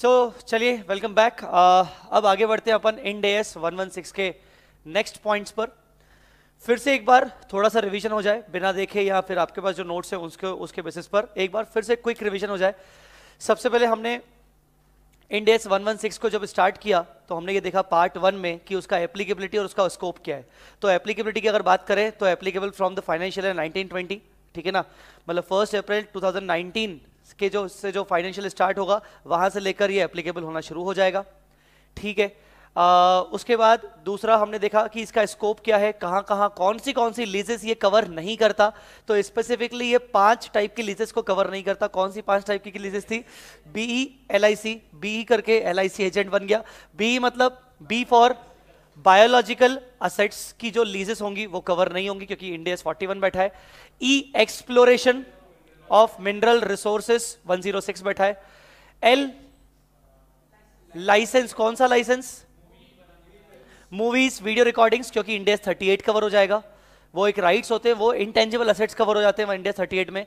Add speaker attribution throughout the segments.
Speaker 1: सो चलिए welcome back uh, अब आगे बढ़ते हैं अपन Ind AS one one six के नेक्स्ट पॉइंट्स पर फिर से एक बार थोड़ा सा रिवीजन हो जाए बिना देखे या फिर आपके पास जो नोट्स हैं उसके उसके बेसिस पर एक बार फिर से क्विक रिवीजन हो जाए सबसे पहले हमने Ind AS one one six को जब स्टार्ट किया तो हमने ये देखा पार्ट वन में कि उसका एप्लीकेबिलिटी और उसका स्कोप क्या है तो एप्लीकेबिलिटी की अगर बात करें तो एप्लीकेबल फ्रॉम द फाइनेंशियल है नाइनटीन ठीक है ना मतलब फर्स्ट अप्रैल 2019 के जो से जो फाइनेंशियल स्टार्ट होगा वहां से लेकर ये एप्लीकेबल होना शुरू हो जाएगा ठीक है आ, उसके बाद दूसरा हमने देखा कि इसका स्कोप क्या है कहां कहां कौन सी कौन सी लीजेस ये कवर नहीं करता तो स्पेसिफिकली ये पांच टाइप की लीजेस को कवर नहीं करता कौन सी पांच टाइप की की लीजेस थी BE L I C BE करके एल आई सी एजेंट बन गया बीई मतलब बी फॉर बायोलॉजिकल असेट्स की जो लीजेस होंगी वो कवर नहीं होंगी क्योंकि इंडिया फोर्टी बैठा है E e exploration of mineral resources 106 बैठा है एल लाइसेंस कौन सा लाइसेंस मूवीज वीडियो रिकॉर्डिंग्स क्योंकि इंडिया एट कवर हो जाएगा वो एक राइट्स होते हैं वो इंटेंजिबल असेट्स कवर हो जाते हैं इंडिया एट में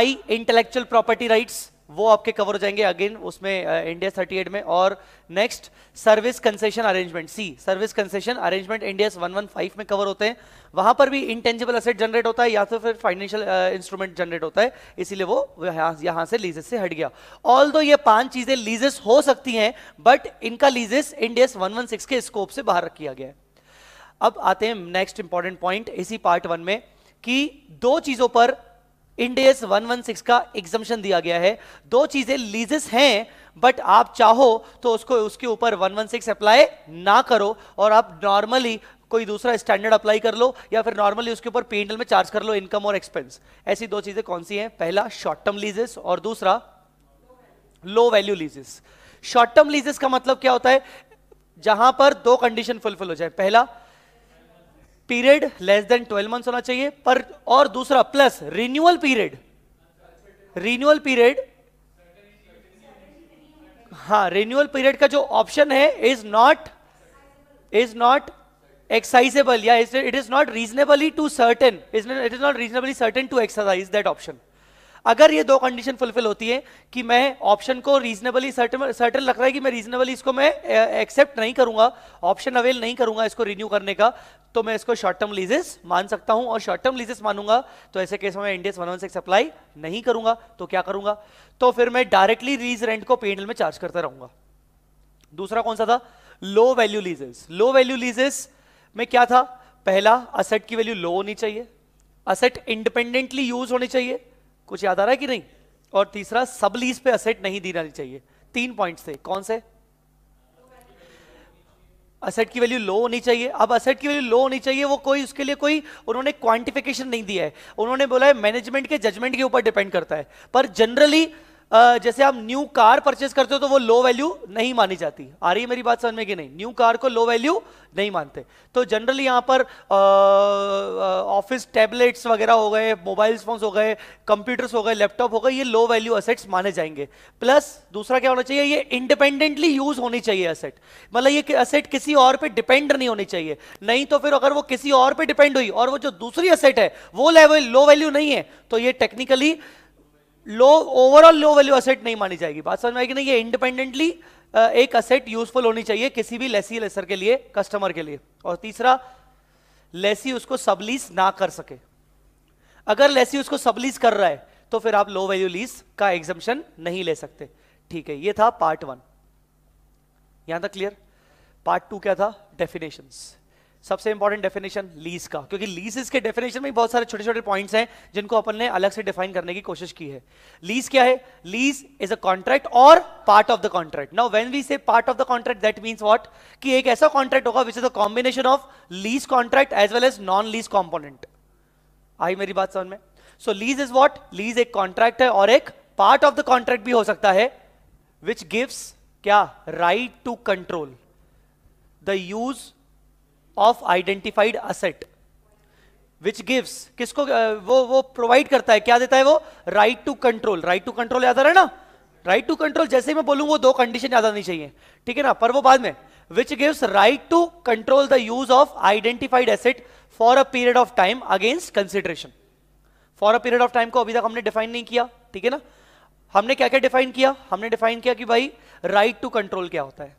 Speaker 1: आई इंटेलेक्चुअल प्रॉपर्टी राइट्स वो आपके कवर हो जाएंगे अगेन उसमें इंडिया थर्टी एट में और next service concession arrangement C service concession arrangement India one one five में कवर होते हैं वहां पर भी इंटेंजिबल असेट जनरेट होता है या तो फिर फाइनेंशियल इंस्ट्रूमेंट जनरेट होता है इसीलिए वो यहां से लीजेस से हट गया ऑल ये पांच चीजें लीजेस हो सकती हैं बट इनका leases Ind AS one one six के स्कोप से बाहर किया गया है अब आते हैं नेक्स्ट इंपॉर्टेंट पॉइंट इसी पार्ट वन में कि दो चीजों पर वन 116 का एग्जामेशन दिया गया है दो चीजें लीजेस हैं बट आप चाहो तो उसको उसके ऊपर 116 अप्लाई ना करो और आप नॉर्मली कोई दूसरा स्टैंडर्ड अप्लाई कर लो या फिर नॉर्मली उसके ऊपर पेंडल में चार्ज कर लो इनकम और एक्सपेंस ऐसी दो चीजें कौन सी हैं पहला शॉर्ट टर्म लीजेस और दूसरा low value leases short term leases का मतलब क्या होता है जहां पर दो कंडीशन फुलफिल हो जाए पहला period less than twelve month होना चाहिए पर और दूसरा plus renewal period renewal period हाँ रिन्यूअल पीरियड का जो ऑप्शन है is not is not exercisable या it is not reasonably to certain it is not reasonably certain to exercise that option अगर ये दो कंडीशन फुलफिल होती है कि मैं ऑप्शन को रीजनेबली सर्टन लग रहा है कि मैं रीजनेबली इसको मैं एक्सेप्ट नहीं करूंगा ऑप्शन अवेल नहीं करूंगा इसको रिन्यू करने का तो मैं इसको शॉर्ट टर्म लीजेस मान सकता हूं और शॉर्ट टर्म लीजेस मानूंगा तो ऐसे केस में Ind AS one one six apply नहीं करूंगा तो क्या करूंगा तो फिर मैं डायरेक्टली रीज रेंट को पेनल में चार्ज करता रहूंगा दूसरा कौन सा था लो वैल्यू लीजेस लो वैल्यू लीजेस में क्या था पहला असेट की वैल्यू लो होनी चाहिए असेट इंडिपेंडेंटली यूज होनी चाहिए कुछ याद आ रहा है कि नहीं और तीसरा सब लीज पे असेट नहीं दी जानी चाहिए तीन पॉइंट्स थे कौन से असेट की वैल्यू लो होनी चाहिए अब असेट की वैल्यू लो होनी चाहिए वो कोई उसके लिए कोई उन्होंने क्वांटिफिकेशन नहीं दिया है उन्होंने बोला है मैनेजमेंट के जजमेंट के ऊपर डिपेंड करता है पर जनरली जैसे आप न्यू कार परचेज करते हो तो वो लो वैल्यू नहीं मानी जाती आ रही है मेरी बात समझ में कि नहीं न्यू कार को लो वैल्यू नहीं मानते तो जनरली यहाँ पर ऑफिस टैबलेट्स वगैरह हो गए मोबाइल फोन्स हो गए कंप्यूटर्स हो गए लैपटॉप हो गए ये लो वैल्यू असेट्स माने जाएंगे प्लस दूसरा क्या होना चाहिए ये इंडिपेंडेंटली यूज होनी चाहिए असेट मतलब ये असेट किसी और पर डिपेंड नहीं होनी चाहिए नहीं तो फिर अगर वो किसी और पर डिपेंड हुई और वो जो दूसरी असेट है वो लेवल लो वैल्यू नहीं है तो ये technically low overall low value asset नहीं मानी जाएगी बात समझ में आएगी नहीं ये इंडिपेंडेंटली एक असेट यूजफुल होनी चाहिए किसी भी लेसी लेसर के लिए कस्टमर के लिए और तीसरा लेसी उसको सबलीस ना कर सके अगर लेसी उसको सबलीस कर रहा है तो फिर आप लो वैल्यू लीज का एग्जामेशन नहीं ले सकते ठीक है ये था पार्ट वन यहां तक क्लियर पार्ट टू क्या था डेफिनेशंस सबसे इंपॉर्टेंट डेफिनेशन लीज का क्योंकि लीजेस के डेफिनेशन में बहुत सारे छोटे छोटे पॉइंट्स हैं जिनको अपन ने अलग से डिफाइन करने की कोशिश की है लीज क्या है लीज इज अ कॉन्ट्रैक्ट और part of the contract now when we say part of the contract that means what कि एक ऐसा कॉन्ट्रैक्ट होगा which is a combination of lease contract as well as non lease component आई मेरी बात समझ में so lease is what lease एक कॉन्ट्रैक्ट है और एक पार्ट ऑफ द कॉन्ट्रैक्ट भी हो सकता है विच गिव्स क्या right to control the use of identified asset which gives किसको वो वो प्रोवाइड करता है क्या देता है वो right to control right to control याद आ रहा है ना राइट टू कंट्रोल जैसे मैं बोलूं वो दो कंडीशन याद आनी चाहिए ठीक है ना पर वो बाद में which gives right to control the use of identified asset for a period of time against consideration for a period of time को अभी तक हमने डिफाइन नहीं किया ठीक है ना हमने क्या क्या डिफाइन किया हमने डिफाइन किया कि भाई राइट टू कंट्रोल क्या होता है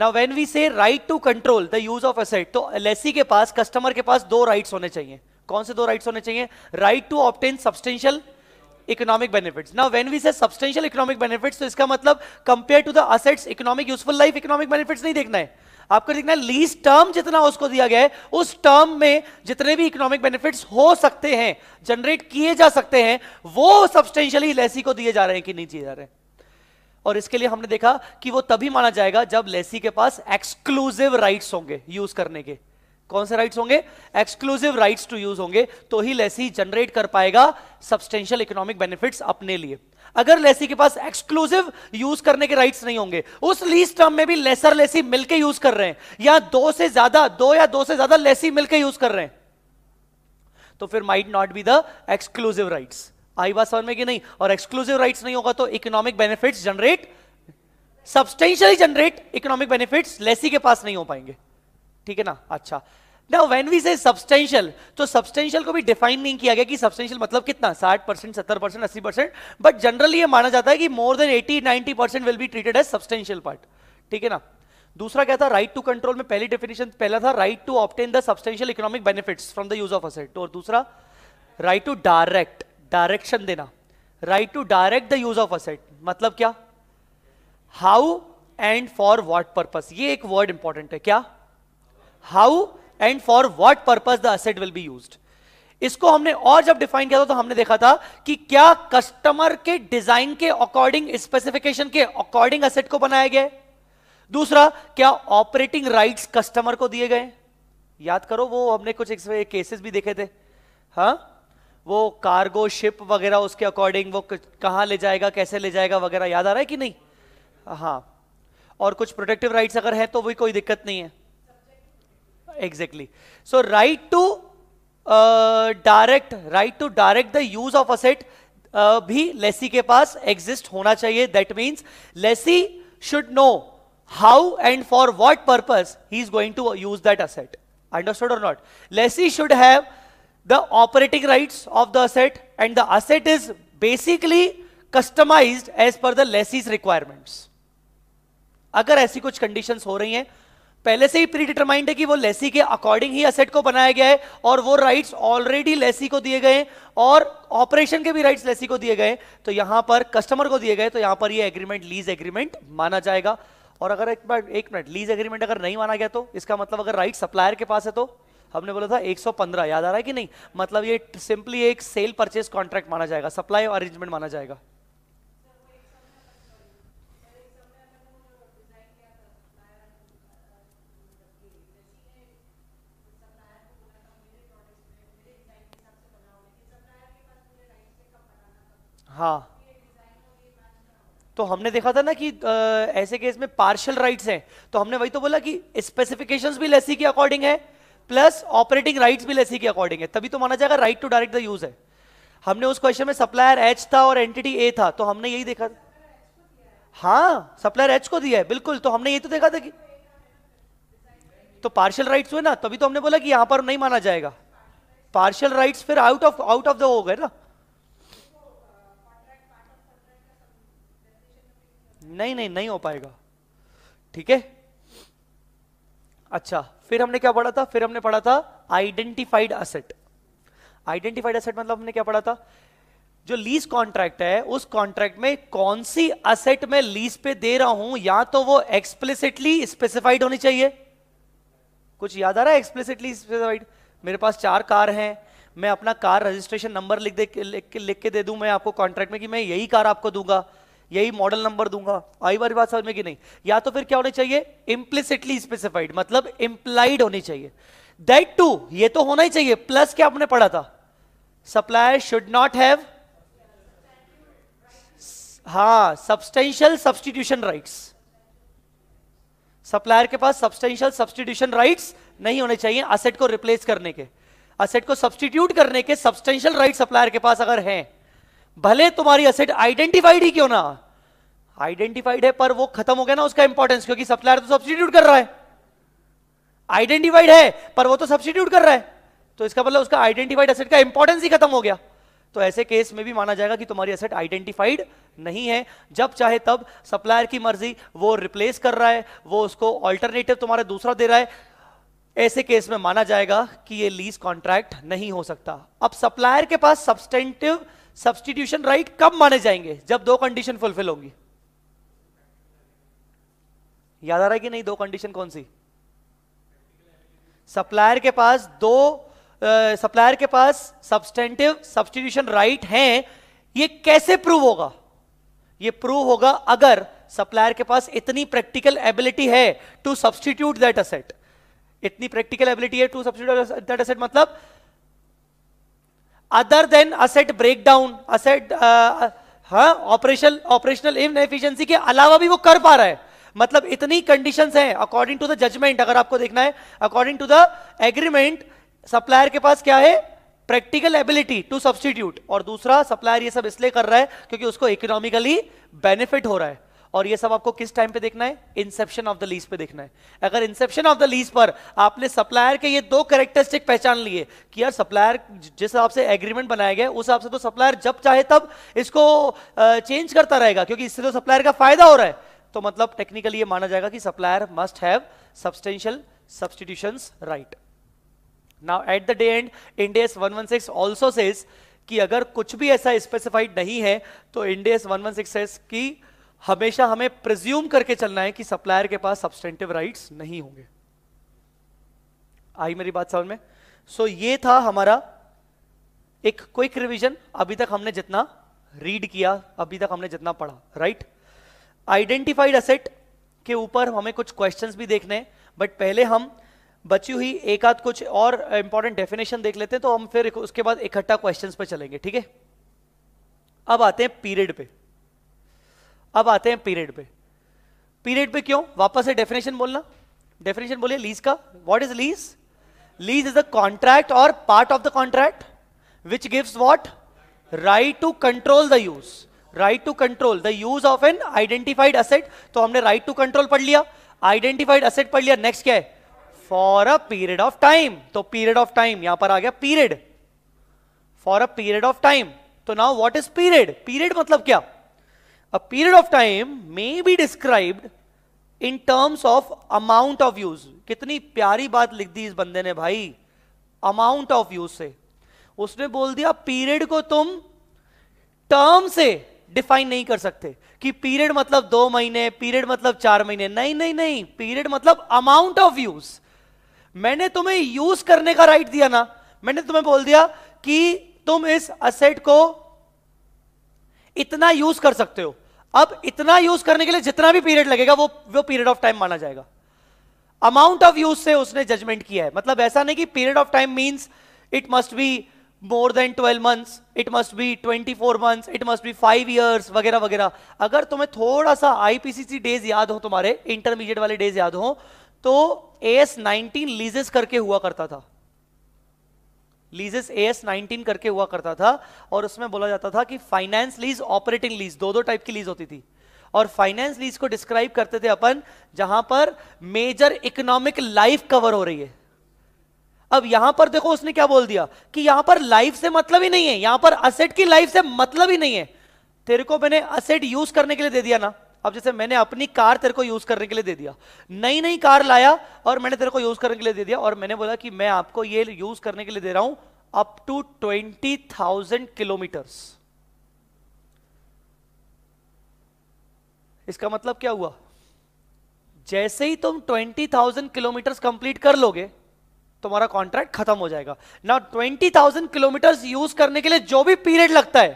Speaker 1: now when we say right to control the use of asset तो एलएससी e के पास कस्टमर के पास दो राइट्स होने चाहिए कौन से दो राइट्स होने चाहिए right to obtain substantial economic benefits now when we say substantial economic benefits तो इसका मतलब compare to the assets economic useful life economic benefits नहीं देखना है आपको देखना है लीज टर्म जितना उसको दिया गया है उस टर्म में जितने भी इकोनॉमिक बेनिफिट्स हो सकते हैं जनरेट किए जा सकते हैं वो सब्सटेंशियली लेसी e को दिए जा रहे हैं कि नहीं दिए जा रहे हैं और इसके लिए हमने देखा कि वो तभी माना जाएगा जब लेसी के पास एक्सक्लूसिव राइट्स होंगे यूज करने के कौन से राइट्स होंगे एक्सक्लूसिव राइट्स टू यूज होंगे तो ही लेसी जनरेट कर पाएगा सब्सटेंशियल इकोनॉमिक बेनिफिट्स अपने लिए अगर लेसी के पास एक्सक्लूसिव यूज करने के राइट्स नहीं होंगे उस लीज टर्म में भी लेसर लेसी मिलकर यूज कर रहे हैं या दो से ज्यादा दो या दो से ज्यादा लेसी मिलकर यूज कर रहे हैं तो फिर might not be the exclusive rights आई बात समझ में कि नहीं और एक्सक्लूसिव राइट्स नहीं होगा तो economic benefits generate substantially generate economic benefits lessee के पास नहीं हो पाएंगे ठीक है ना अच्छा now when we say substantial तो सब्सटेंशियल को भी डिफाइन नहीं किया गया कि सब्सटेंशियल मतलब कितना साठ परसेंट सत्तर परसेंट अस्सी परसेंट बट जनरली ये माना जाता है कि more than eighty ninety percent will be treated as substantial part ठीक है ना दूसरा क्या था राइट टू कंट्रोल में पहली डेफिनेशन पहला था right to obtain the substantial economic benefits from the use of asset और दूसरा राइट टू डायरेक्ट डायरेक्शन देना right to direct the use of asset मतलब क्या how and for what purpose ये एक वर्ड इंपॉर्टेंट है क्या how and for what purpose the asset will be use इसको हमने और जब डिफाइन किया था तो हमने देखा था कि क्या कस्टमर के डिजाइन के अकॉर्डिंग स्पेसिफिकेशन के अकॉर्डिंग असेट को बनाया गया दूसरा क्या ऑपरेटिंग राइट्स कस्टमर को दिए गए याद करो वो हमने कुछ केसेस भी देखे थे हाँ वो कार्गो शिप वगैरह उसके अकॉर्डिंग वो कहाँ ले जाएगा कैसे ले जाएगा वगैरह याद आ रहा है कि नहीं हाँ और कुछ प्रोटेक्टिव राइट्स अगर है तो भी कोई दिक्कत नहीं है exactly so right to direct right to direct the use of asset भी लेसी के पास एग्जिस्ट होना चाहिए that means lessee should know how and for what purpose he is going to use that asset understood और not lessee should have the operating rights of the asset and the asset is basically customized as per the lessee's requirements. अगर ऐसी कुछ conditions हो रही हैं पहले से ही pre determined है कि वो लेसी के अकॉर्डिंग ही असेट को बनाया गया है और वो राइट्स ऑलरेडी लेसी को दिए गए और ऑपरेशन के भी राइट्स लेसी को दिए गए तो यहां पर कस्टमर को दिए गए तो यहां पर ये एग्रीमेंट लीज एग्रीमेंट माना जाएगा और अगर एक मिनट एक मिनट लीज एग्रीमेंट अगर नहीं माना गया तो इसका मतलब अगर राइट सप्लायर के पास है तो हमने बोला था 115 याद आ रहा है कि नहीं मतलब ये सिंपली एक सेल परचेज कॉन्ट्रैक्ट माना जाएगा सप्लाई अरेंजमेंट माना जाएगा हाँ तो हमने देखा था ना कि ऐसे केस में पार्शियल राइट्स हैं तो हमने वही तो बोला कि स्पेसिफिकेशंस भी लेसी के अकॉर्डिंग है प्लस ऑपरेटिंग राइट्स बिल लेसी के अकॉर्डिंग है तभी तो माना जाएगा right to direct the use है हमने उस क्वेश्चन में सप्लायर एच था और एंटिटी ए था तो हमने यही देखा था हाँ सप्लायर एच को दिया है बिल्कुल तो हमने ये तो देखा था कि तो पार्शियल राइट्स हुए ना तभी तो हमने बोला कि यहां पर नहीं माना जाएगा पार्शियल राइट्स फिर out of out of the हो गए ना नहीं नहीं नहीं हो पाएगा ठीक है अच्छा फिर हमने क्या पढ़ा था फिर हमने पढ़ा था आइडेंटिफाइड असेट आइडेंटिफाइड असेट मतलब हमने क्या पढ़ा था जो लीज कॉन्ट्रैक्ट है उस कॉन्ट्रैक्ट में कौन सी असेट मैं लीज पे दे रहा हूं या तो वो एक्सप्लिसिटली स्पेसिफाइड होनी चाहिए कुछ याद आ रहा है एक्सप्लिसिटली स्पेसिफाइड मेरे पास चार कार हैं मैं अपना कार रजिस्ट्रेशन नंबर लिख दे लिख, लिख के दे दूं मैं आपको कॉन्ट्रैक्ट में कि मैं यही कार आपको दूंगा यही मॉडल नंबर दूंगा आई बार बात समझ में कि नहीं या तो फिर क्या होने चाहिए इम्प्लिसिटली स्पेसिफाइड मतलब इंप्लाइड होनी चाहिए दैट टू ये तो होना ही चाहिए प्लस क्या आपने पढ़ा था सप्लायर शुड नॉट हैव हा सब्सटेंशियल सब्सटीट्यूशन राइट्स सप्लायर के पास सब्सटेंशियल सब्सटीट्यूशन राइट्स नहीं होने चाहिए असेट को रिप्लेस करने के असेट को सब्सटीट्यूट करने के सब्सटेंशियल राइट सप्लायर के पास अगर हैं भले तुम्हारी असेट आइडेंटिफाइड ही क्यों ना आइडेंटिफाइड है पर वो खत्म हो गया ना उसका इंपॉर्टेंस क्योंकि सप्लायर तो सब्सटीट्यूट कर रहा है आइडेंटिफाइड है पर वो तो सब्सटीट्यूट कर रहा है तो इसका मतलब उसका आइडेंटिफाइड एसेट का इंपॉर्टेंस ही खत्म हो गया तो ऐसे केस में भी माना जाएगा कि तुम्हारी एसेट आइडेंटिफाइड नहीं है जब चाहे तब सप्लायर की मर्जी वो रिप्लेस कर रहा है वो उसको ऑल्टरनेटिव तुम्हारा दूसरा दे रहा है ऐसे केस में माना जाएगा कि ये लीज कॉन्ट्रैक्ट नहीं हो सकता अब सप्लायर के पास सब्सटेंटिव सब्सटीट्यूशन राइट कब माने जाएंगे जब दो कंडीशन फुलफिल होंगी याद आ रहा है कि नहीं दो कंडीशन कौन सी सप्लायर के पास दो सप्लायर के पास सब्सटेंटिव सब्सटीट्यूशन राइट है ये कैसे प्रूव होगा ये प्रूव होगा अगर सप्लायर के पास इतनी प्रैक्टिकल एबिलिटी है टू सब्सटीट्यूट दैट असेट इतनी प्रैक्टिकल एबिलिटी है टू सब्सटीट्यूट दैट असेट मतलब other than asset breakdown asset हा ऑपरेशन ऑपरेशनल एफिशियंसी के अलावा भी वो कर पा रहा है मतलब इतनी कंडीशन है अकॉर्डिंग टू द जजमेंट अगर आपको देखना है according to the agreement supplier के पास क्या है प्रैक्टिकल एबिलिटी टू सब्सटीट्यूट और दूसरा सप्लायर ये सब इसलिए कर रहा है क्योंकि उसको इकोनॉमिकली बेनिफिट हो रहा है और ये सब आपको किस टाइम पे देखना है इंसेप्शन ऑफ द लीज पे देखना है अगर इंसेप्शन ऑफ द लीज पर आपने सप्लायर के ये दो कैरेक्टरिस्टिक पहचान लिए कि यार सप्लायर जिस हिसाब से एग्रीमेंट बनाया गया उस हिसाब से तो सप्लायर जब चाहे तब इसको चेंज करता रहेगा क्योंकि इससे तो सप्लायर का फायदा हो रहा है तो मतलब टेक्निकली ये माना जाएगा कि supplier must have substantial substitution right now at the day end Ind AS 116 also says कि अगर कुछ भी ऐसा स्पेसिफाइड नहीं है तो इंडेस 116 सेज कि हमेशा हमें प्रिज्यूम करके चलना है कि सप्लायर के पास सब्सटेंटिव राइट नहीं होंगे आई मेरी बात समझ में सो so, ये था हमारा एक क्विक रिवीजन अभी तक हमने जितना रीड किया अभी तक हमने जितना पढ़ा राइट right? आइडेंटिफाइड असेट के ऊपर हमें कुछ क्वेश्चंस भी देखने हैं बट पहले हम बची हुई एक आध कुछ और इंपॉर्टेंट डेफिनेशन देख लेते हैं तो हम फिर उसके बाद इकट्ठा क्वेश्चन पर चलेंगे ठीक है अब आते हैं पीरियड पे अब आते हैं पीरियड पे पीरियड पे क्यों वापस से डेफिनेशन बोलना डेफिनेशन बोलिए लीज का what is lease lease is a contract और part of the contract which gives what right to control the use right to control the use of an identified asset तो हमने right to control पढ़ लिया identified asset पढ़ लिया next क्या है for a period of time तो period of time यहां पर आ गया period for a period of time तो now what is period period मतलब क्या a period of time may be described in terms of amount of use कितनी प्यारी बात लिख दी इस बंदे ने भाई अमाउंट ऑफ यूज से उसने बोल दिया पीरियड को तुम टर्म से डिफाइन नहीं कर सकते कि पीरियड मतलब दो महीने पीरियड मतलब चार महीने नहीं नहीं नहीं पीरियड मतलब अमाउंट ऑफ यूज मैंने तुम्हें यूज करने का राइट दिया ना मैंने तुम्हें बोल दिया कि तुम इस असेट को इतना यूज कर सकते हो अब इतना यूज करने के लिए जितना भी पीरियड लगेगा वो वो पीरियड ऑफ टाइम माना जाएगा अमाउंट ऑफ यूज से उसने जजमेंट किया है मतलब ऐसा नहीं कि period of time means it must be more than twelve months it must be twenty four months it must be five years वगैरह वगैरह अगर तुम्हें थोड़ा सा आईपीसीसी डेज याद हो तुम्हारे इंटरमीडिएट वाले डेज याद हो तो ए एस नाइनटीन लीजेस करके हुआ करता था लीजेस ए एस नाइनटीन करके हुआ करता था और उसमें बोला जाता था कि फाइनेंस लीज ऑपरेटिंग लीज दो दो टाइप की लीज होती थी और फाइनेंस लीज को डिस्क्राइब करते थे अपन जहां पर मेजर इकोनॉमिक लाइफ कवर हो रही है अब यहां पर देखो उसने क्या बोल दिया कि यहां पर लाइफ से मतलब ही नहीं है यहां पर असेट की लाइफ से मतलब ही नहीं है तेरे को मैंने असेट यूज करने के लिए दे दिया ना अब जैसे मैंने अपनी कार तेरे को यूज करने के लिए दे दिया नई नई कार लाया और मैंने तेरे को यूज करने के लिए दे दिया और मैंने बोला कि मैं आपको ये यूज करने के लिए दे रहा हूं up to twenty thousand kilometres इसका मतलब क्या हुआ जैसे ही तुम ट्वेंटी थाउजेंड किलोमीटर कंप्लीट कर लोगे तुम्हारा कॉन्ट्रैक्ट खत्म हो जाएगा ना ट्वेंटी थाउजेंड किलोमीटर यूज करने के लिए जो भी पीरियड लगता है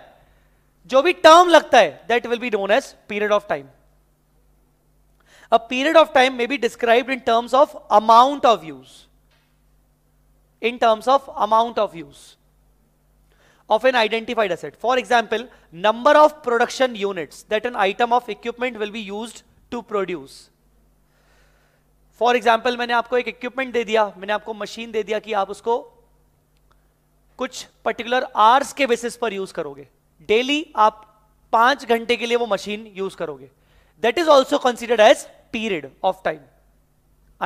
Speaker 1: जो भी टर्म लगता है that will be known as period of time a period of time may be describe in terms of amount of use in terms of amount of use of an identified asset for example number of production unit that an item of equipment will be use to produce for example मैंने आपको एक equipment दे दिया मैंने आपको machine दे दिया कि आप उसको कुछ पर्टिकुलर आवर्स के बेसिस पर यूज करोगे डेली आप पांच घंटे के लिए वो मशीन यूज करोगे that is also considered as period of time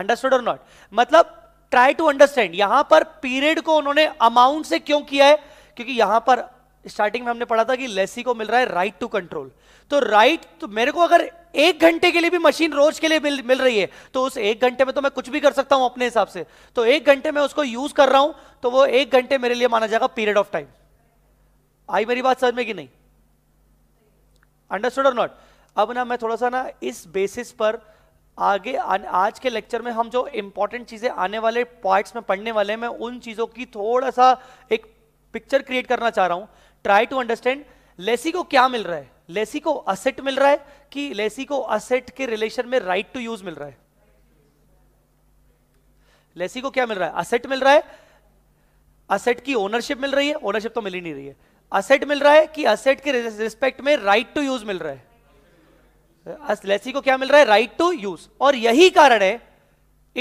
Speaker 1: understood और नॉट मतलब ट्राई टू अंडरस्टैंड यहां पर पीरियड को उन्होंने अमाउंट से क्यों किया है क्योंकि यहां पर स्टार्टिंग में हमने पढ़ा था कि लेसी को मिल रहा है राइट टू कंट्रोल तो राइट तो मेरे को अगर एक घंटे के लिए भी मशीन रोज के लिए मिल, मिल रही है तो उस एक घंटे में तो मैं कुछ भी कर सकता हूं अपने हिसाब से तो एक घंटे में उसको यूज कर रहा हूं तो वो एक घंटे मेरे लिए माना जाएगा पीरियड ऑफ टाइम आई मेरी बात समझ में कि नहीं अंडरस्टूड और नॉट अब ना मैं थोड़ा सा ना इस बेसिस पर आगे आज के लेक्चर में हम जो इंपॉर्टेंट चीजें आने वाले पॉइंट्स में पढ़ने वाले हैं मैं उन चीजों की थोड़ा सा एक पिक्चर क्रिएट करना चाह रहा हूं ट्राई टू अंडरस्टैंड लेसी को क्या मिल रहा है लेसी को असेट मिल रहा है कि लेसी को असेट के रिलेशन में राइट टू यूज मिल रहा है लेसी को क्या मिल रहा है असेट मिल रहा है असेट की ओनरशिप मिल रही है ओनरशिप तो मिल ही नहीं रही है असेट मिल रहा है कि असेट के रिस्पेक्ट में राइट टू यूज मिल रहा है लेसी को क्या मिल रहा है राइट टू यूज और यही कारण है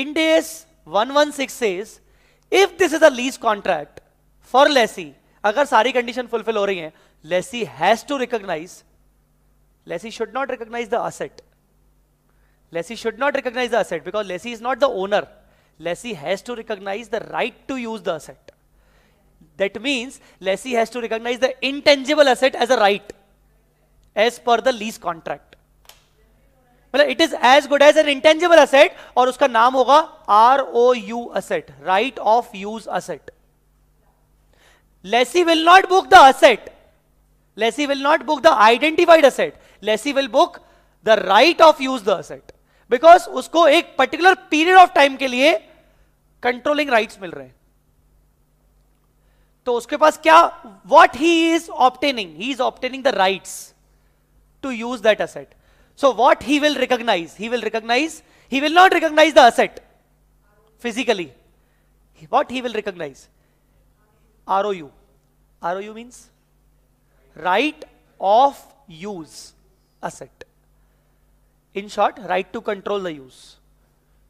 Speaker 1: Ind AS one six if this is a lease contract for lessee अगर सारी कंडीशन फुलफिल हो रही है lessee has to recognise lessee should not recognise the asset lessee should not recognise the asset because lessee is not the owner lessee has to recognise the right to use the asset that means lessee has to recognize the intangible asset as a right as per the lease contract मतलब it is as good as an intangible asset और उसका नाम होगा R O U asset right of use asset lessee will not book the asset lessee will not book the identified asset lessee will book the right of use the asset because उसको एक particular period of time के लिए controlling right मिल रहे हैं तो उसके पास क्या what he is obtaining he is obtaining the rights to use that asset so what he will recognise he will recognise he will not recognise the asset physically what he will recognise ROU. ROU means right of use asset. In short, right to control the use.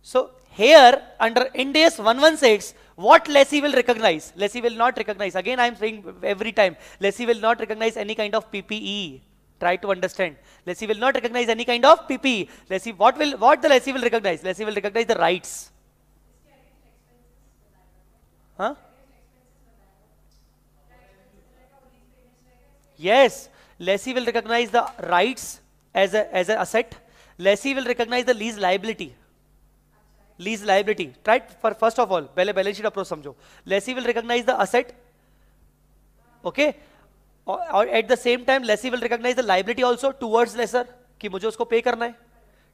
Speaker 1: So here under NDS 116, what lessee will recognize? Lessee will not recognize. Again, I am saying every time, lessee will not recognize any kind of PPE. Try to understand. Lessee will not recognize any kind of PPE. Lessee, what will what the lessee will recognize? Lessee will recognize the rights. Huh? Yes, lessee will recognize the rights as a as a asset. Lessee will recognize the lease liability. Lease liability. Try it for first of all, pehle balance sheet approach samjho Lessee will recognize the asset. Okay. और at the same time lessee will recognise the liability also towards lessor कि मुझे उसको pay करना है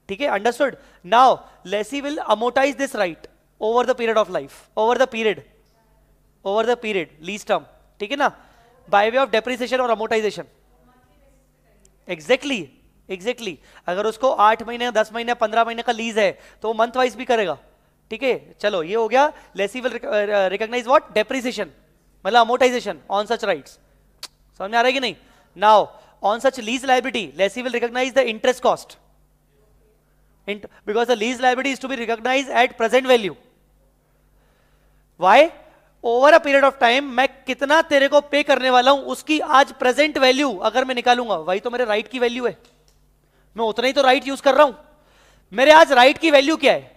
Speaker 1: ठीक है understood now lessee will amortise this right over the period of life over the period over the period lease term ठीक है ना बाय वे ऑफ डेप्रिसिएशन और अमोटाइजेशन एग्जैक्टली एग्जैक्टली अगर उसको आठ महीने दस महीने पंद्रह महीने का लीज है तो मंथ वाइज भी करेगा ठीक है चलो ये हो गया lessee will recognise what depreciation मतलब अमोटाइजेशन ऑन सच राइट्स समझ में आ रहा है कि नहीं now on such lease liability lessee will recognise the interest cost because the lease liability is to be recognise at present value why over a period of time मैं कितना तेरे को पे करने वाला हूं उसकी आज प्रेजेंट वैल्यू अगर मैं निकालूंगा वही तो मेरे राइट right की वैल्यू है मैं उतना ही तो राइट right यूज कर रहा हूं मेरे आज राइट right की वैल्यू क्या है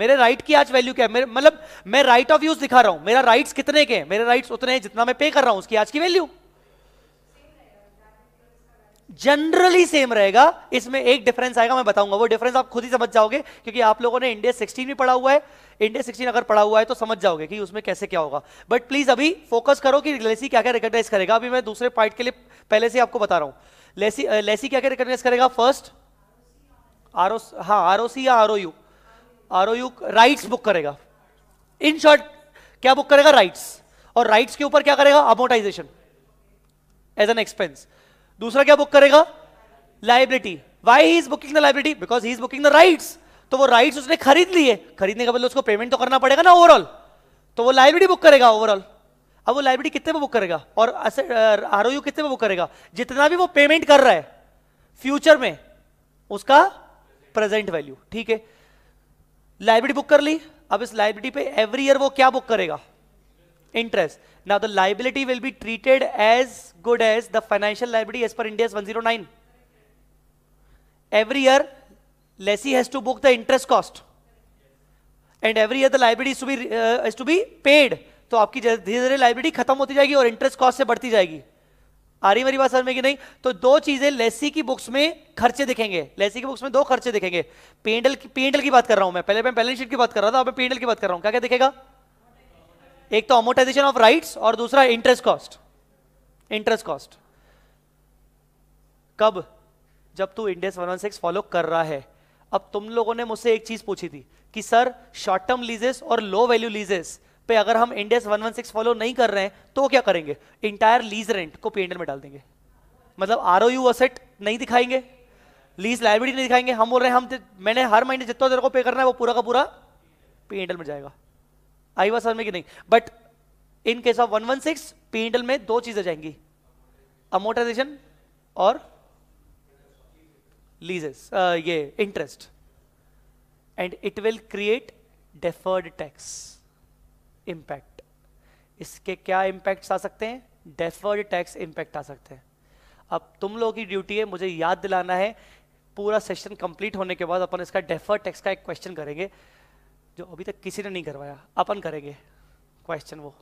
Speaker 1: मेरे राइट की आज वैल्यू क्या है मतलब मैं राइट ऑफ यूज दिखा रहा हूं मेरा right कितने के मेरे right उतने हैं जितना मैं पे कर रहा हूं उसकी आज की वैल्यू जनरली सेम रहेगा इसमें एक डिफरेंस आएगा मैं बताऊंगा वो डिफरेंस आप खुद ही समझ जाओगे क्योंकि आप लोगों ने इंडिया सिक्सटीन भी पढ़ा हुआ है इंडिया सिक्सटीन अगर पढ़ा हुआ है तो समझ जाओगे कि उसमें कैसे क्या होगा बट प्लीज अभी फोकस करो कि लेसी क्या क्या रिकग्नाइज करेगा अभी मैं दूसरे पॉइंट के लिए पहले से आपको बता रहा हूं लेसी लेसी क्या क्या रिकग्नाइज करेगा फर्स्ट आर ओ हाँ आर या R O U R O U rights book करेगा इन शॉर्ट क्या बुक करेगा राइट्स और राइट्स के ऊपर क्या करेगा अमोटाइजेशन एज एन एक्सपेंस दूसरा क्या बुक करेगा liability why he is booking the liability because he is booking the rights तो वो राइट्स उसने खरीद लिए खरीदने के बदले उसको पेमेंट तो करना पड़ेगा ना ओवरऑल तो वो लाइब्रेरी बुक करेगा ओवरऑल अब वो लाइब्रेरी कितने में बुक करेगा और आर ओ यू कितने में बुक करेगा जितना भी वो पेमेंट कर रहा है फ्यूचर में उसका प्रेजेंट वैल्यू ठीक है लाइब्रेरी बुक कर ली अब इस लाइब्रेरी पे एवरी ईयर वो क्या बुक करेगा interest now the liability will be treated as good as the financial library as per India one zero nine every year lessee has to book the interest cost and every other liability is to be uh, is to be paid तो आपकी धीरे धीरे library खत्म होती जाएगी और interest cost से बढ़ती जाएगी आ रही मेरी बात समझ में कि नहीं तो दो चीजें लेसी की बुक्स में खर्चे दिखेंगे लेसी की बुक्स में दो खर्चे दिखेंगे पेंडल की पेंडल की बात कर रहा हूं मैं पहले मैं बैलेंस शीट की बात कर रहा था अब मैं पेंडल की बात कर रहा हूं क्या क्या दिखेगा एक तो अमोटाइजेशन ऑफ राइट्स और दूसरा इंटरेस्ट कॉस्ट इंटरेस्ट कॉस्ट कब जब तू इंडेस वन फॉलो कर रहा है अब तुम लोगों ने मुझसे एक चीज पूछी थी कि सर शॉर्ट टर्म लीजेस और लो वैल्यू लीजेस पे अगर हम इंडेस सिक्स फॉलो नहीं कर रहे हैं तो क्या करेंगे इंटायर लीज रेंट को पी में डाल देंगे मतलब आर ओ यू असेट नहीं दिखाएंगे लीज लाइब्रेरी नहीं दिखाएंगे हम बोल रहे हैं हम मैंने हर महीने जितना देर को पे करना है वो पूरा का पूरा पी में जाएगा आई वा समझ में कि नहीं but in case of six P में दो चीजें जाएंगी अमोटाइजेशन और leases uh, ye interest and it will create deferred tax इसके क्या इम्पैक्ट्स आ सकते हैं डेफर्ड टैक्स इम्पैक्ट आ सकते हैं अब तुम लोगों की ड्यूटी है मुझे याद दिलाना है पूरा सेशन कंप्लीट होने के बाद अपन इसका डेफर्ड टैक्स का एक क्वेश्चन करेंगे जो अभी तक किसी ने नहीं करवाया अपन करेंगे क्वेश्चन वो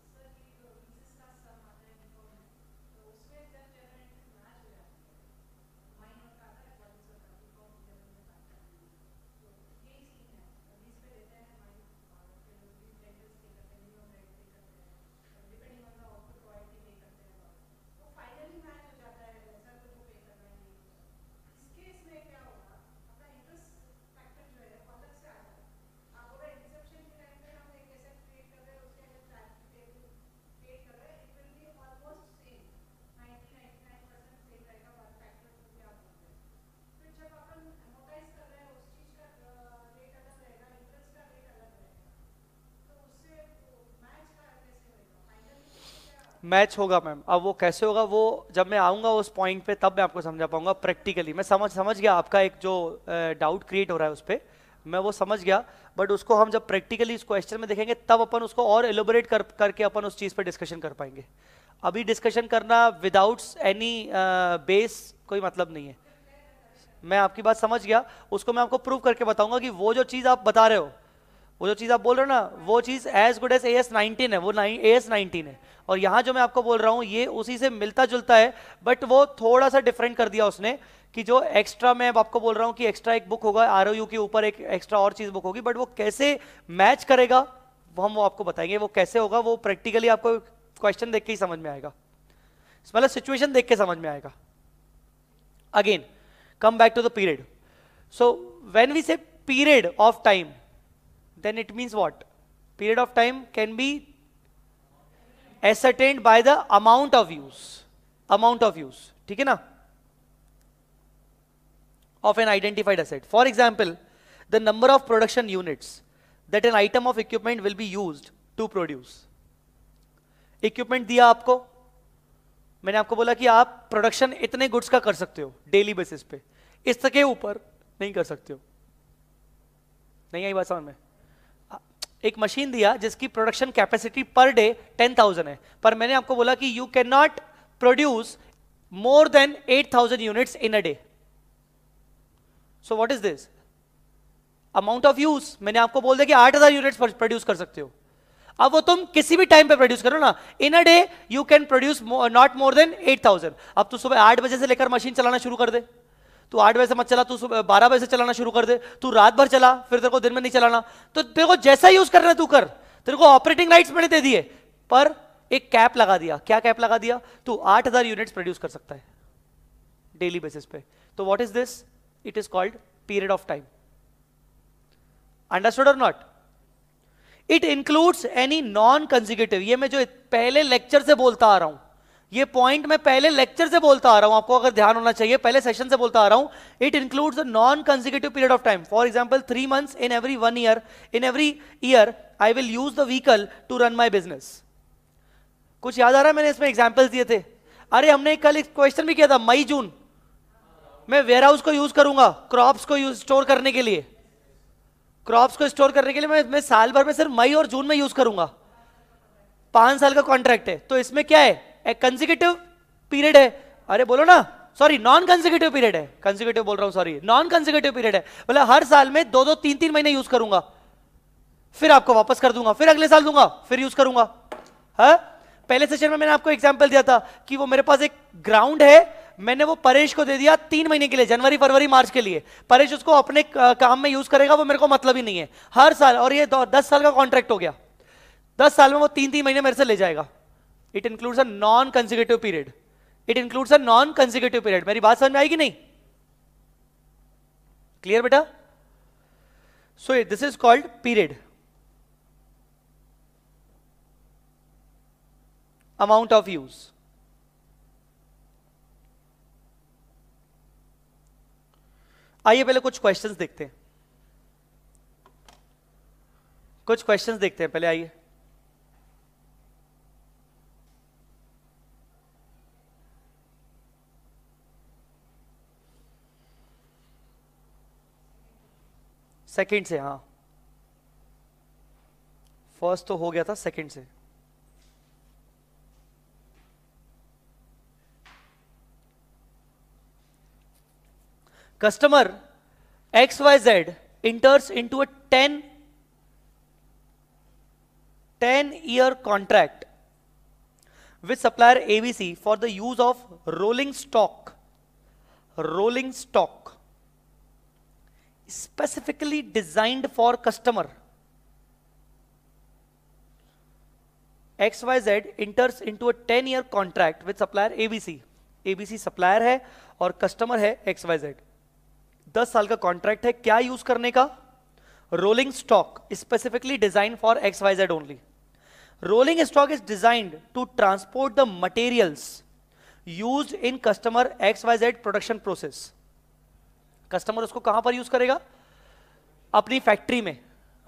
Speaker 1: मैच होगा मैम अब वो कैसे होगा वो जब मैं आऊँगा उस पॉइंट पे तब मैं आपको समझा पाऊँगा प्रैक्टिकली मैं समझ समझ गया आपका एक जो डाउट क्रिएट हो रहा है उस पर मैं वो समझ गया बट उसको हम जब प्रैक्टिकली इस क्वेश्चन में देखेंगे तब अपन उसको और एलोबरेट कर करके अपन उस चीज़ पर डिस्कशन कर पाएंगे अभी डिस्कशन करना विदाउट एनी बेस कोई मतलब नहीं है मैं आपकी बात समझ गया उसको मैं आपको प्रूव करके बताऊंगा कि वो जो चीज़ आप बता रहे हो वो जो चीज़ आप बोल रहे हो ना वो चीज़ as good as A S nineteen है वो ए एस नाइनटीन है और यहां जो मैं आपको बोल रहा हूँ ये उसी से मिलता जुलता है बट वो थोड़ा सा डिफरेंट कर दिया उसने कि जो एक्स्ट्रा मैं आपको बोल रहा हूँ कि एक्स्ट्रा एक बुक होगा आर के ऊपर एक एक्स्ट्रा और चीज़ बुक होगी बट वो कैसे मैच करेगा वो हम वो आपको बताएंगे वो कैसे होगा वो प्रैक्टिकली आपको क्वेश्चन देख के ही समझ में आएगा मतलब सिचुएशन देख के समझ में आएगा again come back to the period so when we say period of time then it means what period of time can be ascertained by the amount of use amount of use theek hai na of an identified asset for example the number of production units that an item of equipment will be used to produce equipment दिया aapko मैंने आपको बोला कि आप production इतने goods का कर सकते हो डेली बेसिस पे इसके upar nahi kar sakte ho nahi aayi baat samajh mein एक मशीन दिया जिसकी प्रोडक्शन कैपेसिटी पर डे 10,000 है पर मैंने आपको बोला कि you can not produce than at 8000 unit in a day so what is this amount of use मैंने आपको बोल दिया कि 8000 यूनिट प्रोड्यूस कर सकते हो अब वो तुम किसी भी टाइम पे प्रोड्यूस करो ना in a day you can produce not more than 8000 अब तो सुबह आठ बजे से लेकर मशीन चलाना शुरू कर दे तू आठ बजे से मत चला तू बारह बजे से चलाना शुरू कर दे तू रात भर चला फिर तेरे को दिन में नहीं चलाना तो तेरे को जैसा यूज कर रहे तू कर तेरे को ऑपरेटिंग राइट्स मैंने दे दिए पर एक कैप लगा दिया क्या कैप लगा दिया तू आठ हजार यूनिट्स प्रोड्यूस कर सकता है डेली बेसिस पे तो what is this it is called period of time understood और not it includes any non consecutive ये मैं जो पहले लेक्चर से बोलता आ रहा हूं ये पॉइंट मैं पहले लेक्चर से बोलता आ रहा हूं आपको अगर ध्यान होना चाहिए पहले सेशन से बोलता आ रहा हूं it includes non consecutive period of time for example three months in every one year in every year I will use the vehicle to run my business कुछ याद आ रहा है मैंने इसमें एग्जाम्पल्स दिए थे अरे हमने कल एक क्वेश्चन भी किया था मई जून मैं वेयर हाउस को यूज करूंगा क्रॉप्स को यूज स्टोर करने के लिए क्रॉप्स को स्टोर करने के लिए मैं, मैं साल भर में सिर्फ मई और जून में यूज करूंगा पांच साल का कॉन्ट्रैक्ट है तो इसमें क्या है कंजिकेटिव पीरियड है अरे बोलो ना सॉरी नॉन कंजिकेटिव पीरियड है कंजिकेटिव बोल रहा हूं सॉरी नॉन कंजिकेटिव पीरियड है मतलब हर साल में दो दो तीन तीन महीने यूज करूंगा फिर आपको वापस कर दूंगा फिर अगले साल दूंगा फिर यूज करूंगा है हाँ? पहले सेशन में मैंने आपको एग्जाम्पल दिया था कि वो मेरे पास एक ग्राउंड है मैंने वो परेश को दे दिया तीन महीने के लिए जनवरी फरवरी मार्च के लिए परेश उसको अपने काम में यूज करेगा वो मेरे को मतलब ही नहीं है हर साल और ये दस साल का कॉन्ट्रैक्ट हो गया दस साल में वो तीन तीन महीने मेरे से ले जाएगा it includes a non consecutive period it includes a non consecutive period मेरी बात समझ में आएगी नहीं क्लियर बेटा so this is called period amount of use आइए पहले कुछ क्वेश्चंस देखते हैं कुछ क्वेश्चंस देखते हैं पहले आइए सेकंड से हाँ फर्स्ट तो हो गया था सेकंड से customer X Y Z enters into a ten ten year contract with supplier ABC for the use of rolling stock rolling stock specifically designed for customer X Y Z enters into a ten year contract with supplier A B C A B C supplier है और customer है x Y Z दस साल का contract है क्या use करने का rolling stock specifically design for X Y Z only rolling stock is designed to transport the materials use in customer X Y Z production process customer उसको कहां पर यूज़ करेगा अपनी फैक्ट्री में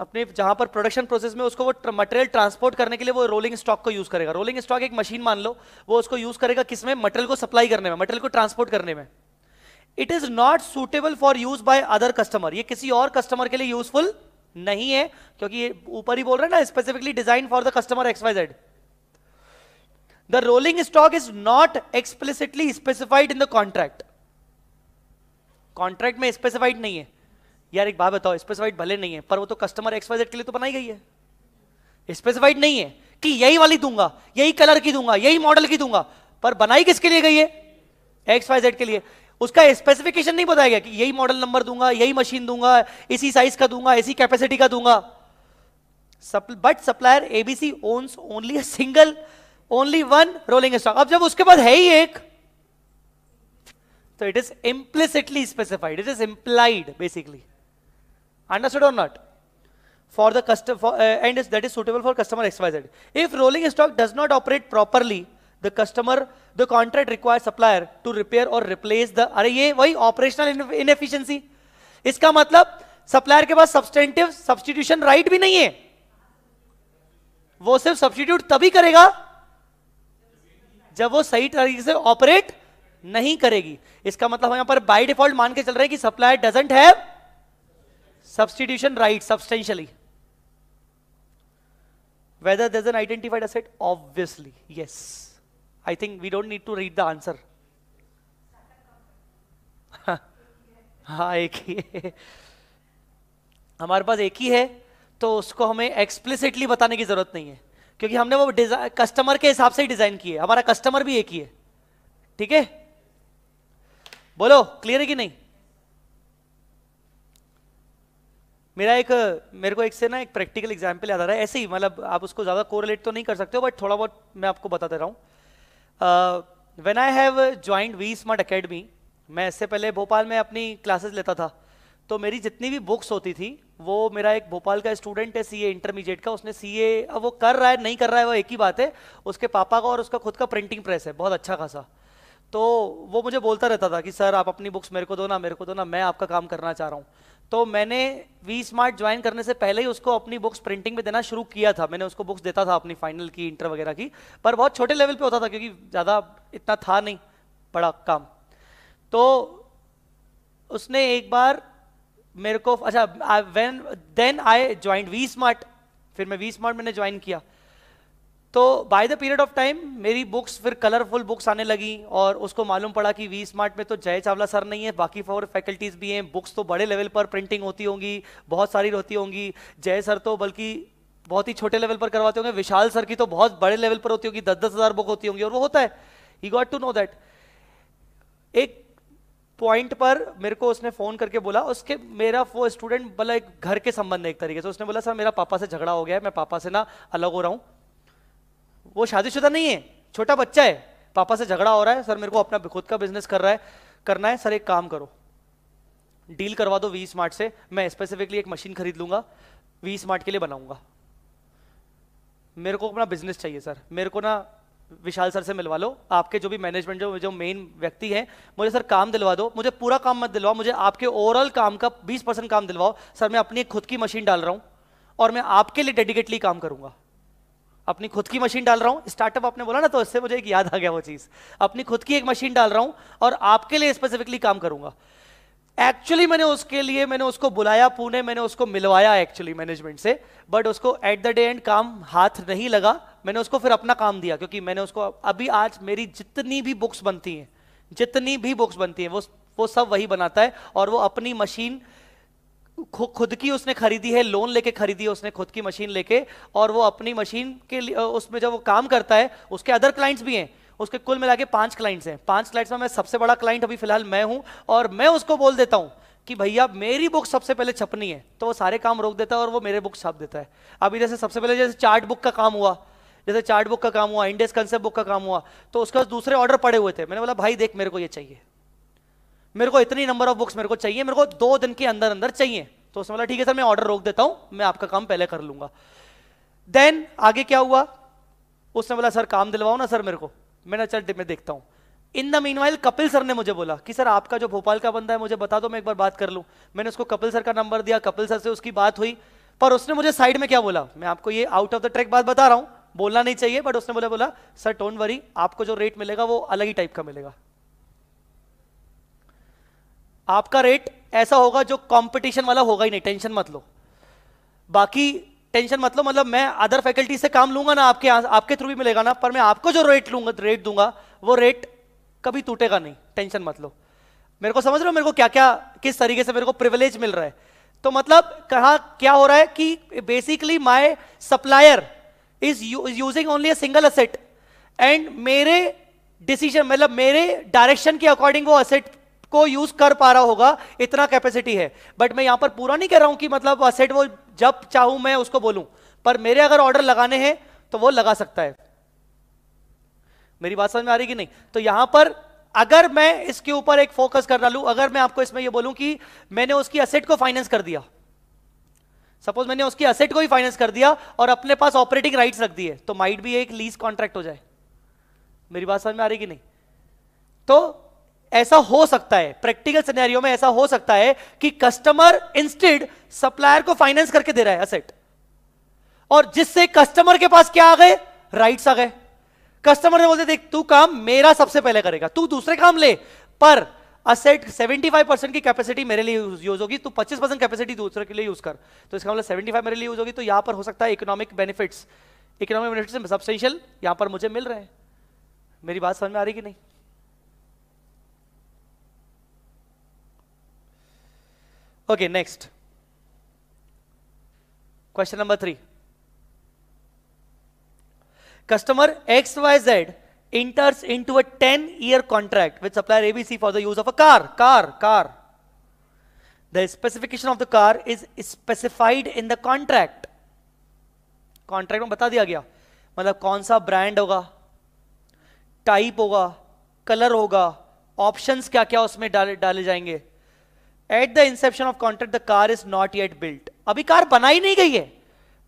Speaker 1: अपने जहां पर प्रोडक्शन प्रोसेस में उसको वो मटेरियल ट्रांसपोर्ट करने के लिए वो रोलिंग स्टॉक को यूज़ करेगा रोलिंग स्टॉक एक मशीन मान लो वो उसको यूज़ करेगा किसमें मटेरियल को सप्लाई करने में मटेरियल को ट्रांसपोर्ट करने में it is not suitable for use by other customer ये किसी और कस्टमर के लिए यूजफुल नहीं है क्योंकि ऊपर ही बोल रहे हैं ना specifically design for the customer X Y Z the rolling stock is not explicitly specified in the contract contract में स्पेसिफाइड नहीं है यार एक बात बताओ स्पेसिफाइड भले नहीं है पर वो तो कस्टमर एक्सपाइजेड के लिए तो बनाई गई है स्पेसिफाइड नहीं है कि यही वाली दूंगा यही कलर की दूंगा यही मॉडल की दूंगा पर बनाई किसके लिए गई है एक्सपाइजेड के लिए उसका स्पेसिफिकेशन नहीं बताया गया कि यही मॉडल नंबर दूंगा यही मशीन दूंगा इसी साइज का दूंगा इसी कैपेसिटी का दूंगा but supplier A B C owns only single only one rolling stock अब जब उसके पास है ही एक So it is implicitly specified. It is implied basically. Understood or not? For the custom for, uh, and is, that is suitable for customer XYZ. If rolling stock does not operate properly, the customer, the contract requires supplier to repair or replace the. are ye why operational inefficiency. iska matlab supplier ke paas substantive substitution right bhi nahi hai वो सिर्फ substitute तभी करेगा जब वो सही तरीके से operate नहीं करेगी इसका मतलब हम यहां पर बाय डिफॉल्ट मान के चल रहे हैं कि supplier doesn't have substitution right substantially whether doesn't identified asset obviously yes I think we don't need to read the answer हाँ एक ही है हमारे पास एक ही है तो उसको हमें एक्सप्लिसिटली बताने की जरूरत नहीं है क्योंकि हमने वो कस्टमर के हिसाब से ही डिजाइन किए हमारा कस्टमर भी एक ही है ठीक है बोलो क्लियर है कि नहीं मेरा एक मेरे को एक से ना एक प्रैक्टिकल एग्जाम्पल याद आ रहा है ऐसे ही मतलब आप उसको ज़्यादा कोरिलेट तो नहीं कर सकते हो बट थोड़ा बहुत मैं आपको बता दे रहा हूँ when I have joined V smart academy मैं इससे पहले भोपाल में अपनी क्लासेस लेता था तो मेरी जितनी भी बुक्स होती थी वो मेरा एक भोपाल का स्टूडेंट है सीए इंटरमीडिएट का उसने सीए अब वो कर रहा है नहीं कर रहा है वो एक ही बात है उसके पापा का और उसका खुद का प्रिंटिंग प्रेस है बहुत अच्छा खासा तो वो मुझे बोलता रहता था कि सर आप अपनी बुक्स मेरे को दो ना मेरे को दो ना मैं आपका काम करना चाह रहा हूँ तो मैंने वी स्मार्ट ज्वाइन करने से पहले ही उसको अपनी बुक्स प्रिंटिंग में देना शुरू किया था मैंने उसको बुक्स देता था अपनी फाइनल की इंटर वगैरह की पर बहुत छोटे लेवल पे होता था क्योंकि ज़्यादा इतना था नहीं बड़ा काम तो उसने एक बार मेरे को अच्छा when then I join V smart फिर मैं वी स्मार्ट मैंने ज्वाइन किया तो by the period of time मेरी बुक्स फिर कलरफुल बुक्स आने लगी और उसको मालूम पड़ा कि वी स्मार्ट में तो जय चावला सर नहीं है बाकी फॉर फैकल्टीज भी हैं बुक्स तो बड़े लेवल पर प्रिंटिंग होती होंगी बहुत सारी होती होंगी जय सर तो बल्कि बहुत ही छोटे लेवल पर करवाते होंगे विशाल सर की तो बहुत बड़े लेवल पर होती होगी दस दस हज़ार बुक होती होंगी और वो होता है he got to know that एक पॉइंट पर मेरे को उसने फ़ोन करके बोला उसके मेरा वो स्टूडेंट बोला मतलब एक घर के संबंध है एक तरीके से उसने बोला सर मेरा पापा से झगड़ा हो गया है मैं पापा से ना अलग हो रहा हूँ वो शादीशुदा नहीं है छोटा बच्चा है पापा से झगड़ा हो रहा है सर मेरे को अपना खुद का बिजनेस कर रहा है करना है सर एक काम करो डील करवा दो वी स्मार्ट से मैं स्पेसिफिकली एक मशीन खरीद लूंगा वी स्मार्ट के लिए बनाऊंगा मेरे को अपना बिजनेस चाहिए सर मेरे को ना विशाल सर से मिलवा लो आपके जो भी मैनेजमेंट जो जो मेन व्यक्ति हैं मुझे सर काम दिलवा दो मुझे पूरा काम मत दिलवाओ मुझे आपके ओवरऑल काम का 20 परसेंट काम दिलवाओ सर मैं अपनी खुद की मशीन डाल रहा हूँ और मैं आपके लिए डेडिकेटली काम करूँगा अपनी खुद की मशीन डाल रहा हूं स्टार्टअप आपने बोला ना तो इससे मुझे एक याद आ गया वो चीज अपनी खुद की एक मशीन डाल रहा हूं और आपके लिए स्पेसिफिकली काम करूंगा एक्चुअली मैंने उसके लिए मैंने उसको बुलाया पुणे मैंने उसको मिलवाया एक्चुअली मैनेजमेंट से बट उसको एट द डे एंड काम हाथ नहीं लगा मैंने उसको फिर अपना काम दिया क्योंकि मैंने उसको अभी आज मेरी जितनी भी बुक्स बनती हैं जितनी भी बुक्स बनती हैं वो वो सब वही बनाता है और वो अपनी मशीन खुद की उसने खरीदी है लोन लेके खरीदी है उसने खुद की मशीन लेके और वो अपनी मशीन के लिए उसमें जब वो काम करता है उसके अदर क्लाइंट्स भी हैं उसके कुल मिला के पांच क्लाइंट्स हैं पांच क्लाइंट्स में मैं सबसे बड़ा क्लाइंट अभी फिलहाल मैं हूं और मैं उसको बोल देता हूं कि भैया मेरी बुक सबसे पहले छपनी है तो वो सारे काम रोक देता है और वो मेरे बुक छाप देता है अभी जैसे सबसे पहले जैसे चार्ट बुक का काम हुआ जैसे चार्ट बुक का काम हुआ इंडेक्स कंसेप्ट बुक का काम हुआ तो उसके पास दूसरे ऑर्डर पड़े हुए थे मैंने बोला भाई देख मेरे को ये चाहिए मेरे को इतनी नंबर ऑफ बुक्स मेरे को चाहिए मेरे को दो दिन के अंदर अंदर चाहिए तो उसने बोला ठीक है सर मैं ऑर्डर रोक देता हूं मैं आपका काम पहले कर लूंगा देन आगे क्या हुआ उसने बोला सर काम दिलवाओ ना सर मेरे को मैं ना चल मैं देखता हूँ in the mean Kapil sir ने मुझे बोला कि सर आपका जो भोपाल का बंदा है मुझे बता दो मैं एक बार बात कर लूं मैंने उसको कपिल सर का नंबर दिया कपिल सर से उसकी बात हुई पर उसने मुझे साइड में क्या बोला मैं आपको ये आउट ऑफ द ट्रैक बात बता रहा हूँ बोलना नहीं चाहिए बट उसने बोला बोला सर डोंट वरी आपको जो रेट मिलेगा वो अलग ही टाइप का मिलेगा आपका रेट ऐसा होगा जो कंपटीशन वाला होगा ही नहीं टेंशन मत लो बाकी टेंशन मतलब मतलब मैं अदर फैकल्टी से काम लूंगा ना आपके आपके थ्रू भी मिलेगा ना पर मैं आपको जो रेट लूंगा रेट दूंगा वो रेट कभी टूटेगा नहीं टेंशन मत लो मेरे को समझ रहे हो मेरे को क्या क्या किस तरीके से मेरे को प्रिविलेज मिल रहा है तो मतलब कहा क्या हो रहा है कि basically my supplier is using only a single asset and मेरे डिसीजन मतलब मेरे डायरेक्शन के अकॉर्डिंग वो असेट को यूज कर पा रहा होगा इतना कैपेसिटी है बट मैं यहां पर पूरा नहीं कह रहा हूं कि मतलब असेट वो जब चाहूं मैं उसको बोलूं पर मेरे अगर ऑर्डर लगाने हैं तो वो लगा सकता है मेरी बात समझ में आ रही कि नहीं तो यहां पर अगर मैं इसके ऊपर एक फोकस कर डालू अगर मैं आपको इसमें यह बोलूं कि मैंने उसकी असेट को फाइनेंस कर दिया सपोज मैंने उसकी असेट को ही फाइनेंस कर दिया और अपने पास ऑपरेटिंग राइट्स रख दिए तो माइट भी एक लीज कॉन्ट्रैक्ट हो जाए मेरी बात समझ में आ रही कि नहीं तो ऐसा हो सकता है प्रैक्टिकल सिनेरियो में ऐसा हो सकता है कि कस्टमर इंस्टेड सप्लायर को फाइनेंस करके दे रहा है असेट और जिससे कस्टमर के पास क्या आ गए राइट्स आ गए कस्टमर ने बोलते देख तू काम मेरा सबसे पहले करेगा तू दूसरे काम ले पर असेट 75 परसेंट की कैपेसिटी मेरे लिए यूज होगी तो 25 परसेंट कैपेसिटी दूसरे के लिए यूज कर तो इसका मतलब 75 मेरे लिए यूज होगी तो यहां पर हो सकता है इकोनॉमिक बेनिफिट्स इकोनॉमिक बेनिफिट्स सबसे यहां पर मुझे मिल रहे हैं मेरी बात समझ में आ रही कि नहीं okay next question number 3 customer xyz enters into a 10 year contract with supplier abc for the use of a car car car the specification of the car is specified in the contract contract में बता दिया गया मतलब कौन सा brand होगा type होगा colour होगा ऑप्शंस क्या क्या उसमें डाले डाले जाएंगे at the inception of contract the car is not yet built अभी कार बनाई नहीं गई है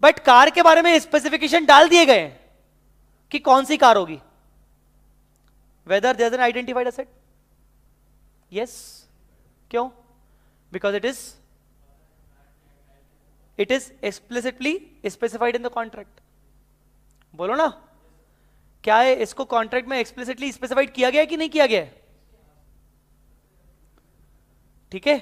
Speaker 1: बट कार के बारे में स्पेसिफिकेशन डाल दिए गए हैं कि कौन सी कार होगी whether there an identified asset yes क्यों because it is it is explicitly specified in the contract बोलो ना क्या है इसको कॉन्ट्रैक्ट में एक्सप्लिसिटली स्पेसिफाइड किया गया है कि नहीं किया गया है ठीक है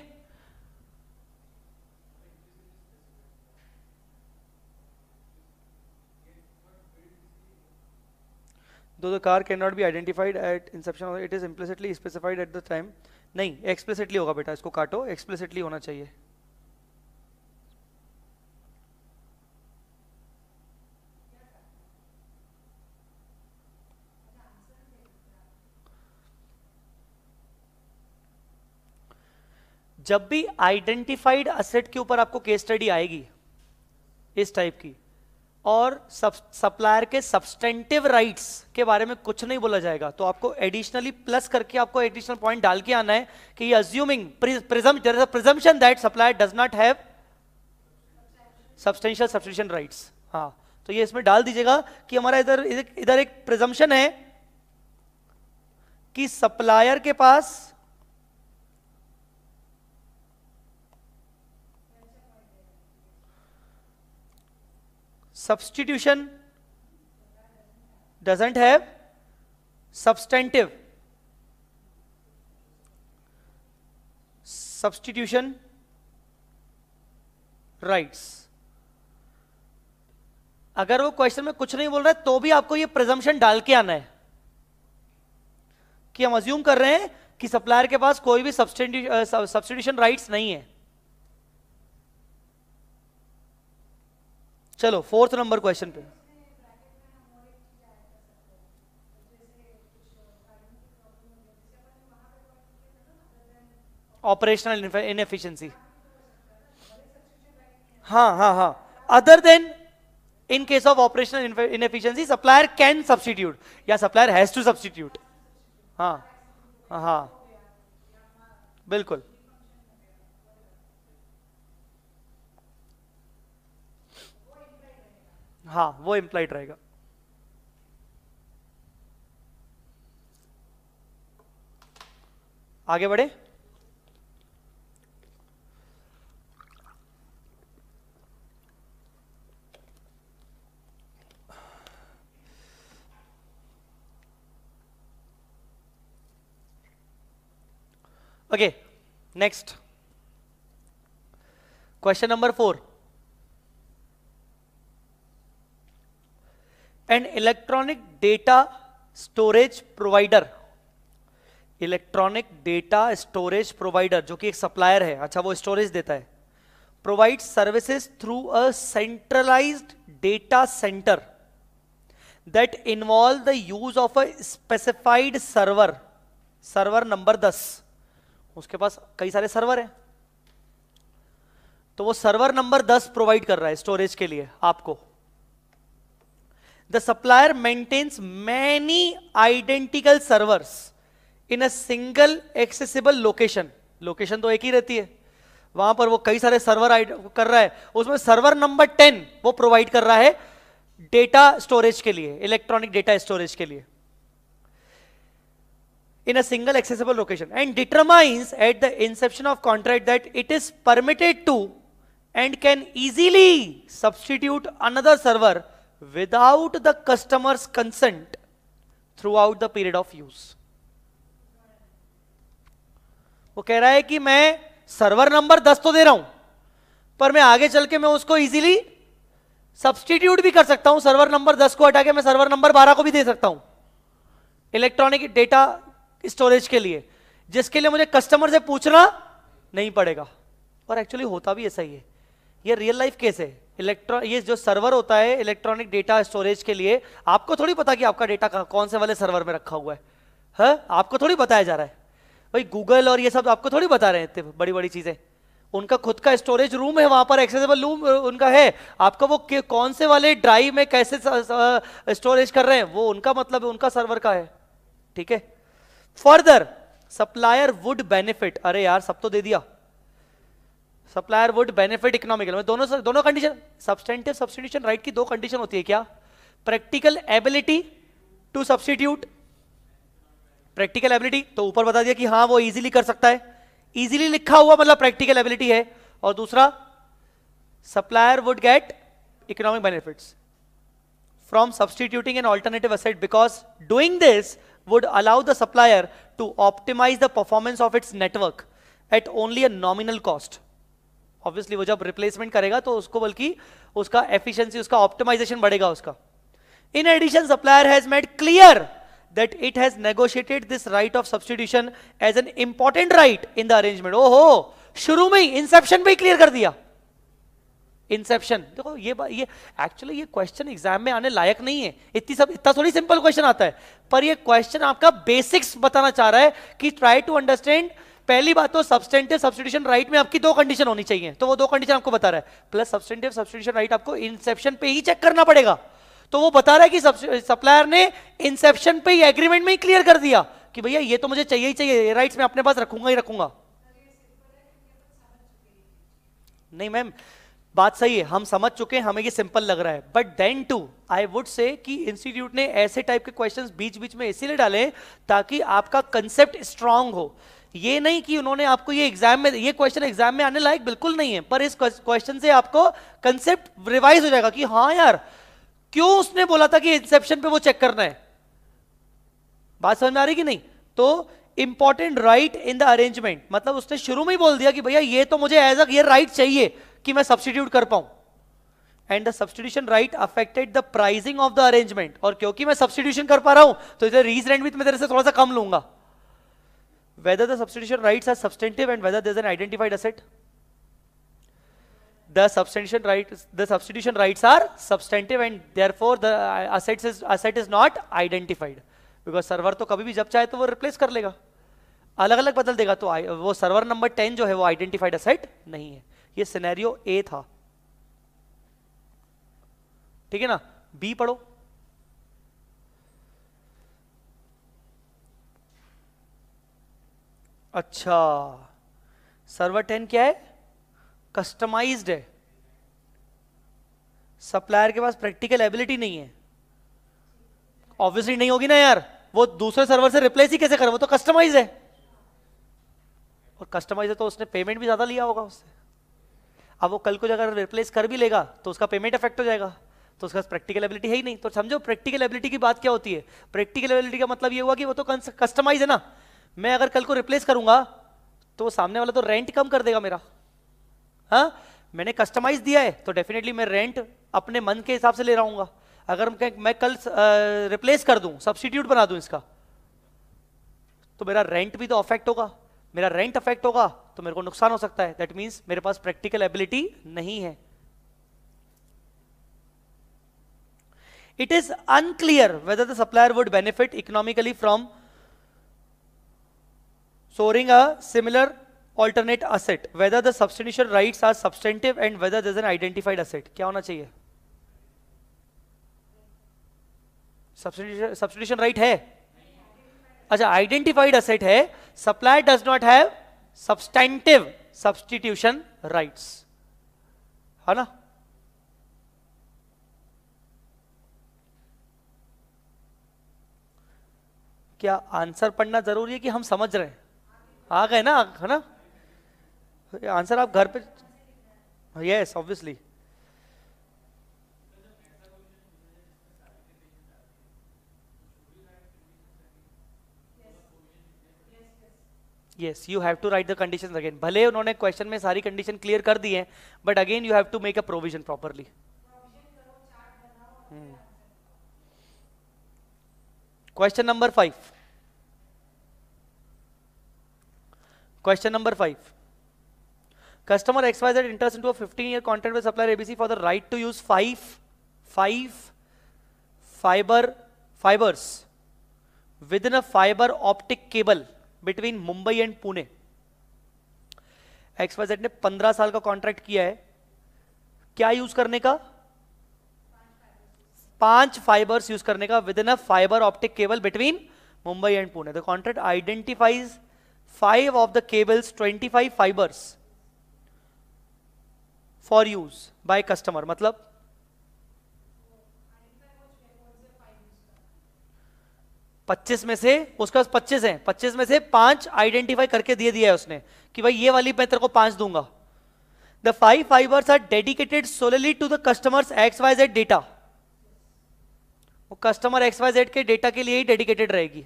Speaker 1: दो दो कार can not be identified at inception it is implicitly specified at the time नहीं एक्सप्लिसिटली होगा बेटा इसको काटो एक्सप्लिसिटली होना चाहिए जब भी आइडेंटिफाइड असेट के ऊपर आपको केस स्टडी आएगी इस टाइप की और सप्लायर के सब्सटेंटिव राइट्स के बारे में कुछ नहीं बोला जाएगा तो आपको एडिशनली प्लस करके आपको एडिशनल पॉइंट डाल के आना है कि assuming presumption that supplier does not have substantial substitution rights हाँ तो ये इसमें डाल दीजिएगा कि हमारा इधर इधर एक प्रिजम्पन है कि सप्लायर के पास substitution doesn't have substantive substitution rights अगर वो क्वेश्चन में कुछ नहीं बोल रहा है तो भी आपको ये प्रजम्पन डाल के आना है कि हम अज्यूम कर रहे हैं कि सप्लायर के पास कोई भी सब्सटीट्यूशन राइट्स नहीं है चलो फोर्थ नंबर क्वेश्चन पे ऑपरेशनल इनएफिशिएंसी हाँ हाँ हाँ other than in case of operational inefficiency supplier can substitute या सप्लायर हैज टू सब्सटीट्यूट हाँ हाँ बिल्कुल हाँ वो इंप्लाइड रहेगा आगे बढ़े okay next question number four and electronic data storage provider electronic data storage provider जो कि एक सप्लायर है अच्छा वो स्टोरेज देता है provide services through a centralised data center that involve the use of a specified server server number दस उसके पास कई सारे सर्वर हैं तो वो सर्वर नंबर दस प्रोवाइड कर रहा है स्टोरेज के लिए आपको the supplier maintains many identical servers in a single accessible location location to ek hi rehti hai वहां पर वो कई सारे सर्वर आइड कर रहा है उसमें सर्वर नंबर टेन वो प्रोवाइड कर रहा है डेटा स्टोरेज के लिए इलेक्ट्रॉनिक डेटा स्टोरेज के लिए in a single accessible location and determines at the inception of contract that it is permitted to and can easily substitute another server without the customer's consent throughout the period of use वो कह रहा है कि मैं server number दस तो दे रहा हूं पर मैं आगे चल के मैं उसको इजीली सब्सटीट्यूट भी कर सकता हूं सर्वर नंबर दस को हटा के मैं सर्वर नंबर बारह को भी दे सकता हूं इलेक्ट्रॉनिक डेटा स्टोरेज के लिए जिसके लिए मुझे कस्टमर से पूछना नहीं पड़ेगा और एक्चुअली होता भी ऐसा ही है ये रियल लाइफ केस है इलेक्ट्रॉन ये जो सर्वर होता है इलेक्ट्रॉनिक डेटा स्टोरेज के लिए आपको थोड़ी पता कि आपका डेटा कौन से वाले सर्वर में रखा हुआ है हा? आपको थोड़ी बताया जा रहा है भाई गूगल और ये सब आपको थोड़ी बता रहे हैं इतने बड़ी बड़ी चीज़ें उनका खुद का स्टोरेज रूम है वहां पर एक्सेसिबल रूम उनका है आपका वो कौन से वाले ड्राइव में कैसे स्टोरेज कर रहे हैं वो उनका मतलब है उनका सर्वर का है ठीक है फर्दर सप्लायर वुड बेनिफिट अरे यार सब तो दे दिया सप्लायर वुड बेनिफिट इकोनॉमिकल में दोनों सर, दोनों कंडीशन सब्सटेंटिव सब्सटीट्यूशन राइट की दो कंडीशन होती है क्या practical ability to substitute practical ability तो ऊपर बता दिया कि हाँ वो इजीली कर सकता है इजीली लिखा हुआ मतलब प्रैक्टिकल एबिलिटी है और दूसरा supplier would get economic benefit from substituting an alternative asset because doing this would allow the supplier to optimise the performance of its network at only a nominal cost obviously वो जब replacement करेगा तो उसको बल्कि उसका efficiency उसका optimisation बढ़ेगा उसका in addition supplier has made clear that it has negotiated this right of substitution as an important right in the arrangement ओहो शुरू में ही इंसेप्शन पे क्लियर कर दिया इंसेप्शन देखो ये ये एक्चुअली ये क्वेश्चन एग्जाम में आने लायक नहीं है इतनी सब इतना थोड़ी सिंपल क्वेश्चन आता है पर ये क्वेश्चन आपका बेसिक्स बताना चाह रहा है कि ट्राई टू अंडरस्टैंड पहली बात तो सब्सटेंटिव सब्सटीट्यूशन राइट में आपकी दो कंडीशन होनी चाहिए तो वो दो कंडीशन आपको बता रहा है प्लस सब्सटेंटिव सब्सटीट्यूशन राइट आपको इंसेप्शन पे ही चेक करना पड़ेगा तो वो बता रहा है कि सप्लायर ने इंसेप्शन पे ही एग्रीमेंट में ही क्लियर कर दिया कि भैया ये तो मुझे चाहिए ही चाहिए राइट मैं अपने पास रखूंगा ही रखूंगा नहीं मैम बात सही है हम समझ चुके हैं हमें ये सिंपल लग रहा है but then too I would say कि इंस्टीट्यूट ने ऐसे टाइप के क्वेश्चंस बीच बीच में इसीलिए डाले ताकि आपका कंसेप्ट स्ट्रांग हो ये नहीं कि उन्होंने आपको ये एग्जाम में ये क्वेश्चन एग्जाम में आने लायक बिल्कुल नहीं है पर इस क्वेश्चन से आपको कंसेप्ट रिवाइज हो जाएगा कि हाँ यार क्यों उसने बोला था कि इंसेप्शन पे वो चेक करना है बात समझ में आ रही कि नहीं तो important right in the arrangement मतलब उसने शुरू में ही बोल दिया कि भैया ये तो मुझे एज अ ये राइट चाहिए कि मैं सब्सटीट्यूट कर पाऊं and the substitution right affected the pricing of the arrangement और क्योंकि मैं सब्सटीट्यूशन कर पा रहा हूं तो इधर रीज रेंट भी मैं तेरे से थोड़ा सा कम लूंगा whether the substitution rights are substantive and whether there's an identified asset the substitution rights the substitution rights are substantive and therefore the assets is asset is not identified because server to kabhi bhi jab chahe to wo replace kar lega alag alag badal dega to wo server number 10 jo hai wo identified asset nahi hai ye scenario a tha theek hai na b padho अच्छा server ten क्या है customised है supplier के पास practical ability नहीं है obviously नहीं होगी ना यार वो दूसरे सर्वर से रिप्लेस ही कैसे करे वो तो कस्टमाइज है और कस्टमाइज है तो उसने पेमेंट भी ज्यादा लिया होगा उससे अब वो कल को अगर रिप्लेस कर भी लेगा तो उसका पेमेंट इफेक्ट हो जाएगा तो उसका प्रैक्टिकल एबिलिटी है ही नहीं तो समझो प्रैक्टिकल एबिलिटी की बात क्या होती है प्रैक्टिकल एबिलिटी का मतलब ये हुआ कि वो तो कस्टमाइज है ना मैं अगर कल को रिप्लेस करूंगा तो सामने वाला तो रेंट कम कर देगा मेरा हा? मैंने कस्टमाइज दिया है तो डेफिनेटली मैं रेंट अपने मन के हिसाब से ले रहा अगर मैं कल रिप्लेस कर दूं सब्सिट्यूट बना दूं इसका तो मेरा रेंट भी तो अफेक्ट होगा मेरा रेंट अफेक्ट होगा तो मेरे को नुकसान हो सकता है दैट मीन्स मेरे पास प्रैक्टिकल एबिलिटी नहीं है it is unclear whether the supplier would benefit economically from soaring a similar alternate asset whether the substantial rights are substantive and whether there is an identified asset kya hona chahiye substitution right है अच्छा identified asset है supplier does not have substantive substitution rights है ना क्या answer पढ़ना जरूरी है कि हम समझ रहे हैं आ गए ना है ना आंसर आप घर पे yes obviously yes you have to write the condition again भले उन्होंने क्वेश्चन में सारी कंडीशन क्लियर कर दी है but again you have to make a provision properly question number five Question number 5. Customer XYZ enters into a 15-year contract with supplier ABC for the right to use 5, 5 fiber fibers within a fiber optic cable between Mumbai and Pune. XYZ ने 15 साल का contract किया है क्या use करने का पांच fibres use करने का within a fibre optic cable between Mumbai and Pune the contract identifies five of the cables 25 fibers for use by customer मतलब पच्चीस में से उसके पास पच्चीस है पच्चीस में से पांच आइडेंटिफाई करके दे दिया है उसने कि भाई ये वाली मैं तेरे को पांच दूंगा the five fibres are dedicated solely to the customers X Y Z data वो कस्टमर एक्स वाई जेड के डेटा के लिए ही डेडिकेटेड रहेगी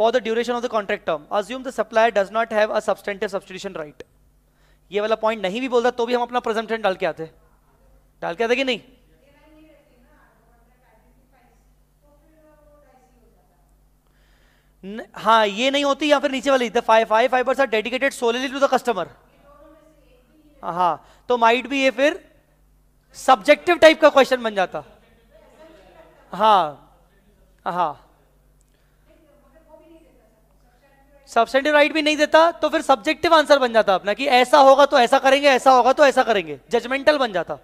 Speaker 1: for the duration of the contract term assume the supplier does not have a substantive substitution right ये वाला point नहीं भी बोलता तो भी हम अपना प्रेजेंटेशन डाल के आते डाल के आते कि नहीं हाँ ये नहीं होती या फिर नीचे वाली five five are dedicated solely to the customer हाँ तो माइट भी ये फिर सब्जेक्टिव टाइप का क्वेश्चन बन जाता हाँ हाँ सब्सटेंटिव राइट भी नहीं देता तो फिर सब्जेक्टिव आंसर बन जाता अपना कि ऐसा होगा तो ऐसा करेंगे ऐसा होगा तो ऐसा करेंगे जजमेंटल बन जाता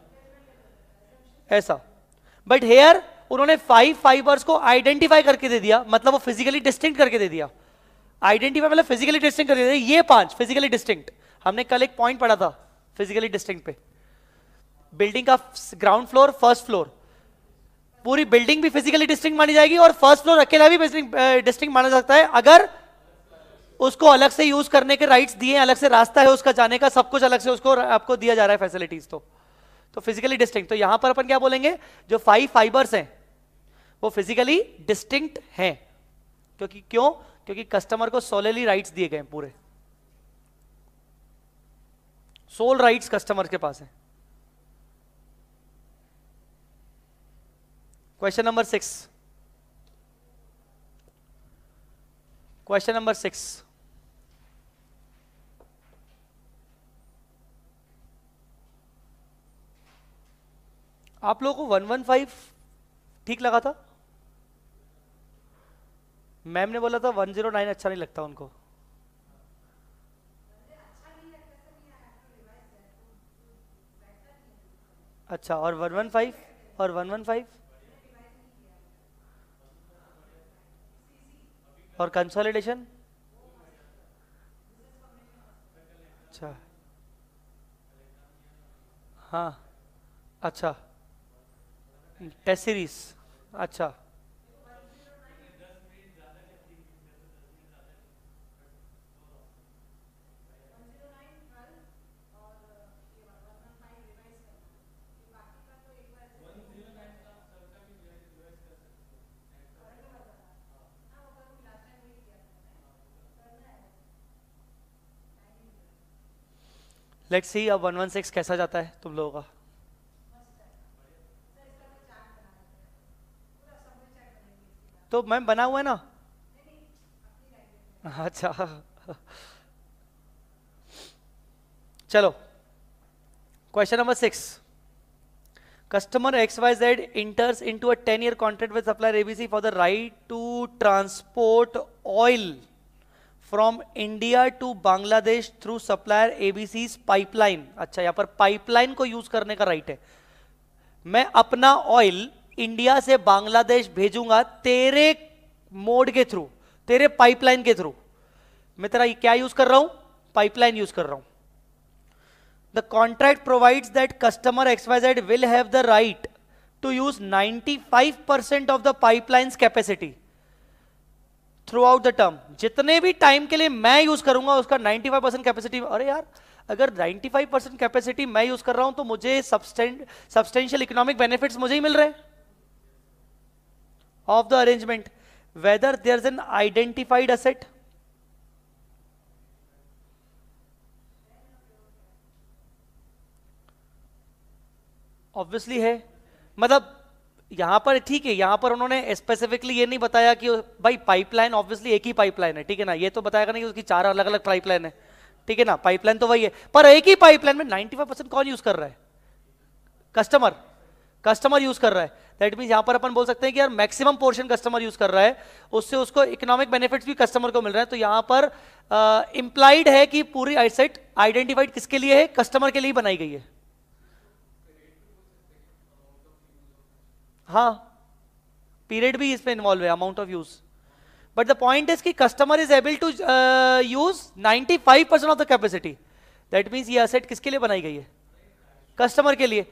Speaker 1: ऐसा बट हेयर उन्होंने फाइव फाइबर्स को आइडेंटिफाई करके दे दिया मतलब वो फिजिकली डिस्टिंक्ट करके दे दिया आइडेंटिफाई मतलब फिजिकली डिस्टिंक्ट करके दे दिया ये पांच फिजिकली डिस्टिंक्ट हमने कल एक पॉइंट पढ़ा था फिजिकली डिस्टिंक्ट पे बिल्डिंग का ग्राउंड फ्लोर फर्स्ट फ्लोर पूरी बिल्डिंग भी फिजिकली डिस्टिंग मानी जाएगी और फर्स्ट फ्लोर अकेला भी डिस्टिंग माना जाता है अगर उसको अलग से यूज करने के राइट्स दिए अलग से रास्ता है उसका जाने का सब कुछ अलग से उसको आपको दिया जा रहा है फैसिलिटीज तो तो फिजिकली डिस्टिंक्ट तो यहां पर अपन क्या बोलेंगे जो फाइव फाइबर्स हैं वो फिजिकली डिस्टिंक्ट हैं क्योंकि क्यों क्योंकि कस्टमर को सोलेली राइट्स दिए गए पूरे सोल राइट्स कस्टमर के पास है question number six question number six आप लोगों को वन वन फाइव ठीक लगा था मैम ने बोला था वन जीरो नाइन अच्छा नहीं लगता उनको अच्छा और वन वन फाइव और वन वन फाइव और कंसोलिडेशन अच्छा हाँ अच्छा टेसरीज अच्छा लेट्स सी अब 116 कैसा जाता है तुम लोगों का तो मैम बना हुआ है ना अच्छा चलो question number six customer X Y Z enters into a ten year contract with supplier ABC for the right to transport oil from India to Bangladesh through supplier ABC pipeline अच्छा यहां पर पाइपलाइन को यूज करने का right है मैं अपना oil India से बांग्लादेश भेजूंगा तेरे मोड के थ्रू तेरे पाइपलाइन के थ्रू मैं तेरा क्या यूज कर रहा हूं पाइपलाइन यूज कर रहा हूं the contract provides that customer XYZ will have the right to use 95 percent of the pipeline's capacity throughout the term जितने भी टाइम के लिए मैं यूज करूंगा उसका 95 परसेंट कैपेसिटी अरे यार अगर 95 परसेंट कैपेसिटी मैं यूज कर रहा हूं तो मुझे सब्सटेंशियल इकोनॉमिक बेनिफिट्स मुझे ही मिल रहे हैं of the arrangement whether there is an identified asset obviously है मतलब यहां पर ठीक है यहां पर उन्होंने स्पेसिफिकली ये नहीं बताया कि भाई पाइपलाइन ऑब्वियसली एक ही पाइपलाइन है ठीक है ना ये तो बताया नहीं उसकी चार अलग अलग पाइपलाइन है ठीक है ना पाइपलाइन तो वही है पर एक ही पाइपलाइन में 95 परसेंट कौन यूज कर रहा है कस्टमर कस्टमर यूज कर रहा है दैट मीन यहां पर अपन बोल सकते हैं कि यार मैक्सिमम पोर्शन कस्टमर यूज कर रहा है उससे उसको इकोनॉमिक बेनिफिट्स भी कस्टमर को मिल रहा है तो यहां पर इंप्लाइड uh, है कि पूरी आइसेट आइडेंटिफाइड किसके लिए है कस्टमर के लिए बनाई गई है हाँ पीरियड भी इसमें इन्वॉल्व है amount of use but the point is कि customer is able to use 95 percent of the capacity that means ये असेट किसके लिए बनाई गई है कस्टमर के लिए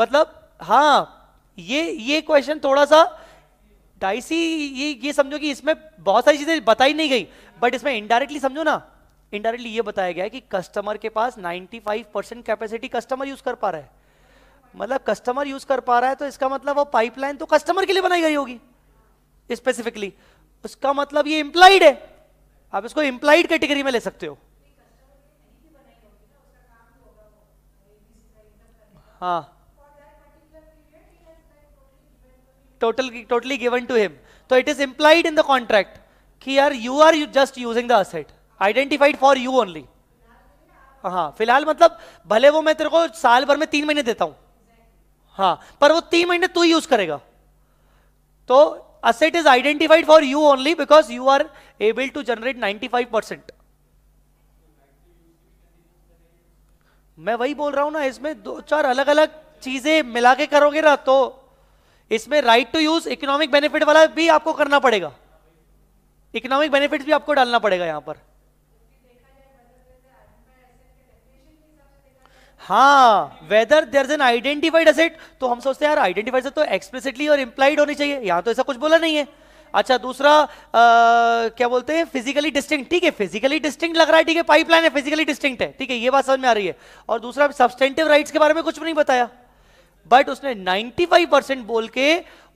Speaker 1: मतलब हाँ ये ये क्वेश्चन थोड़ा सा डाइसी ये ये समझो कि इसमें बहुत सारी चीजें बताई नहीं गई बट इसमें इनडायरेक्टली समझो ना इनडायरेक्टली ये बताया गया है कि कस्टमर के पास 95 परसेंट कैपेसिटी कस्टमर यूज कर पा रहा है मतलब कस्टमर यूज कर पा रहा है तो इसका मतलब वो पाइपलाइन तो कस्टमर के लिए बनाई गई होगी स्पेसिफिकली उसका मतलब ये इंप्लाइड है आप इसको इंप्लाइड कैटेगरी में ले सकते हो हाँ total totally given to him so it is implied in the contract कि यार you are just using the asset identified for you only हाँ फिलहाल मतलब भले वो मैं तेरे को साल भर में तीन महीने देता हूं हाँ पर वो तीन महीने तू यूज करेगा तो asset is identified for you only because you are able to generate 95 percent मैं वही बोल रहा हूं ना इसमें दो चार अलग अलग चीजें मिला के करोगे ना तो इसमें right to use economic benefit वाला भी आपको करना पड़ेगा इकोनॉमिक बेनिफिट भी आपको डालना पड़ेगा यहां पर हाँ whether there an identified asset तो हम सोचते हैं यार आइडेंटिफाइड तो एक्सप्लिसिटली और इंप्लाइड होनी चाहिए यहां तो ऐसा कुछ बोला नहीं है अच्छा दूसरा आ, क्या बोलते हैं फिजिकली डिस्टिंक्ट ठीक है फिजिकली डिस्टिंक्ट लग रहा है ठीक है पाइपलाइन है फिजिकली डिस्टिंक्ट है ठीक है ये बात समझ में आ रही है और दूसरा सब्सटेंटिव राइट्स के बारे में कुछ भी नहीं बताया बट उसने 95 परसेंट बोल के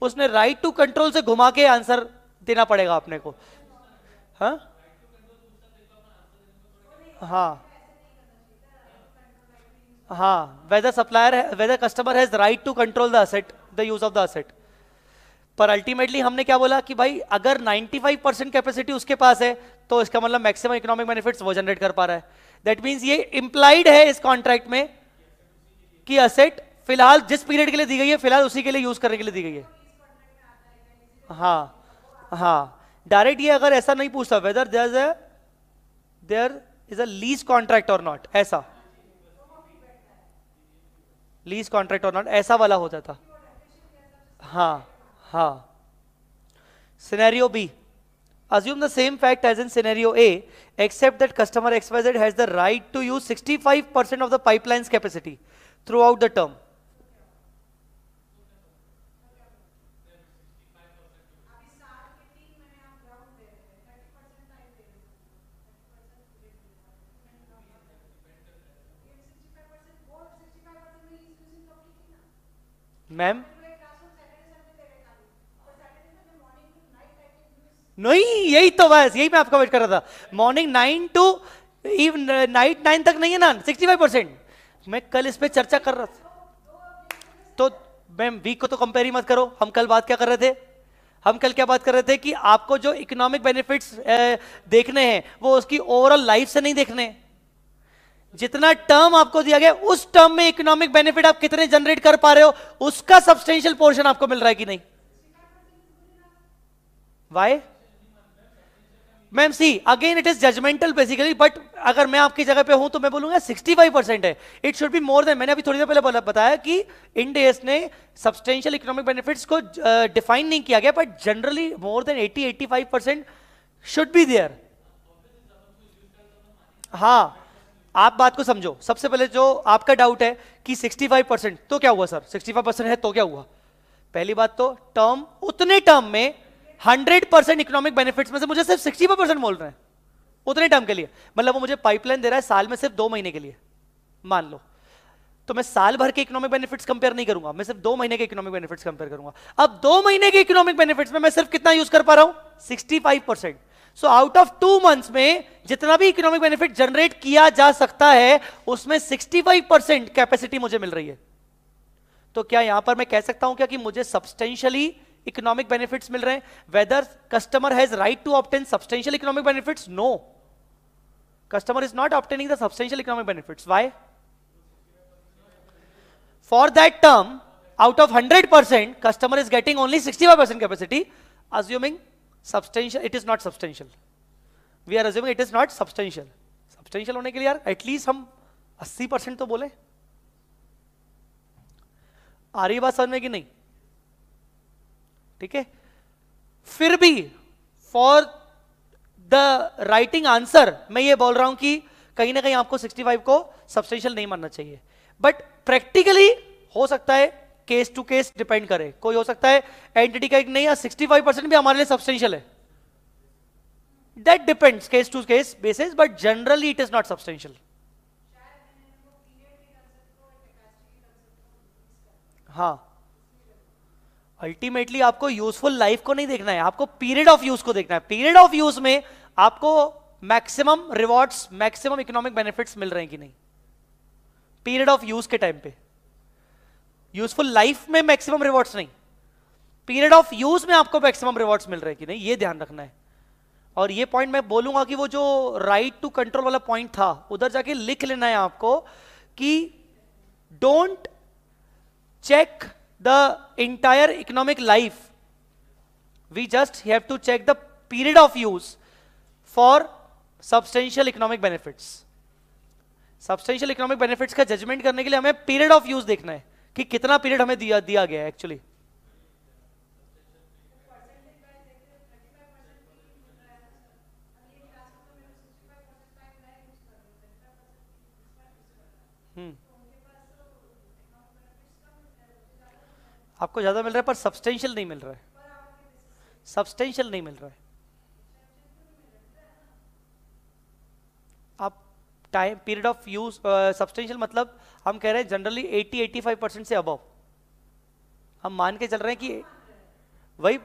Speaker 1: उसने राइट टू कंट्रोल से घुमा के आंसर देना पड़ेगा आपने को हाँ हाँ whether supplier whether customer has right to control the asset the use of the asset पर अल्टीमेटली हमने क्या बोला कि भाई अगर 95 परसेंट कैपेसिटी उसके पास है तो इसका मतलब मैक्सिमम इकोनॉमिक बेनिफिट्स वो जनरेट कर पा रहा है दैट मीन्स ये इंप्लाइड है इस कॉन्ट्रैक्ट में कि असेट फिलहाल जिस पीरियड के लिए दी गई है फिलहाल उसी के लिए यूज करने के लिए दी गई है हाँ हाँ डायरेक्ट ये अगर ऐसा नहीं पूछता whether there is there is a lease contract और नॉट ऐसा लीज कॉन्ट्रैक्ट और नॉट ऐसा वाला होता था हाँ हाँ scenario B fact as in fact a except that customer except has the right to use sixty five percent 65% the pipeline's capacity throughout the term ma'am नहीं यही तो बस यही मैं आपका वेट कर रहा था morning nine to even night nine तक नहीं है ना सिक्सटी फाइव परसेंट मैं कल इस पर चर्चा कर रहा था तो मैम वीक को तो कंपेयर ही मत करो हम कल बात क्या कर रहे थे हम कल क्या बात कर रहे थे कि आपको जो इकोनॉमिक बेनिफिट्स uh, देखने हैं वो उसकी ओवरऑल लाइफ से नहीं देखने हैं जितना टर्म आपको दिया गया उस टर्म में इकोनॉमिक बेनिफिट आप कितने जनरेट कर पा रहे हो उसका सब्सटेंशियल पोर्शन आपको मिल रहा है कि नहीं why ma'am see again it is judgemental basically but अगर मैं आपकी जगह पे हूं तो मैं बोलूंगा 65 परसेंट है it should be more than मैंने अभी थोड़ी देर पहले बताया कि डेस ने सब्सटेंशियल इकोनॉमिक बेनिफिट्स को डिफाइन uh, नहीं किया गया but generally more than 80 85 percent should be there हाँ आप बात को समझो सबसे पहले जो आपका डाउट है कि 65 परसेंट तो क्या हुआ सर 65 परसेंट है तो क्या हुआ पहली बात तो टर्म उतने टर्म में 100 परसेंट इकोनॉमिक बेनिफिट्स में से मुझे सिर्फ 65 परसेंट बोल रहे हैं उतने टर्म के लिए मतलब वो मुझे पाइपलाइन दे रहा है साल में सिर्फ दो महीने के लिए मान लो तो मैं साल भर के इकोनॉमिक बेनिफिट्स कंपेयर नहीं करूंगा मैं सिर्फ दो महीने के इकोनॉमिक बेनिफिट्स कंपेयर करूंगा अब दो महीने के इकोनॉमिक बेनिफिट्स में मैं सिर्फ कितना यूज कर पा रहा हूं sixty percent so out of two months में जितना भी इकोनॉमिक बेनिफिट जनरेट किया जा सकता है उसमें 65 परसेंट कैपेसिटी मुझे मिल रही है तो क्या यहां पर मैं कह सकता हूं क्या कि मुझे सब्सटेंशियली इकोनॉमिक बेनिफिट्स मिल रहे हैं whether customer has right to obtain substantial economic benefits no customer is not obtaining the substantial economic benefits why out of hundred percent customer 100% getting only sixty five 65% capacity assuming substantial it is not substantial we are assuming it is not substantial substantial होने के लिए यार at least हम 80 percent तो बोले आ रही बात समझ में कि नहीं ठीक है फिर भी फॉर द राइटिंग आंसर मैं ये बोल रहा हूं कि कहीं ना कहीं आपको 65 को सब्सटेंशियल नहीं मानना चाहिए बट प्रैक्टिकली हो सकता है केस टू केस डिपेंड करे कोई हो सकता है एंटिटी का एक नहीं है सिक्सटी फाइव परसेंट भी हमारे लिए सब्सटेंशियल है that depends case to case basis but generally it is not substantial हा अल्टीमेटली आपको यूजफुल लाइफ को नहीं देखना है आपको पीरियड ऑफ यूज को देखना है पीरियड ऑफ यूज में आपको maximum rewards maximum economic benefits मिल रहे हैं कि नहीं पीरियड ऑफ यूज के टाइम पे यूजफुल लाइफ में मैक्सिमम रिवॉर्ड्स नहीं पीरियड ऑफ यूज में आपको मैक्सिमम रिवॉर्ड्स मिल रहे हैं कि नहीं ये ध्यान रखना है और ये पॉइंट मैं बोलूंगा कि वो जो राइट टू कंट्रोल वाला पॉइंट था उधर जाके लिख लेना है आपको कि don't check the entire economic life we just have to check the period of use for substantial economic benefits substantial economic benefits का जजमेंट करने के लिए हमें पीरियड ऑफ यूज देखना है कि कितना पीरियड हमें दिया दिया गया एक्चुअली हम्म। आपको ज़्यादा मिल रहा है पर सब्सटेंशियल नहीं मिल रहा है सब्सटेंशियल नहीं मिल रहा है time period of use substantial मतलब हम कह रहे हैं जनरली 80 85 परसेंट से अबव हम मान के चल रहे हैं कि वही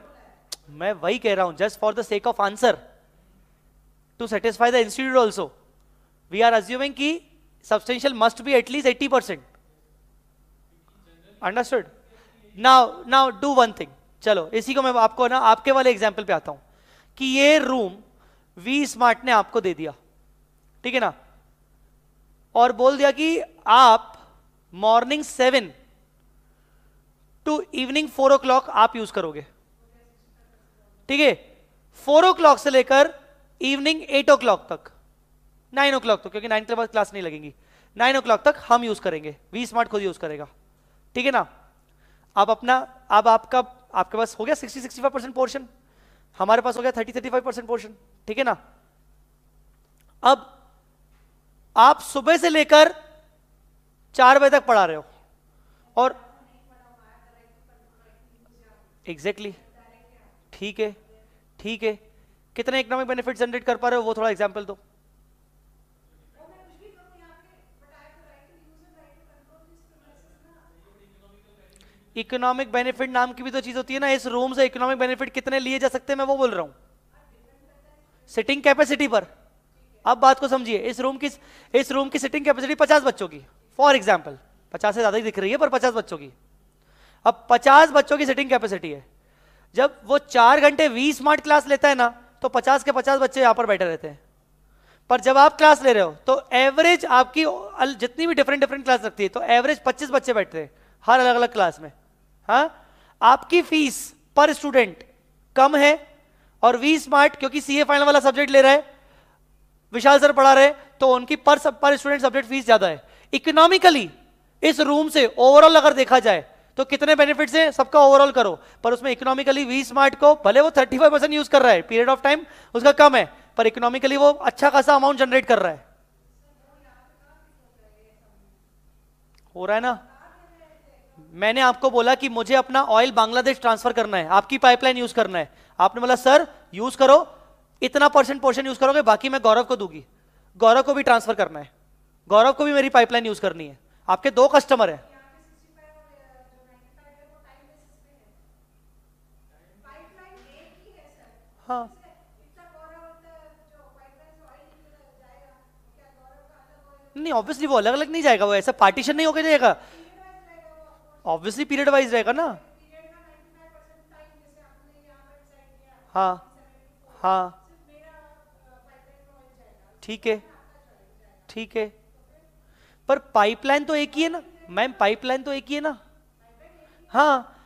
Speaker 1: मैं वही कह रहा हूं just for the sake of answer to satisfy the institute also we are assuming की substantial must be at least eighty percent understood now now do one thing चलो इसी को मैं आपको ना आपके वाले एग्जाम्पल पे आता हूं कि ये रूम वी स्मार्ट ने आपको दे दिया ठीक है ना और बोल दिया कि आप morning seven to evening four o आप यूज करोगे ठीक है फोर ओ से लेकर इवनिंग एट ओ क्लॉक तक नाइन ओ क्लॉक तक क्योंकि नाइन के बाद क्लास नहीं लगेंगी नाइन ओ तक हम यूज करेंगे वी स्मार्ट खुद यूज करेगा ठीक है ना अब अपना अब आपका आपके पास हो गया sixty sixty five percent portion हमारे पास हो गया thirty thirty five percent portion ठीक है ना अब आप सुबह से लेकर चार बजे तक पढ़ा रहे हो और एग्जैक्टली ठीक है ठीक है कितने इकोनॉमिक बेनिफिट जनरेट कर पा रहे हो वो थोड़ा एग्जाम्पल दो इकोनॉमिक बेनिफिट नाम की भी तो चीज होती है ना इस रूम से इकोनॉमिक बेनिफिट कितने लिए जा सकते हैं मैं वो बोल रहा हूं सिटिंग कैपेसिटी पर अब बात को समझिए इस रूम की इस रूम की सिटिंग कैपेसिटी पचास बच्चों की फॉर एग्जाम्पल पचास से ज्यादा ही दिख रही है पर पचास बच्चों की अब पचास बच्चों की सिटिंग कैपेसिटी है जब वो चार घंटे वी स्मार्ट क्लास लेता है ना तो पचास के पचास बच्चे यहां पर बैठे रहते हैं पर जब आप क्लास ले रहे हो तो एवरेज आपकी जितनी भी डिफरेंट डिफरेंट क्लास रखती है तो एवरेज पच्चीस बच्चे बैठते हैं हर अलग अलग क्लास में हाँ आपकी फीस पर स्टूडेंट कम है और वी स्मार्ट क्योंकि सीए फाइनल वाला सब्जेक्ट ले रहा है विशाल सर पढ़ा रहे तो उनकी पर सब पर स्टूडेंट सब्जेक्ट फीस ज़्यादा है इकोनॉमिकली इस रूम से ओवरऑल अगर देखा जाए तो कितने बेनिफिट्स हैं सबका ओवरऑल करो पर उसमें इकोनॉमिकली वी स्मार्ट को भले वो 35 परसेंट यूज कर रहा है पीरियड ऑफ टाइम उसका कम है पर इकोनॉमिकली वो अच्छा खासा अमाउंट जनरेट कर रहा है हो रहा है ना मैंने आपको बोला कि मुझे अपना ऑयल बांग्लादेश ट्रांसफर करना है आपकी पाइपलाइन यूज करना है आपने बोला सर यूज करो इतना परसेंट पोर्शन यूज करोगे बाकी मैं गौरव को दूंगी गौरव को भी ट्रांसफर करना है गौरव को भी मेरी पाइपलाइन यूज करनी है आपके दो कस्टमर हैं हाँ नहीं ऑब्वियसली वो अलग अलग नहीं जाएगा वो ऐसा पार्टीशन नहीं होकर जाएगा ऑब्वियसली पीरियड वाइज रहेगा ना हाँ हाँ ठीक है ठीक है पर पाइपलाइन तो एक ही है ना मैम पाइपलाइन तो एक ही है ना हाँ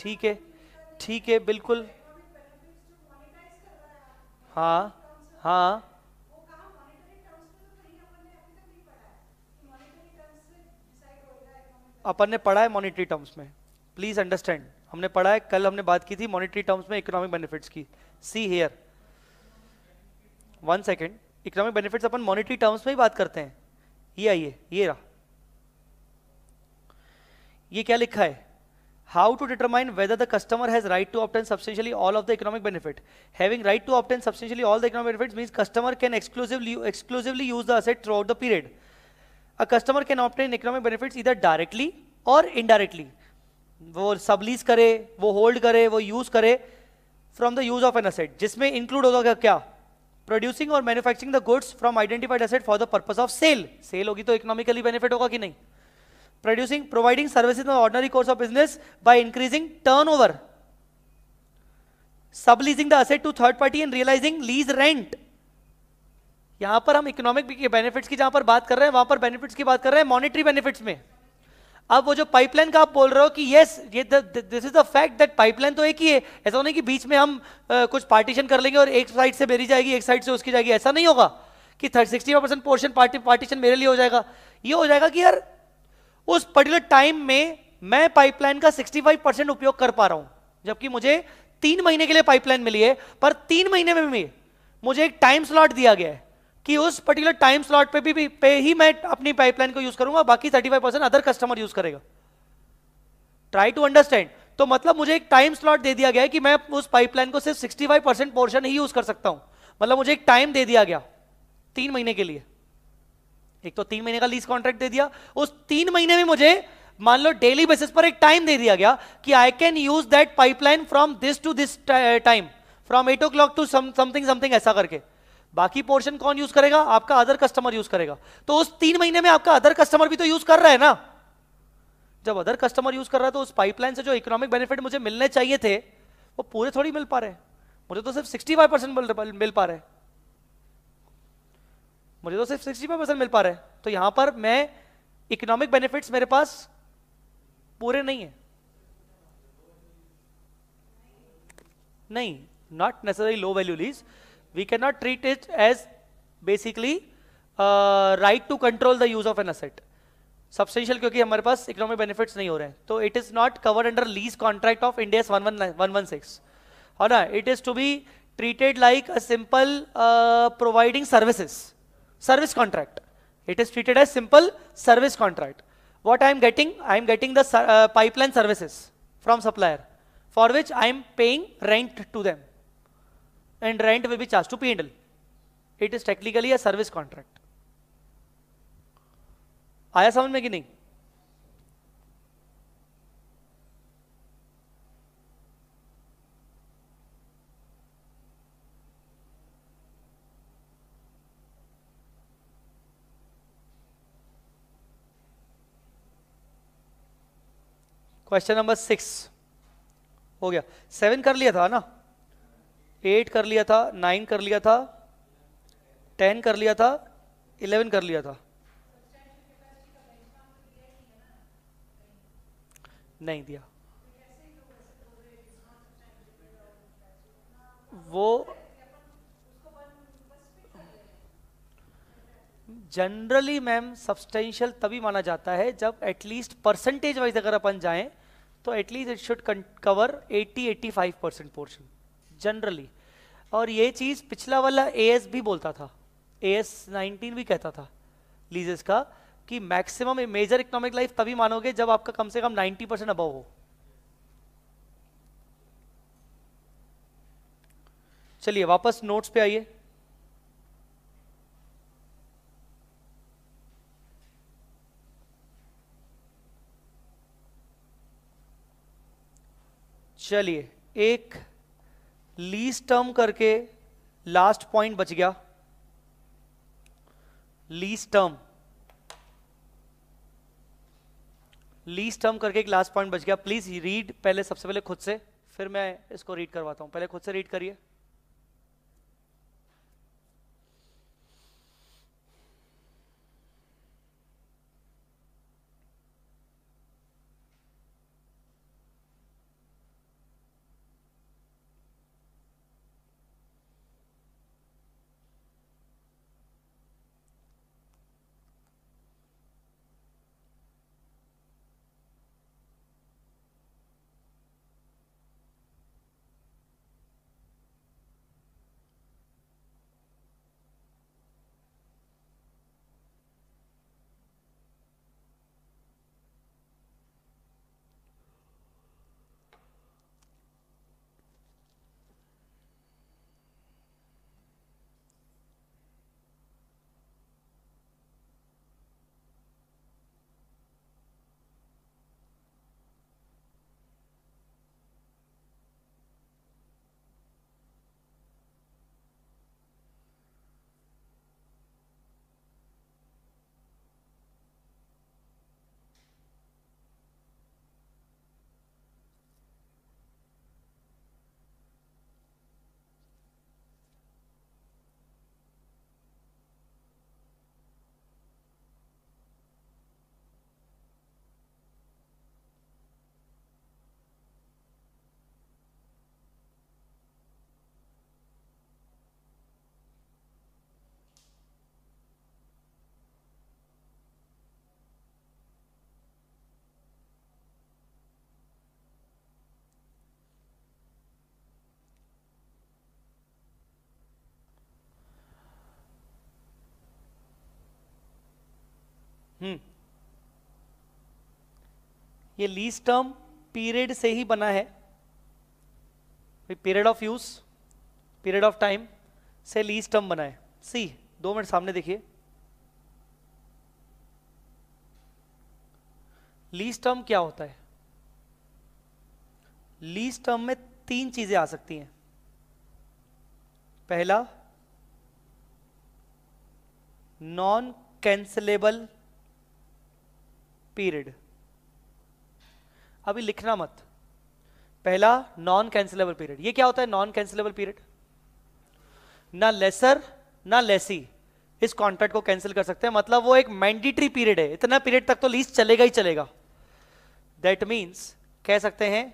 Speaker 1: ठीक है ठीक है बिल्कुल हाँ हाँ अपन ने पढ़ा है मॉनिटरी टर्म्स में प्लीज अंडरस्टैंड हमने पढ़ा है कल हमने बात की थी मॉनिटरी टर्म्स में इकोनॉमिक बेनिफिट्स की see here one second economic benefits अपन मॉनेटरी टर्म्स में ही बात करते हैं ये आइए ये रहा ये क्या लिखा है how to determine whether the customer has right to obtain substantially all of the economic benefit having right to obtain substantially all the economic benefits mean customer can exclusively exclusively use the asset throughout the period a customer can obtain economic benefit either directly और indirectly वो sublease करे वो hold करे वो use करे from the use of an asset जिसमें include होगा क्या प्रोड्यूसिंग और manufacturing the goods from identified asset for the purpose of sale sale होगी तो इकोनॉमिकली बेनिफिट होगा कि नहीं producing providing service in ordinary course of business by increasing turnover subleasing the asset to third party and realising lease rent यहां पर हम economic benefits की जहां पर बात कर रहे हैं वहां पर बेनिफिट्स की बात कर रहे हैं मॉनिटरी बेनिफिट्स में अब वो जो पाइपलाइन का आप बोल रहे हो कि यस ये this is the fact that pipeline तो एक ही है ऐसा नहीं कि बीच में हम आ, कुछ पार्टीशन कर लेंगे और एक साइड से मेरी जाएगी एक साइड से उसकी जाएगी ऐसा नहीं होगा कि third sixty percent portion party partition मेरे लिए हो जाएगा ये हो जाएगा कि यार उस पर्टिकुलर टाइम में मैं पाइपलाइन का सिक्सटी फाइव परसेंट उपयोग कर पा रहा हूं जबकि मुझे तीन महीने के लिए पाइपलाइन मिली है पर तीन महीने में भी मुझे एक टाइम स्लॉट दिया गया है कि उस पर्टिकुलर टाइम स्लॉट पे भी, पे ही मैं अपनी पाइपलाइन को यूज करूंगा बाकी thirty five percent other customer use करेगा ट्राई टू अंडरस्टैंड तो मतलब मुझे एक टाइम स्लॉट दे दिया गया है कि मैं उस पाइपलाइन को सिर्फ सिक्सटी फाइव परसेंट पोर्शन ही यूज कर सकता हूं मतलब मुझे एक टाइम दे दिया गया तीन महीने के लिए एक तो तीन महीने का लीज कॉन्ट्रैक्ट दे दिया उस तीन महीने में मुझे मान लो डेली बेसिस पर एक टाइम दे दिया गया कि I can use that pipeline from this to this time from eight o'clock to something something ऐसा करके बाकी पोर्शन कौन यूज करेगा आपका अदर कस्टमर यूज करेगा तो उस तीन महीने में आपका अदर कस्टमर भी तो यूज कर रहा है ना जब अदर कस्टमर यूज कर रहा है तो उस पाइपलाइन से जो इकोनॉमिक बेनिफिट मुझे मिलने चाहिए थे वो पूरे थोड़ी मिल पा रहे मुझे तो सिर्फ सिक्सटी फाइव परसेंट मिल पा रहे मुझे तो सिर्फ सिक्सटी फाइव परसेंट मिल पा रहे तो यहां पर मैं इकोनॉमिक बेनिफिट्स मेरे पास पूरे नहीं है नहीं not necessary low value lease We cannot treat it as basically uh, right to control the use of an asset. Substantial because हमारे पास economic benefits नहीं हो रहे So it is not covered under lease contract of India's of India it is to be treated like a simple uh, providing services, service contract. It is treated as simple service contract. What I am getting? I am getting the uh, pipeline services from supplier for which I am paying rent to them. and rent will be charged to P&L. It is technically a service contract. आया समझ में कि नहीं question number six हो गया seven कर लिया था ना एट कर लिया था नाइन कर लिया था टेन कर लिया था इलेवन कर लिया था नहीं दिया वो जनरली मैम सब्सटेंशियल तभी माना जाता है जब एटलीस्ट परसेंटेज वाइज अगर अपन जाएं तो at least it should cover 80 85 percent portion generally और ये चीज़ पिछला वाला ए एस भी बोलता था ए एस भी कहता था लीजेस का कि मैक्सिमम मेजर इकोनॉमिक लाइफ तभी मानोगे जब आपका कम से कम 90 परसेंट अबव हो चलिए वापस नोट्स पे आइए चलिए एक लीज टर्म करके लास्ट पॉइंट बच गया लीज टर्म लीज टर्म करके एक लास्ट पॉइंट बच गया प्लीज रीड पहले सबसे पहले खुद से फिर मैं इसको रीड करवाता हूं पहले खुद से रीड करिए हम्म ये लीज टर्म पीरियड से ही बना है period of use period of time से लीज टर्म बना है सी दो मिनट सामने देखिए लीज टर्म क्या होता है लीज टर्म में तीन चीजें आ सकती हैं पहला नॉन कैंसलेबल पीरियड अभी लिखना मत पहला नॉन कैंसिलेबल पीरियड ये क्या होता है नॉन कैंसिलेबल पीरियड ना लेसर ना लेसी इस कॉन्ट्रैक्ट को कैंसिल कर सकते हैं मतलब वो एक मैंडेटरी पीरियड है इतना पीरियड तक तो लीज चलेगा ही चलेगा दैट मीन्स कह सकते हैं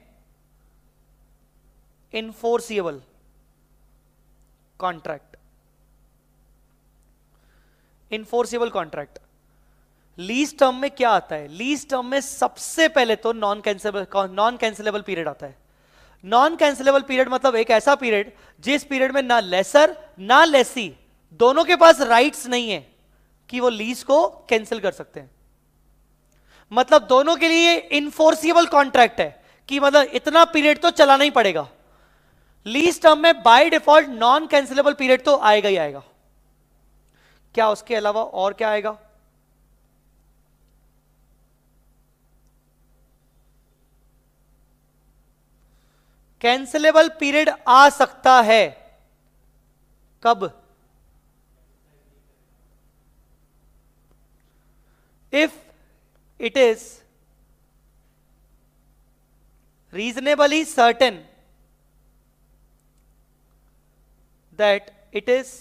Speaker 1: enforceable contract enforceable contract lease term में क्या आता है लीज टर्म में सबसे पहले तो non cancellable non cancellable period आता है नॉन कैंसिलेबल पीरियड मतलब एक ऐसा पीरियड जिस पीरियड में ना लेसर ना लेसी दोनों के पास राइट्स नहीं है कि वो लीज को कैंसिल कर सकते हैं मतलब दोनों के लिए इनफोर्सिबल कॉन्ट्रैक्ट है कि मतलब इतना पीरियड तो चलाना ही पड़ेगा लीज टर्म में by default non cancellable period तो आएगा ही आएगा क्या उसके अलावा और क्या आएगा कैंसलेबल पीरियड आ सकता है कब if it is reasonably certain that it is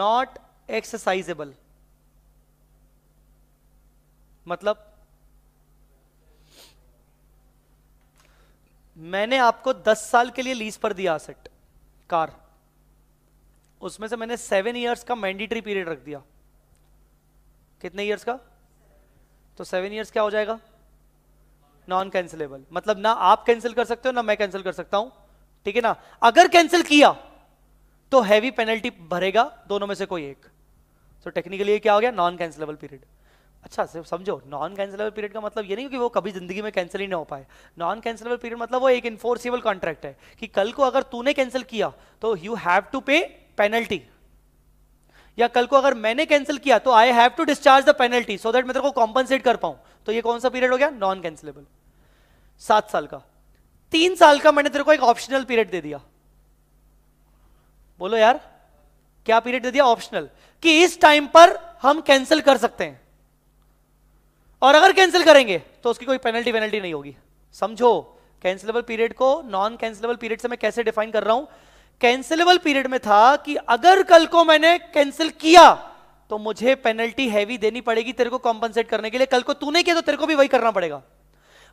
Speaker 1: not exercisable मतलब मैंने आपको 10 साल के लिए लीज पर दिया असेट कार उसमें से मैंने सेवन ईयर्स का मैंडेटरी पीरियड रख दिया कितने ईयर्स का तो सेवन ईयर्स क्या हो जाएगा नॉन कैंसिलेबल मतलब ना आप कैंसिल कर सकते हो ना मैं कैंसिल कर सकता हूं ठीक है ना अगर कैंसिल किया तो हैवी पेनल्टी भरेगा दोनों में से कोई एक तो टेक्निकली ये क्या हो गया नॉन कैंसिलेबल पीरियड अच्छा सिर्फ समझो नॉन कैंसिलेबल पीरियड का मतलब ये नहीं कि वो कभी जिंदगी में कैंसिल ही नहीं हो पाए नॉन कैंसिलेबल पीरियड मतलब वो एक इन्फोर्सिबल कॉन्ट्रैक्ट है कि कल को अगर तूने कैंसिल किया तो you have to pay penalty या कल को अगर मैंने कैंसिल किया तो I have to discharge the penalty so that मैं तेरे को कॉम्पनसेट कर पाऊं तो ये कौन सा पीरियड हो गया नॉन कैंसिलेबल सात साल का तीन साल का मैंने तेरे को एक ऑप्शनल पीरियड दे दिया बोलो यार क्या पीरियड दे दिया ऑप्शनल कि इस टाइम पर हम कैंसिल कर सकते हैं और अगर कैंसिल करेंगे तो उसकी कोई पेनल्टी वेनल्टी नहीं होगी समझो कैंसिलेबल पीरियड को नॉन कैंसिलेबल पीरियड से मैं कैसे डिफाइन कर रहा हूं कैंसिलेबल पीरियड में था कि अगर कल को मैंने कैंसिल किया तो मुझे पेनल्टी हैवी देनी पड़ेगी तेरे को कॉम्पनसेट करने के लिए कल को तूने किया तो तेरे को भी वही करना पड़ेगा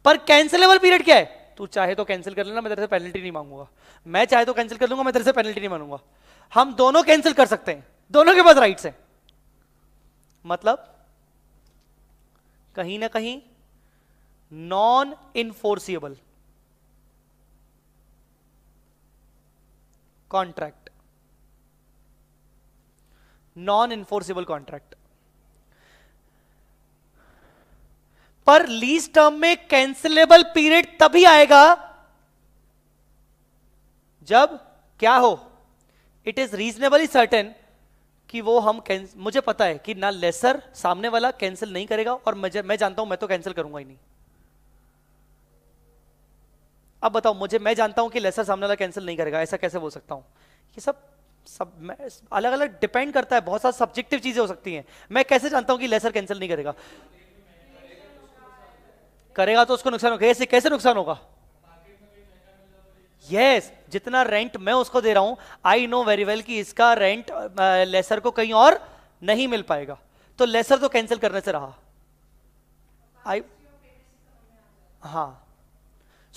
Speaker 1: पर कैंसिलेबल पीरियड क्या है तू चाहे तो कैंसिल कर लेना मैं तेरे से पेनल्टी नहीं मांगूंगा मैं चाहे तो कैंसिल कर लूंगा मैं तेरे से पेनल्टी नहीं मांगूंगा हम दोनों कैंसिल कर सकते हैं दोनों के पास राइट्स हैं मतलब कहीं ना कहीं non enforceable contract non enforceable contract पर लीज टर्म में कैंसिलेबल पीरियड तभी आएगा जब क्या हो इट इज रीजनेबली सर्टेन कि वो हम मुझे पता है कि ना लेसर सामने वाला कैंसिल नहीं करेगा और मैं, मैं जानता हूं मैं तो कैंसिल करूंगा ही नहीं अब बताओ मुझे मैं जानता हूं कि लेसर सामने वाला कैंसिल नहीं करेगा ऐसा कैसे बोल सकता हूं ये सब सब अलग अलग डिपेंड करता है बहुत सारी सब्जेक्टिव चीजें हो सकती हैं मैं कैसे जानता हूं कि लेसर कैंसिल नहीं करेगा करेगा तो उसको नुकसान होगा कैसे कैसे नुकसान होगा यस yes, जितना रेंट मैं उसको दे रहा हूं आई नो वेरी वेल कि इसका रेंट लेसर को कहीं और नहीं मिल पाएगा तो लेसर तो कैंसिल करने से रहा आई हाँ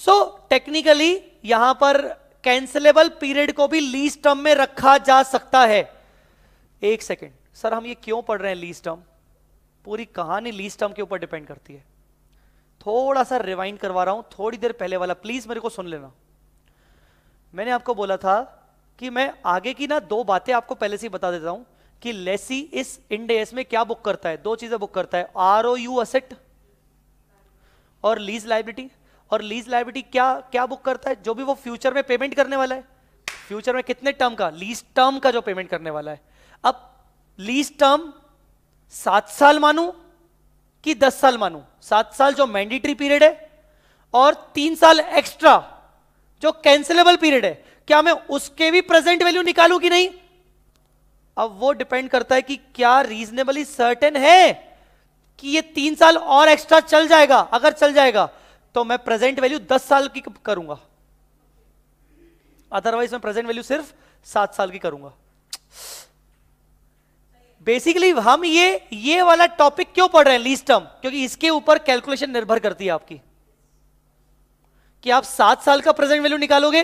Speaker 1: सो टेक्निकली यहां पर कैंसिलेबल पीरियड को भी लीज टर्म में रखा जा सकता है एक सेकेंड सर हम ये क्यों पढ़ रहे हैं लीज टर्म पूरी कहानी लीज टर्म के ऊपर डिपेंड करती है थोड़ा सा रिवाइंड करवा रहा हूं थोड़ी देर पहले वाला प्लीज मेरे को सुन लेना मैंने आपको बोला था कि मैं आगे की ना दो बातें आपको पहले से ही बता देता हूं कि लेसी इस इंडेस में क्या बुक करता है दो चीजें बुक करता है आर ओ यू असेट और लीज लाइबिलिटी और लीज लाइबिलिटी क्या क्या बुक करता है जो भी वो फ्यूचर में पेमेंट करने वाला है फ्यूचर में कितने टर्म का लीज टर्म का जो पेमेंट करने वाला है अब लीज टर्म सात साल मानू कि दस साल मानू सात साल जो मैंडेटरी पीरियड है और तीन साल एक्स्ट्रा जो कैंसिलेबल पीरियड है क्या मैं उसके भी प्रेजेंट वैल्यू निकालू कि नहीं अब वो डिपेंड करता है कि क्या रीजनेबली सर्टेन है कि ये तीन साल और एक्स्ट्रा चल जाएगा अगर चल जाएगा तो मैं प्रेजेंट वैल्यू दस साल की करूंगा अदरवाइज मैं प्रेजेंट वैल्यू सिर्फ सात साल की करूंगा बेसिकली हम ये ये वाला टॉपिक क्यों पढ़ रहे हैं लीज टर्म क्योंकि इसके ऊपर कैलकुलेशन निर्भर करती है आपकी कि आप सात साल का प्रेजेंट वैल्यू निकालोगे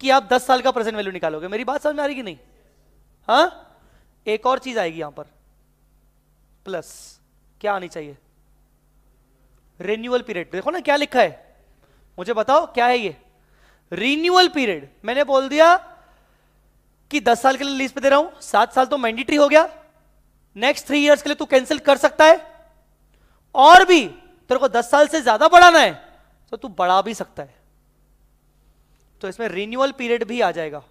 Speaker 1: कि आप दस साल का प्रेजेंट वैल्यू निकालोगे मेरी बात समझ में आ रही कि नहीं हा? एक और चीज आएगी यहां पर प्लस क्या आनी चाहिए रिन्यूअल पीरियड देखो ना क्या लिखा है मुझे बताओ क्या है ये रिन्यूअल पीरियड मैंने बोल दिया कि दस साल के लिए लीज पे दे रहा हूं सात साल तो मैंडेटरी हो गया नेक्स्ट थ्री इयर्स के लिए तू कैंसिल कर सकता है और भी तेरे को दस साल से ज्यादा बढ़ाना है तो तू बढ़ा भी सकता है तो इसमें रिन्यूअल पीरियड भी आ जाएगा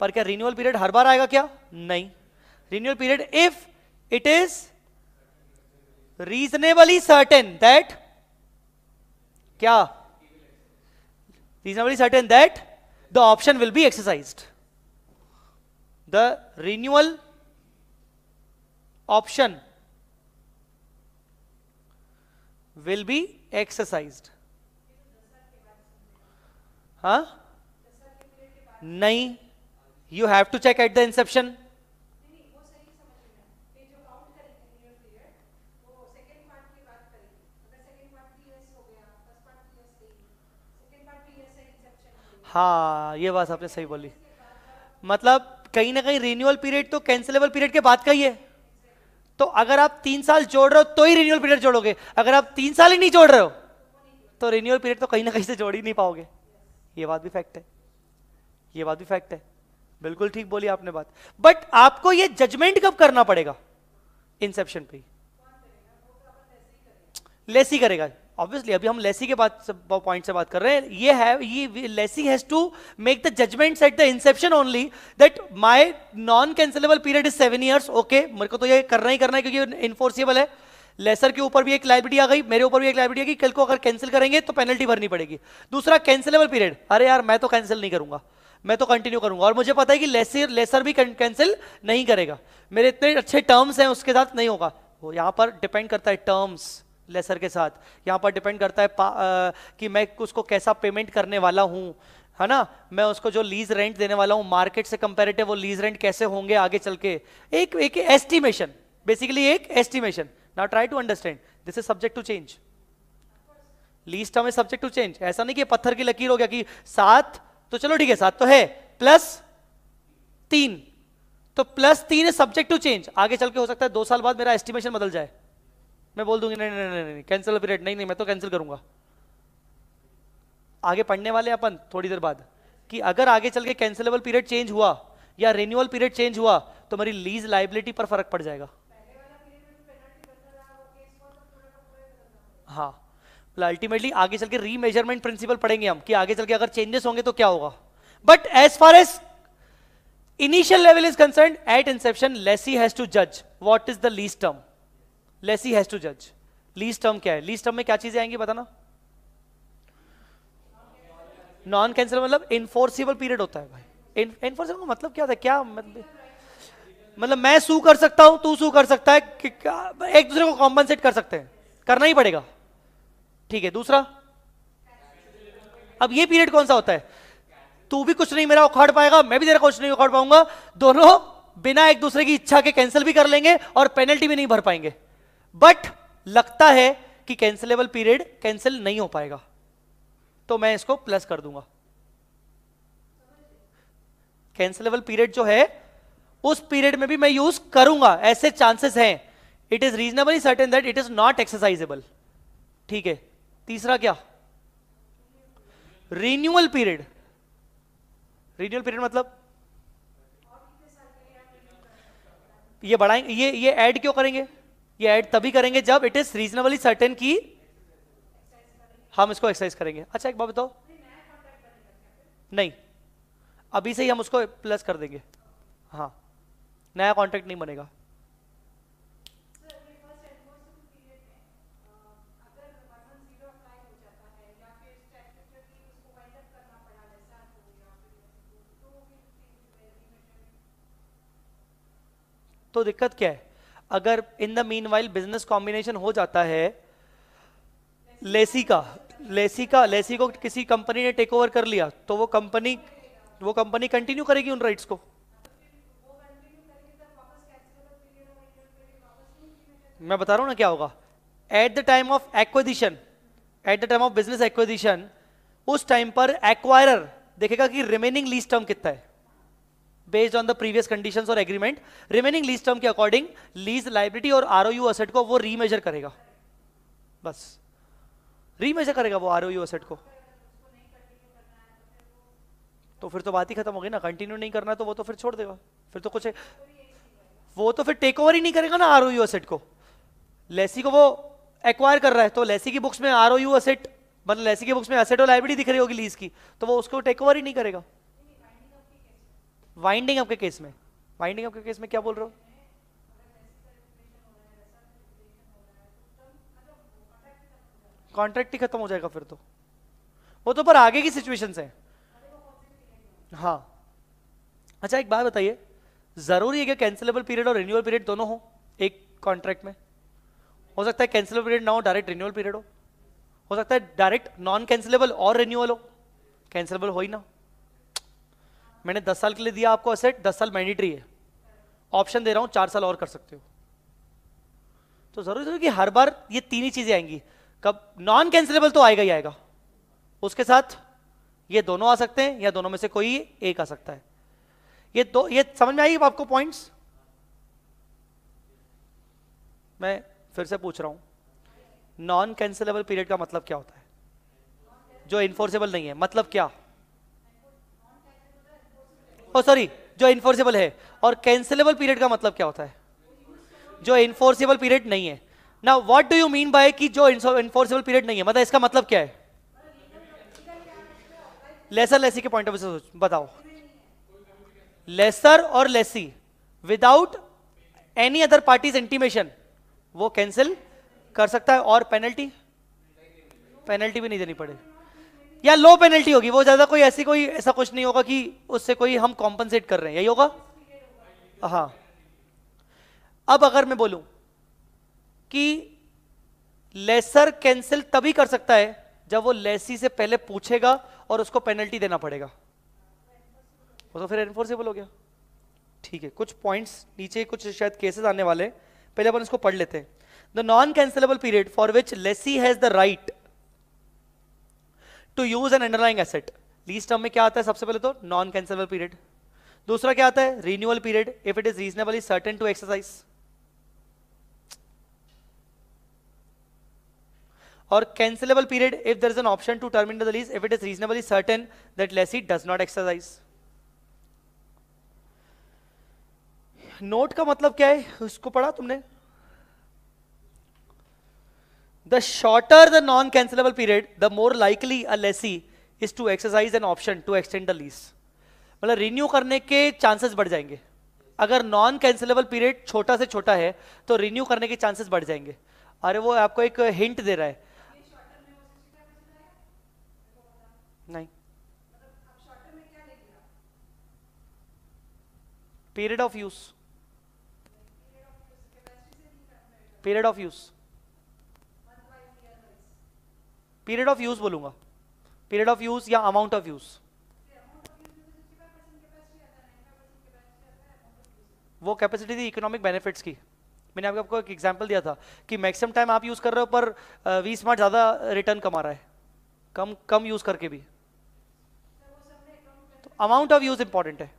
Speaker 1: पर क्या रिन्यूअल पीरियड हर बार आएगा क्या नहीं renewal period if it is reasonably certain that क्या reasonably certain that the option will be exercise the renewal option will be exercise हाँ नहीं you have to check at the inception हाँ ये बात आपने सही बोली मतलब कहीं ना कहीं रिन्यूअल पीरियड तो कैंसिलेबल पीरियड के बाद का ही है तो अगर आप तीन साल जोड़ रहे हो तो ही रिन्यूअल पीरियड जोड़ोगे अगर आप तीन साल ही नहीं जोड़ रहे हो तो रिन्यूअल पीरियड तो कहीं ना कहीं से जोड़ ही नहीं पाओगे ये बात भी फैक्ट है ये बात भी फैक्ट है बिल्कुल ठीक बोली आपने बात बट आपको ये जजमेंट कब करना पड़ेगा इंसेप्शन पे लेस ही करेगा ऑब्वियसली अभी हम लेसी के बात पॉइंट से बात कर रहे हैं ये है ये lessee has to make the judgement at the inception only that my non cancellable period is seven years okay मेरे को तो ये करना ही करना है क्योंकि इन्फोर्सिबल है लेसर के ऊपर भी एक लाइबिलिटी आ गई मेरे ऊपर भी एक लाइबिलिटी आ गई कल को अगर कैंसिल करेंगे तो पेनल्टी भरनी पड़ेगी दूसरा कैंसिलेबल पीरियड अरे यार मैं तो कैंसिल नहीं करूंगा मैं तो कंटिन्यू करूंगा और मुझे पता है कि लेसर लेसर भी कैंसिल नहीं करेगा मेरे इतने अच्छे टर्म्स हैं उसके साथ नहीं होगा वो यहाँ पर डिपेंड करता है टर्म्स लेसर के साथ यहाँ पर डिपेंड करता है आ, कि मैं उसको कैसा पेमेंट करने वाला हूँ है ना मैं उसको जो लीज रेंट देने वाला हूँ मार्केट से कंपेरेटिव वो लीज रेंट कैसे होंगे आगे चल के एक एक एस्टिमेशन बेसिकली एक estimation now try to understand this is subject to change lease term is subject to change ऐसा नहीं कि पत्थर की लकीर हो गया कि सात तो चलो ठीक है सात तो है प्लस तीन तो प्लस तीन इज सब्जेक्ट टू चेंज आगे चल के हो सकता है दो साल बाद मेरा एस्टिमेशन बदल जाए मैं बोल दूंगी नहीं नहीं नहीं नहीं कैंसिल पीरियड नहीं नहीं मैं तो कैंसिल करूंगा आगे पढ़ने वाले अपन थोड़ी देर बाद कि अगर आगे चल के कैंसिलेबल पीरियड चेंज हुआ या रिन्यूअल पीरियड चेंज हुआ तो मेरी लीज लाइबिलिटी पर फर्क पड़ जाएगा हाँ अल्टीमेटली मतलब आगे चल के रीमेजरमेंट प्रिंसिपल पढ़ेंगे हम कि आगे चल के अगर चेंजेस होंगे तो क्या होगा but as far as initial level is concern at Inception Lesi has to जज what is the lease term Lesi has to जज लीज टर्म क्या है लीज टर्म में क्या चीजें आएंगी बताना नॉन कैंसिल मतलब इन्फोर्सिबल पीरियड होता है भाई इन्फोर्सिबल मतलब क्या था क्या मतलब मतलब मैं सू कर सकता हूं तू सू कर सकता है एक दूसरे को कॉम्पनसेट कर सकते हैं करना ही पड़ेगा ठीक है दूसरा अब ये पीरियड कौन सा होता है तू भी कुछ नहीं मेरा उखाड़ पाएगा मैं भी तेरा कुछ नहीं उखाड़ पाऊंगा दोनों बिना एक दूसरे की इच्छा के कैंसिल भी कर लेंगे और पेनल्टी भी नहीं भर पाएंगे बट लगता है कि कैंसिलेबल पीरियड कैंसिल नहीं हो पाएगा तो मैं इसको प्लस कर दूंगा कैंसिलेबल पीरियड जो है उस पीरियड में भी मैं यूज करूंगा ऐसे चांसेस हैं it is reasonably certain that it is not exercisable ठीक है तीसरा क्या रिन्यूअल पीरियड रिन्यूअल पीरियड मतलब ये बढ़ाएंगे ये ये ऐड क्यों करेंगे ये ऐड तभी करेंगे जब इट इज रीजनेबली सर्टेन की हम इसको एक्सरसाइज करेंगे अच्छा एक बात बताओ नहीं अभी से ही हम उसको प्लस कर देंगे हाँ नया कॉन्ट्रैक्ट नहीं बनेगा तो दिक्कत क्या है अगर in the meanwhile business combination हो जाता है लेसी का लेसी का लेसी को किसी कंपनी ने टेक ओवर कर लिया तो वो कंपनी वो कंपनी कंटिन्यू करेगी उन राइट्स को मैं बता रहा हूं ना क्या होगा at the time of acquisition at the time of business acquisition उस टाइम पर एक्वायरर देखेगा कि रिमेनिंग लीज टर्म कितना है based on the previous condition और एग्रीमेंट रिमेनिंग लीज टर्म के अकॉर्डिंग लीज लाइबिलिटी और आरओयू असेट को वो रीमेजर करेगा बस रीमेजर करेगा वो आर आरओयू असेट को तो फिर तो बात ही खत्म हो गई ना कंटिन्यू नहीं करना तो वो तो फिर छोड़ देगा फिर तो कुछ है। वो तो फिर टेक ओवर ही नहीं करेगा ना आर यू असेट को लेसी को वो एक्वायर कर रहा है तो लेसी की बुक्स में आर यू असेट मतलब लेसी की बुक्स में असेट और लाइब्रेरी दिख रही होगी लीज की तो वो उसको टेक ओवर ही नहीं करेगा वाइंडिंग अप के केस में वाइंडिंग अप के केस में क्या बोल रहे हो कॉन्ट्रैक्ट ही खत्म हो जाएगा फिर तो वो तो पर आगे की सिचुएशन है हाँ अच्छा एक बात बताइए जरूरी है क्या कैंसिलेबल पीरियड और रिन्यूअल पीरियड दोनों हो एक कॉन्ट्रैक्ट में हो सकता है कैंसिलेबल पीरियड ना हो डायरेक्ट रिन्यूअल पीरियड हो हो सकता है डायरेक्ट नॉन कैंसिलेबल और रिन्यूअल हो कैंसिलेबल हो ही ना मैंने दस साल के लिए दिया आपको असेट दस साल मैंडेटरी है ऑप्शन दे रहा हूं चार साल और कर सकते हो तो जरूरी जरूर कि हर बार ये तीन ही चीजें आएंगी कब नॉन कैंसिलेबल तो आएगा ही आएगा उसके साथ ये दोनों आ सकते हैं या दोनों में से कोई एक आ सकता है ये दो ये समझ में आई आपको पॉइंट्स मैं फिर से पूछ रहा हूं नॉन कैंसिलेबल पीरियड का मतलब क्या होता है जो इन्फोर्सेबल नहीं है मतलब क्या सॉरी oh, जो इन्फोर्सेबल है और कैंसिलेबल पीरियड का मतलब क्या होता है जो इन्फोर्सेबल पीरियड नहीं है ना what do you mean by कि जो इन्फोर्सेबल पीरियड नहीं है मतलब इसका मतलब क्या है लेसर लेसी के पॉइंट ऑफ व्यू से बताओ लेसर और lessee without any other parties intimation वो कैंसिल कर सकता है और पेनल्टी पेनल्टी भी नहीं देनी पड़ेगी या लो पेनल्टी होगी वो ज्यादा कोई ऐसी कोई ऐसा कुछ नहीं होगा कि उससे कोई हम कॉम्पनसेट कर रहे हैं यही होगा हाँ अब अगर मैं बोलूं कि लेसर कैंसिल तभी कर सकता है जब वो लेसी से पहले पूछेगा और उसको पेनल्टी देना पड़ेगा वो तो फिर एनफोर्सेबल हो गया ठीक है कुछ पॉइंट्स नीचे कुछ शायद केसेस आने वाले पहले अपन इसको पढ़ लेते हैं the non cancellable period for which lessee has the right to use an underlying asset lease term में क्या आता है सबसे पहले तो नॉन कैंसलेबल पीरियड दूसरा क्या आता है renewal period if it is reasonably certain to exercise और cancellable period if there is an option to terminate the lease if it is reasonably certain that lessee does not exercise note का मतलब क्या है उसको पढ़ा तुमने The shorter the non-cancelable period, the more likely a lessee is to exercise an option to extend the lease. मतलब renew करने के चांसेस बढ़ जाएंगे अगर नॉन कैंसिलेबल पीरियड छोटा से छोटा है तो रिन्यू करने के चांसेस बढ़ जाएंगे अरे वो आपको एक हिंट दे रहा है नहीं period of use period of use period of use बोलूंगा पीरियड ऑफ यूज या अमाउंट ऑफ यूज वो कैपेसिटी थी इकोनॉमिक बेनिफिट्स की मैंने आपको आपको एक एग्जांपल दिया था कि मैक्सिमम टाइम आप यूज़ कर रहे हो पर वी स्मार्ट ज़्यादा रिटर्न कमा रहा है कम कम यूज़ करके भी तो अमाउंट ऑफ यूज़ इंपॉर्टेंट है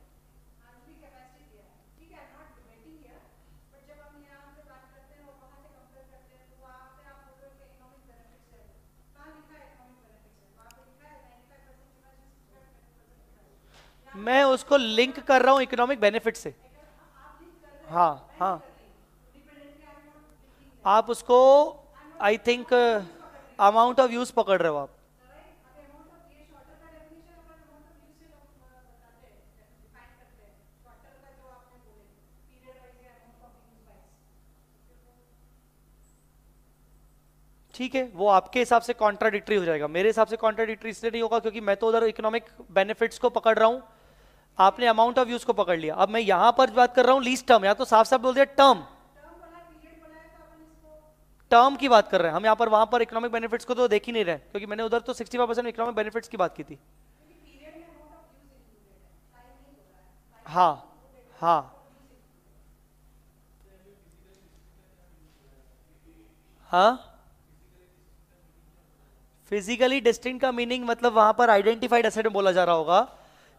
Speaker 1: मैं उसको लिंक कर रहा हूं इकोनॉमिक बेनिफिट से हाँ हाँ आप उसको I think amount of use पकड़ रहे हो आप ठीक है वो आपके हिसाब से कॉन्ट्राडिक्ट्री हो जाएगा मेरे हिसाब से कॉन्ट्राडिक्ट्री इसलिए नहीं होगा क्योंकि मैं तो उधर इकोनॉमिक बेनिफिट्स को पकड़ रहा हूं आपने अमाउंट ऑफ यूज को पकड़ लिया अब मैं यहां पर बात कर रहा हूं लीस्ट टर्म या तो साफ साफ बोल दिया टर्म टर्म की बात कर रहे हैं हम यहां पर वहां पर इकोनॉमिक बेनिफिट्स को तो देख ही नहीं रहे क्योंकि मैंने उधर तो 65 परसेंट इकोनॉमिक बेनिफिट्स की बात की थी हा हा हा फिजिकली डिस्टिंग का मीनिंग मतलब वहां पर आइडेंटिफाइड एसेट में बोला जा रहा होगा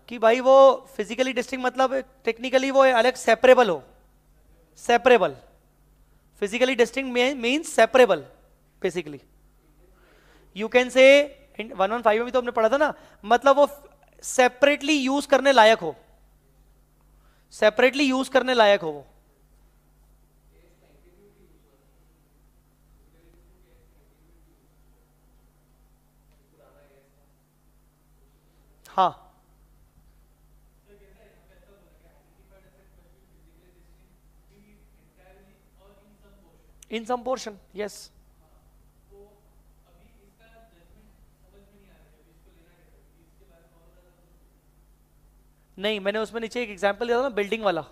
Speaker 1: कि भाई वो फिजिकली डिस्टिंग मतलब टेक्निकली वो अलग सेपरेबल हो separable physically distinct means separable basically you can say one one five में भी तो हमने पढ़ा था ना मतलब वो सेपरेटली यूज करने लायक हो सेपरेटली यूज करने लायक हो वो हाँ इन सम पोर्शन यस नहीं मैंने उसमें नीचे एक एग्जाम्पल दिया था ना बिल्डिंग वाला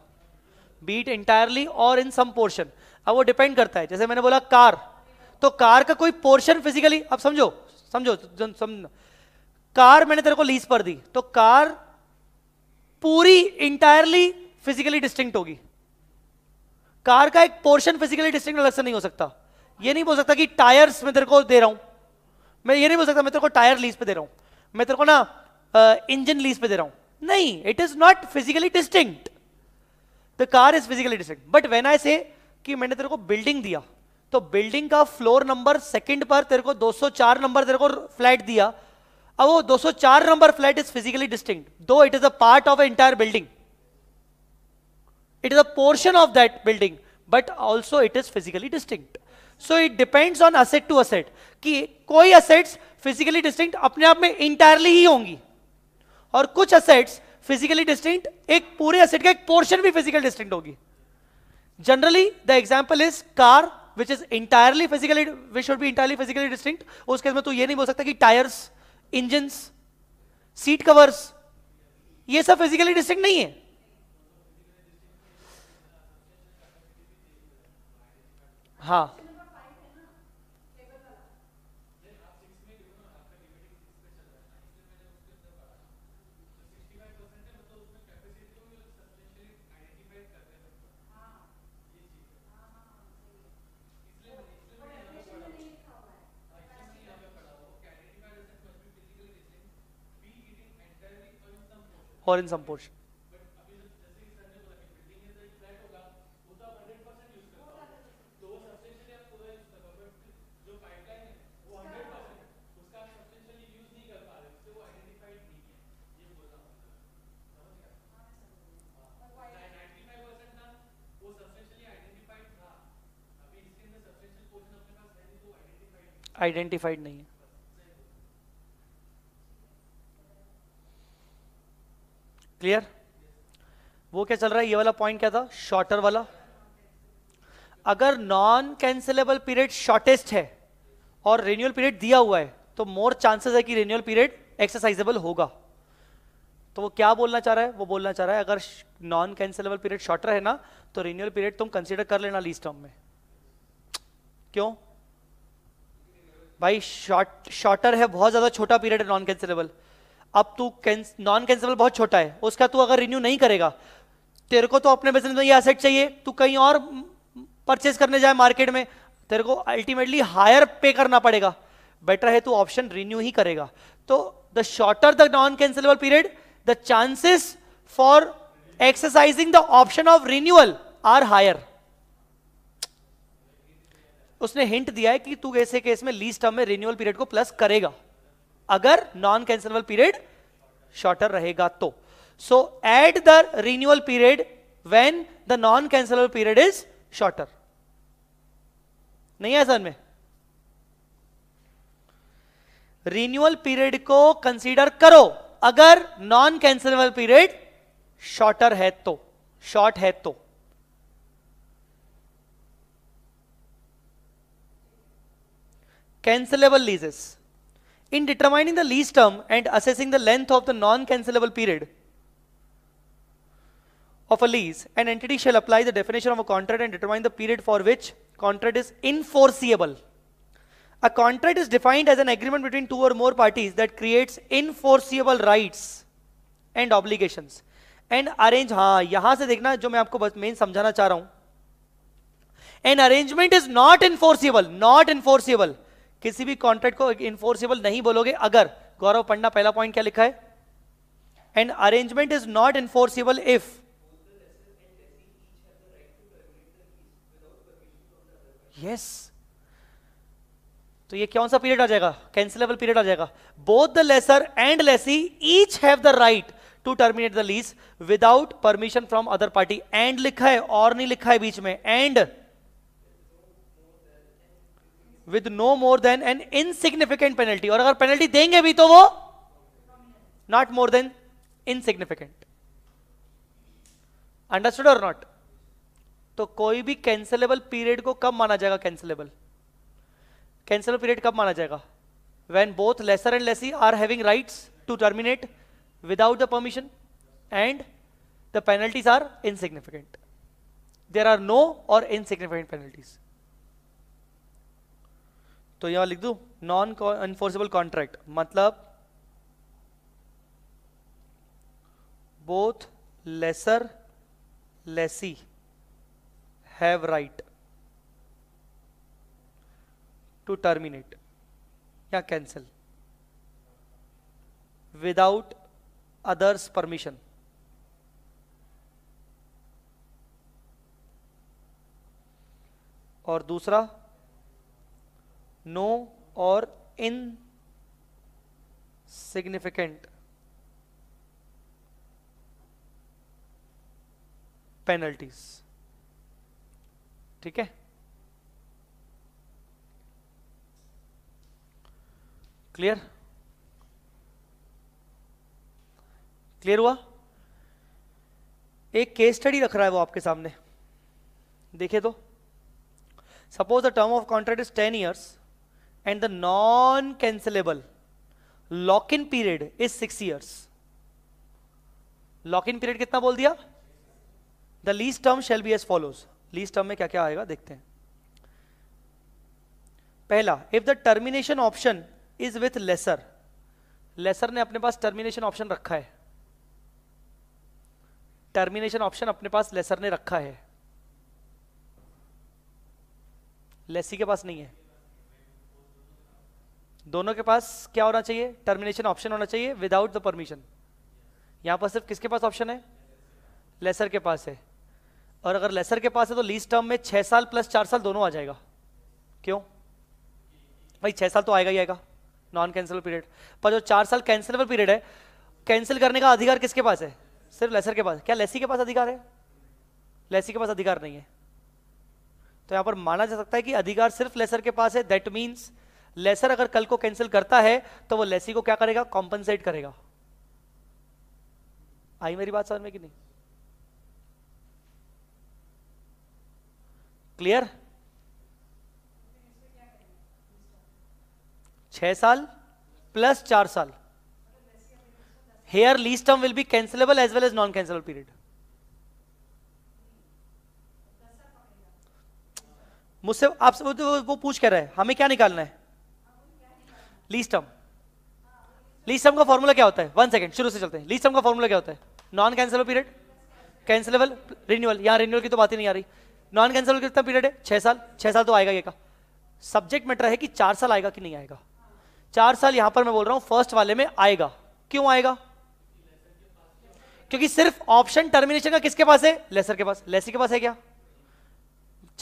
Speaker 1: बीट इंटायरली और इन सम पोर्शन अब वो डिपेंड करता है जैसे मैंने बोला कार तो कार का कोई पोर्शन फिजिकली अब समझो समझो समझ कार मैंने तेरे को लीज पर दी तो कार पूरी इंटायरली फिजिकली डिस्टिंक्ट होगी कार का एक पोर्शन फिजिकली डिस्टिंग अलग से नहीं हो सकता ये नहीं बोल सकता कि टायर्स मैं तेरे को दे रहा हूं मैं ये नहीं बोल सकता मैं तेरे को टायर लीज पे दे रहा हूं मैं तेरे को ना इंजन लीज पे दे रहा हूं नहीं it is not physically distinct the car is physically distinct but when I say कि मैंने तेरे को बिल्डिंग दिया तो बिल्डिंग का फ्लोर नंबर सेकंड पर तेरे को 204 नंबर तेरे को फ्लैट दिया अब वो 204 number flat is physically distinct though it is a part of a entire building it is a portion of that building but also it is physically distinct so it depends on asset to asset ki koi assets physically distinct apne aap mein entirely hi hongi aur kuch assets physically distinct ek pure asset ka ek portion bhi physically distinct hogi generally the example is car which is entirely physically which should be entirely physically distinct us case mein tu ye nahi bol sakta ki tires engines seat covers ये सब physically distinct नहीं है हाँ और इन some portion identified नहीं है clear वो क्या चल रहा है ये वाला पॉइंट क्या था शॉर्टर वाला अगर नॉन कैंसिलेबल पीरियड शॉर्टेस्ट है और रेन्यूअल पीरियड दिया हुआ है तो मोर चांसेस है कि रेन्यूअल पीरियड एक्सरसाइजेबल होगा तो वो क्या बोलना चाह रहा है वो बोलना चाह रहा है अगर नॉन कैंसिलेबल पीरियड शॉर्टर है ना तो रिन्यूअल पीरियड तुम कंसिडर कर लेना लीज टर्म में क्यों भाई शॉर्ट शॉर्टर है बहुत ज़्यादा छोटा पीरियड है नॉन कैंसिलेबल अब तू नॉन कैंसिलेबल बहुत छोटा है उसका तू अगर रिन्यू नहीं करेगा तेरे को तो अपने बिजनेस में ये एसेट चाहिए तू कहीं और परचेज करने जाए मार्केट में तेरे को अल्टीमेटली हायर पे करना पड़ेगा बेटर है तू ऑप्शन रिन्यू ही करेगा तो the shorter the non cancellable period the chances for exercising the option of renewal are higher उसने हिंट दिया है कि तू ऐसे केस में लीज टर्म में रिन्यूअल पीरियड को प्लस करेगा अगर नॉन कैंसलेबल पीरियड शॉर्टर रहेगा तो so add the renewal period when the non cancellable period is shorter नहीं है सर में रिन्यूअल पीरियड को कंसीडर करो अगर नॉन कैंसलेबल पीरियड शॉर्टर है तो शॉर्ट है तो cancelable leases. In determining the lease term and assessing the length of the non-cancelable period of a lease, an entity shall apply the definition of a contract and determine the period for which contract is enforceable. A contract is defined as an agreement between two or more parties that creates enforceable rights and obligations. An arrangement is not enforceable. Not enforceable. किसी भी contract को enforceable नहीं बोलोगे अगर गौरव पंडा पहला point क्या लिखा है and arrangement is not enforceable if yes तो ये कौन सा पीरियड आ जाएगा कैंसिलेबल पीरियड आ जाएगा both the lessor and lessee each have the right to terminate the lease without permission from other party and लिखा है और नहीं लिखा है बीच में and and... with no more than an insignificant penalty और अगर पेनल्टी देंगे भी तो वो not more than insignificant understood और नॉट तो कोई भी कैंसलेबल पीरियड को कब माना जाएगा कैंसलेबल कैंसलेबल पीरियड कब माना जाएगा when both lessor and lessee are having rights to terminate without the permission and the penalties are insignificant there are no और इनसिग्निफिकेंट पेनल्टीज तो यहां लिख दू नॉन एनफोर्सेबल कॉन्ट्रैक्ट मतलब both lessor lessee have right to terminate या cancel without others permission और दूसरा no और इन सिग्निफिकेंट पेनल्टीज ठीक है क्लियर क्लियर हुआ एक केस स्टडी रख रहा है वो आपके सामने देखिए तो suppose the term of contract is ten years and the non-cancelable lock-in period is six years. Lock-in period कितना बोल दिया? The lease term shall be as follows. Lease term में क्या क्या आएगा देखते हैं. पहला, if the termination option is with lesser, lessor ने अपने पास टर्मिनेशन ऑप्शन रखा है टर्मिनेशन ऑप्शन अपने पास लेसर ने रखा है लेसी के पास नहीं है दोनों के पास क्या होना चाहिए टर्मिनेशन ऑप्शन होना चाहिए विदाउट द परमिशन यहां पर सिर्फ किसके पास ऑप्शन है लेसर के पास है और अगर लेसर के पास है तो लीज टर्म में छह साल प्लस चार साल दोनों आ जाएगा क्यों भाई छह साल तो आएगा ही आएगा नॉन कैंसिल पीरियड पर जो चार साल कैंसिलेबल पीरियड है कैंसिल करने का अधिकार किसके पास है सिर्फ लेसर के पास क्या लेसी के पास अधिकार है लेसी के पास अधिकार नहीं है तो यहां पर माना जा सकता है कि अधिकार सिर्फ लेसर के पास है दैट मीन्स लेसर अगर कल को कैंसिल करता है तो वो लेसी को क्या करेगा कॉम्पनसेट करेगा आई मेरी बात समझ में कि नहीं क्लियर छह साल प्लस चार साल here lease term will be cancellable as well as non cancellable period मुझसे आप वो, वो पूछ कह रहे हैं हमें क्या निकालना है लीज टर्म लीज टर्म का फॉर्मूला क्या होता है वन सेकेंड शुरू से चलते हैं लीज टर्म का फॉर्मूला क्या होता है non cancellable period cancellable renewal यहाँ रिन्यूअल की तो बात ही नहीं आ रही नॉन कैंसिलेबल कितना पीरियड है छह साल छह साल तो आएगा ये का सब्जेक्ट मैटर है कि चार साल आएगा कि नहीं आएगा चार साल यहां पर मैं बोल रहा हूं फर्स्ट वाले में आएगा क्यों आएगा क्योंकि सिर्फ ऑप्शन टर्मिनेशन का किसके पास है लेसर के पास लेसी के पास है क्या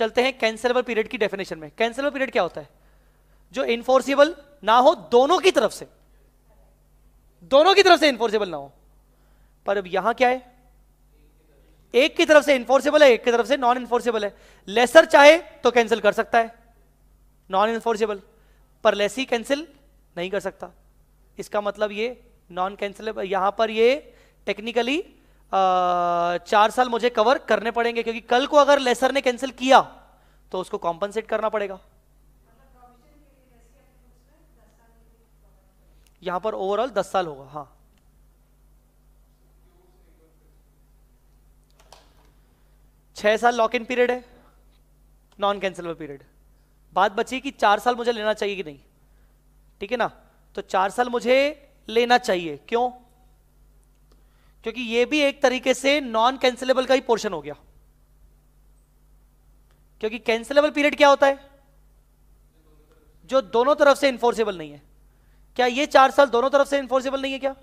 Speaker 1: चलते हैं कैंसिलेबल पीरियड की डेफिनेशन में कैंसिलेबल पीरियड क्या होता है जो इन्फोर्सिबल ना हो दोनों की तरफ से दोनों की तरफ से इन्फोर्सिबल ना हो पर अब यहां क्या है एक की तरफ से इन्फोर्सिबल है एक की तरफ से नॉन इन्फोर्सिबल है लेसर चाहे तो कैंसिल कर सकता है नॉन इन्फोर्सिबल पर लेसी कैंसिल नहीं कर सकता इसका मतलब ये नॉन कैंसिलेबल यहां पर ये टेक्निकली चार साल मुझे कवर करने पड़ेंगे क्योंकि कल को अगर लेसर ने कैंसिल किया तो उसको कॉम्पनसेट करना पड़ेगा यहां पर ओवरऑल दस साल होगा हाँ छह साल लॉक इन पीरियड है नॉन कैंसिलेबल पीरियड बात बची कि चार साल मुझे लेना चाहिए कि नहीं ठीक है ना तो चार साल मुझे लेना चाहिए क्यों क्योंकि यह भी एक तरीके से नॉन कैंसिलेबल का ही पोर्शन हो गया क्योंकि कैंसिलेबल पीरियड क्या होता है जो दोनों तरफ से इन्फोर्सेबल नहीं है क्या ये चार साल दोनों तरफ से इन्फोर्सिबल नहीं है क्या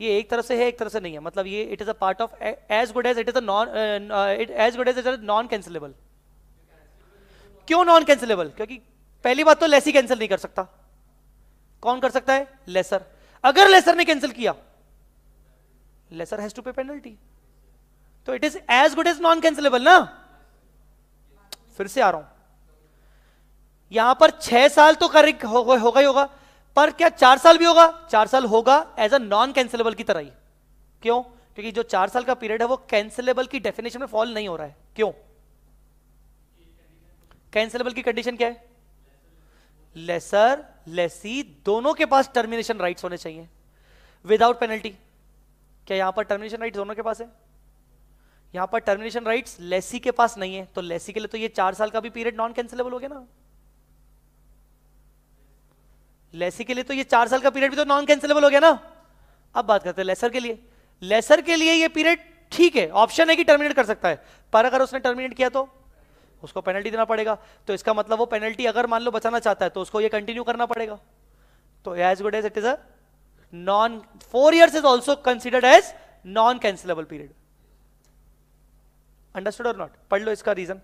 Speaker 1: ये एक तरफ से है एक तरफ से नहीं है मतलब ये it is a part of as good as it is a non it as good as it is non cancellable क्यों नॉन कैंसिलेबल क्योंकि पहली बात तो लेसी कैंसिल नहीं कर सकता कौन कर सकता है लेसर अगर लेसर ने कैंसिल किया lessor has to pay penalty तो it is as good as non cancellable ना फिर से आ रहा हूं यहां पर छह साल तो करेक्ट हो, हो, होगा ही होगा पर क्या चार साल भी होगा चार साल होगा एज अ नॉन कैंसिलेबल की तरह ही क्यों क्योंकि जो चार साल का पीरियड है वो कैंसिलेबल की डेफिनेशन में फॉल नहीं हो रहा है क्यों कैंसिलेबल की कंडीशन क्या है लेसर लेसी दोनों के पास टर्मिनेशन राइट्स होने चाहिए विदाउट पेनल्टी क्या यहां पर टर्मिनेशन राइट दोनों के पास है यहां पर टर्मिनेशन राइट्स लेसी के पास नहीं है तो लेसी के लिए तो ये चार साल का भी पीरियड नॉन कैंसिलेबल हो गया ना लेसी के लिए तो ये चार साल का पीरियड भी तो नॉन कैंसिलेबल हो गया ना अब बात करते हैं लेसर के लिए लेसर के लिए ये पीरियड ठीक है ऑप्शन है कि टर्मिनेट कर सकता है पर अगर उसने टर्मिनेट किया तो उसको पेनल्टी देना पड़ेगा तो इसका मतलब वो पेनल्टी अगर मान लो बचाना चाहता है तो उसको ये कंटिन्यू करना पड़ेगा तो as good as it is a non four years is also considered as non cancellable period understood और नॉट पढ़ लो इसका रीजन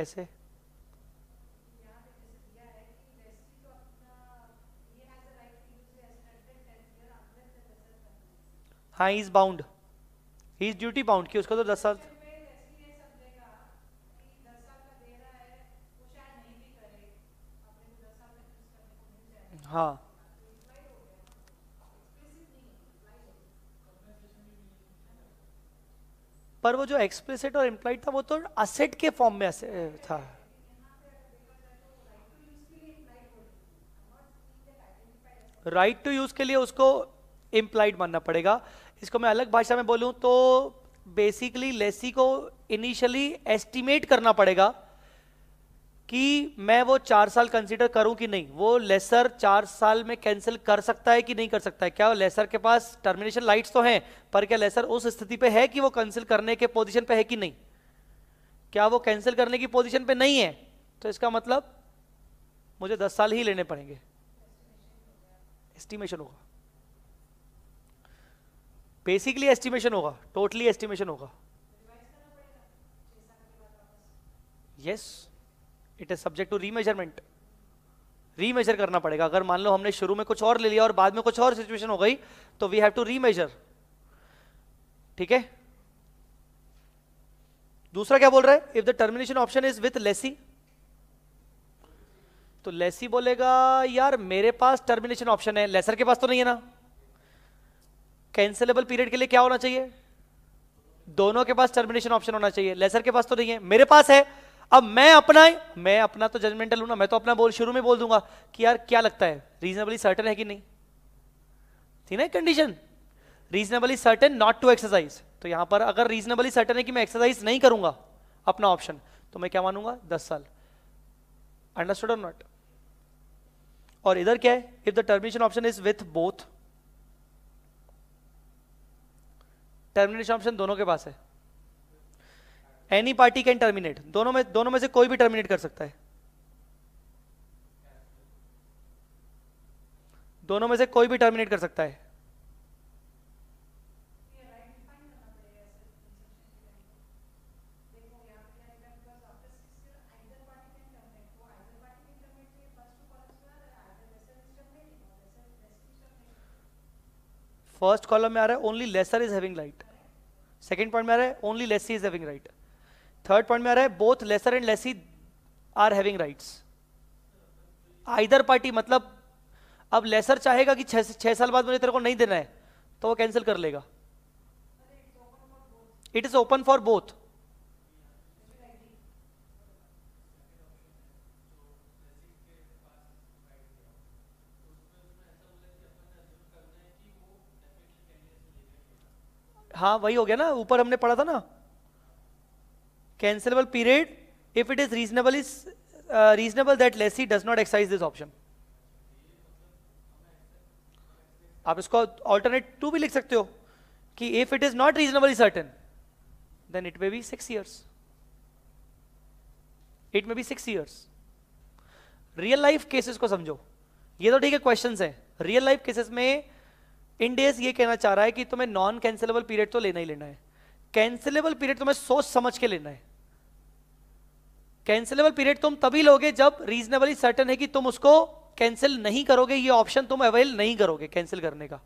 Speaker 1: कैसे हाँ is bound he is duty bound की उसको तो दस साल हाँ पर वो जो एक्सप्रेसिट और इम्प्लाइड था वो तो असेट के फॉर्म में था राइट टू यूज के लिए उसको इम्प्लाइड मानना पड़ेगा इसको मैं अलग भाषा में बोलूं तो बेसिकली लेसी को इनिशियली एस्टिमेट करना पड़ेगा कि मैं वो चार साल कंसीडर करूं कि नहीं वो लेसर चार साल में कैंसिल कर सकता है कि नहीं कर सकता है क्या लेसर के पास टर्मिनेशन लाइट्स तो हैं पर क्या लेसर उस स्थिति पे है कि वो कैंसिल करने के पोजीशन पे है कि नहीं क्या वो कैंसिल करने की पोजीशन पे नहीं है तो इसका मतलब मुझे दस साल ही लेने पड़ेंगे एस्टिमेशन होगा बेसिकली एस्टिमेशन होगा टोटली एस्टिमेशन होगा yes yes. It is subject to remeasurement remeasure करना पड़ेगा अगर मान लो हमने शुरू में कुछ और ले लिया और बाद में कुछ और सिचुएशन हो गई तो वी हैव टू रीमेजर ठीक है दूसरा क्या बोल रहा है if the termination option is with lessee तो लेसी बोलेगा यार मेरे पास टर्मिनेशन ऑप्शन है लेसर के पास तो नहीं है ना कैंसिलेबल पीरियड के लिए क्या होना चाहिए दोनों के पास टर्मिनेशन ऑप्शन होना चाहिए लेसर के पास तो नहीं है मेरे पास है अब मैं अपना मैं अपना तो जजमेंटल हूं ना मैं तो अपना बोल शुरू में बोल दूंगा कि यार क्या लगता है रीजनेबली सर्टन है कि नहीं थी ना condition reasonably certain not to exercise तो यहां पर अगर रीजनेबली सर्टन है कि मैं एक्सरसाइज नहीं करूंगा अपना ऑप्शन तो मैं क्या मानूंगा दस साल अंडरस्टूड और नॉट और इधर क्या है if the termination option is with both termination option दोनों के पास है एनी पार्टी कैन टर्मिनेट दोनों में दोनों में से कोई भी टर्मिनेट कर सकता है दोनों में से कोई भी टर्मिनेट कर सकता है फर्स्ट कॉलम में आ रहा है only lessor is having right second point में आ रहा है only lessee is having right third point में आ रहा है both lessor and lessee are having rights either party मतलब अब लेसर चाहेगा कि छह छह साल बाद मुझे तेरे को नहीं देना है तो वो कैंसिल कर लेगा it is open for both हाँ वही हो गया ना ऊपर हमने पढ़ा था ना cancellable period if it is reasonable is uh, reasonable that does not exercise this option आप इसको ऑल्टरनेट टू भी लिख सकते हो कि if it is not reasonably certain then it may be six years it may be six years real life cases को समझो ये तो ठीक है क्वेश्चन है रियल लाइफ केसेस में इन डेज ये कहना चाह रहा है कि तुम्हें नॉन कैंसिलेबल पीरियड तो लेना ही लेना है कैंसिलेबल पीरियड तुम्हें सोच समझ के लेना है कैंसिलेबल पीरियड तुम तभी लोगे जब रीजनेबली सर्टन है कि तुम उसको कैंसिल नहीं करोगे ये ऑप्शन तुम अवेल नहीं करोगे कैंसिल करने का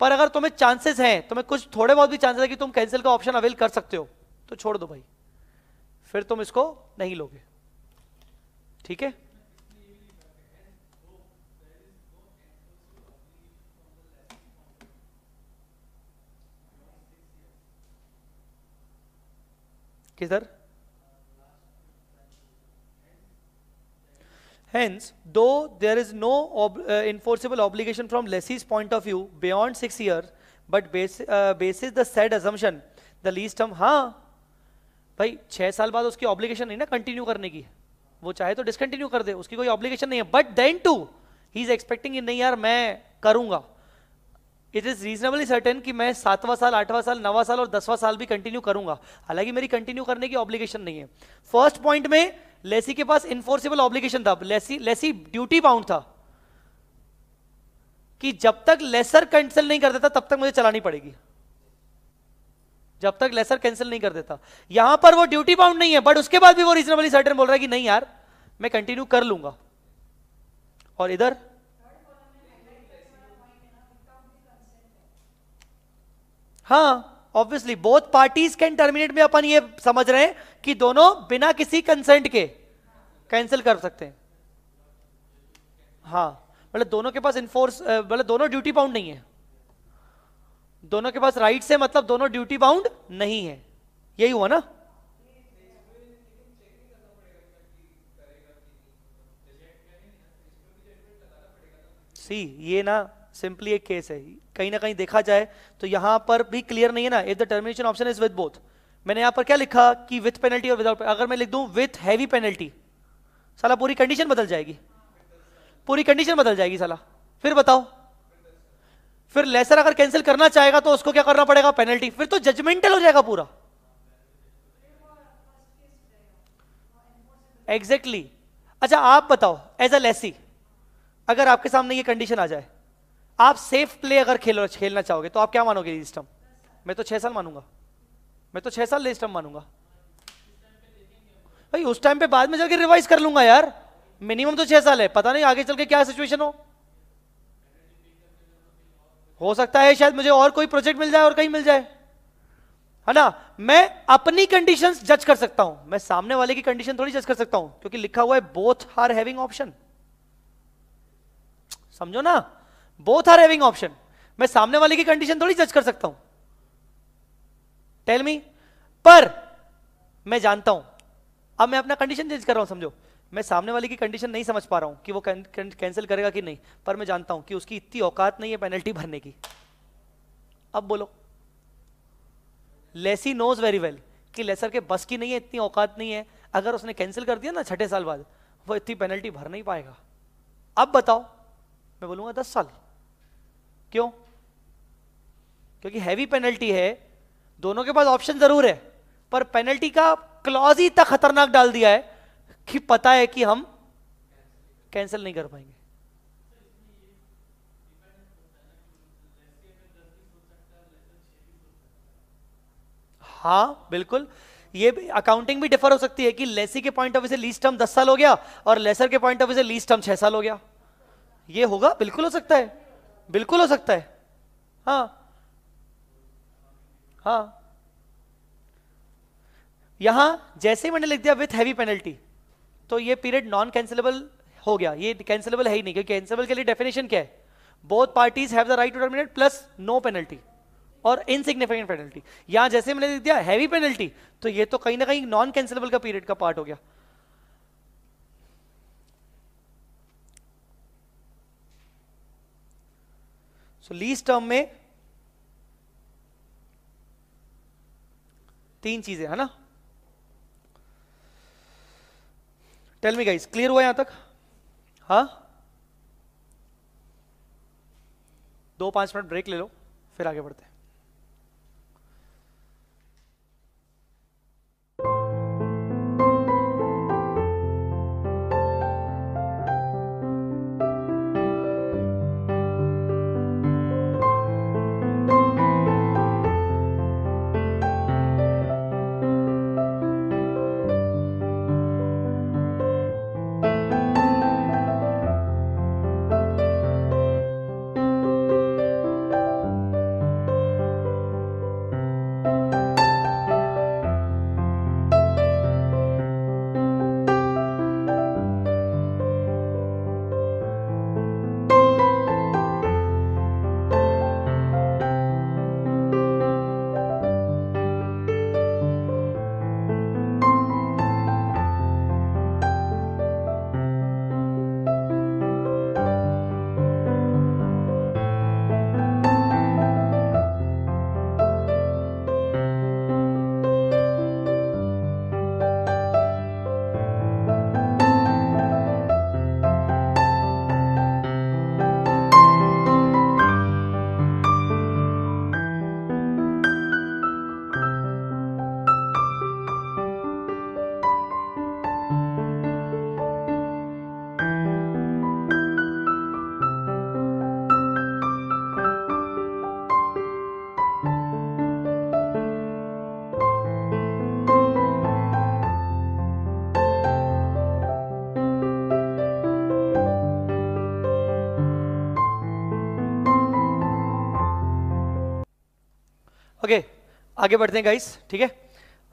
Speaker 1: पर अगर तुम्हें चांसेस हैं तुम्हें कुछ थोड़े बहुत भी चांसेस है कि तुम कैंसिल का ऑप्शन अवेल कर सकते हो तो छोड़ दो भाई फिर तुम इसको नहीं लोगे ठीक है किधर Hence, though there is no ob uh, enforceable obligation from lessee's point of view beyond six years, but base, uh, basis the said assumption, the lease term, हाँ भाई छः साल बाद उसकी ऑब्लिगेशन नहीं ना कंटिन्यू करने की वो चाहे तो डिसकंटिन्यू कर दे उसकी कोई ऑब्लिगेशन नहीं है then too, he is expecting expecting नहीं यार मैं करूंगा इट इज़ रीजनेबली सर्टेन कि मैं सातवां साल आठवां साल नवा साल और दसवां साल भी कंटिन्यू करूंगा हालांकि मेरी कंटिन्यू करने की ऑब्लिगेशन नहीं है फर्स्ट पॉइंट में लेसी के पास इन्फोर्सिबल ऑब्लिगेशन था लेसी लेसी ड्यूटी बाउंड था कि जब तक लेसर कैंसिल नहीं कर देता तब तक मुझे चलानी पड़ेगी जब तक लेसर कैंसिल नहीं कर देता यहां पर वो ड्यूटी बाउंड नहीं है बट उसके बाद भी वो रीजनेबली सर्टेन बोल रहा है कि नहीं यार मैं कंटिन्यू कर लूंगा और इधर हाँ obviously both parties can terminate में अपन ये समझ रहे हैं कि दोनों बिना किसी कंसेंट के कैंसिल कर सकते हैं हाँ मतलब दोनों के पास इन्फोर्स मतलब दोनों ड्यूटी बाउंड नहीं है दोनों के पास राइट्स है मतलब दोनों ड्यूटी बाउंड नहीं है यही हुआ ना सी ये ना सिंपली एक केस है कहीं ना कहीं देखा जाए तो यहां पर भी क्लियर नहीं है ना if the termination option is with both मैंने यहां पर क्या लिखा कि विथ पेनल्टी और विदाउट अगर मैं लिख दूं विथ हैवी पेनल्टी साला पूरी कंडीशन बदल जाएगी पूरी कंडीशन बदल जाएगी साला फिर बताओ फिर लेसर अगर कैंसिल करना चाहेगा तो उसको क्या करना पड़ेगा पेनल्टी फिर तो जजमेंटल हो जाएगा पूरा एग्जैक्टली exactly. अच्छा आप बताओ एज अ लेसी अगर आपके सामने ये कंडीशन आ जाए आप सेफ प्ले अगर खेल खेलना चाहोगे तो आप क्या मानोगे रजिस्टम मैं तो छह साल मानूंगा मैं तो छह साल रजिस्टम मानूंगा भाई उस टाइम पे बाद में जाकर रिवाइज कर लूंगा यार मिनिमम तो छह साल है पता नहीं आगे चल के क्या सिचुएशन हो हो सकता है शायद मुझे और कोई प्रोजेक्ट मिल जाए और कहीं मिल जाए है ना मैं अपनी कंडीशन जज कर सकता हूं मैं सामने वाले की कंडीशन थोड़ी जज कर सकता हूं क्योंकि लिखा हुआ है बोथ आर हैविंग ऑप्शन समझो ना बोथ आर हैविंग ऑप्शन मैं सामने वाले की कंडीशन थोड़ी जज कर सकता हूं टेल मी पर मैं जानता हूं अब मैं अपना कंडीशन जज कर रहा हूं समझो मैं सामने वाले की कंडीशन नहीं समझ पा रहा हूं कि वो कैंसिल करेगा कि नहीं पर मैं जानता हूं कि उसकी इतनी औकात नहीं है पेनल्टी भरने की अब बोलो लेसी नोज वेरी वेल कि लेसर के बस की नहीं है इतनी औकात नहीं है अगर उसने कैंसिल कर दिया ना छठे साल बाद वो इतनी पेनल्टी भर नहीं पाएगा अब बताओ मैं बोलूंगा दस साल क्यों क्योंकि हैवी पेनल्टी है दोनों के पास ऑप्शन जरूर है पर पेनल्टी का क्लॉज ही इतना खतरनाक डाल दिया है कि पता है कि हम कैंसिल नहीं कर पाएंगे हाँ बिल्कुल ये अकाउंटिंग भी डिफर हो सकती है कि लेसी के पॉइंट ऑफ व्यू से लीस्ट टर्म दस साल हो गया और लेसर के पॉइंट ऑफ व्यू से लीस्ट टर्म छह साल हो गया ये होगा बिल्कुल हो सकता है बिल्कुल हो सकता है हाँ हाँ यहां जैसे ही मैंने लिख दिया विथ हैवी पेनल्टी तो ये पीरियड नॉन कैंसिलेबल हो गया ये कैंसिलेबल है ही नहीं क्योंकि कैंसिलेबल के लिए डेफिनेशन क्या है both parties have the right to terminate plus no penalty और इनसिग्निफिकेंट पेनल्टी यहां जैसे मैंने लिख दिया हैवी पेनल्टी तो ये तो कहीं ना कहीं नॉन कैंसिलेबल का पीरियड का पार्ट हो गया सो लीज टर्म में तीन चीजें है ना टेल मी गाइस क्लियर हुआ यहां तक हा दो पांच मिनट ब्रेक ले लो फिर आगे बढ़ते हैं आगे बढ़ते हैं गाइस ठीक है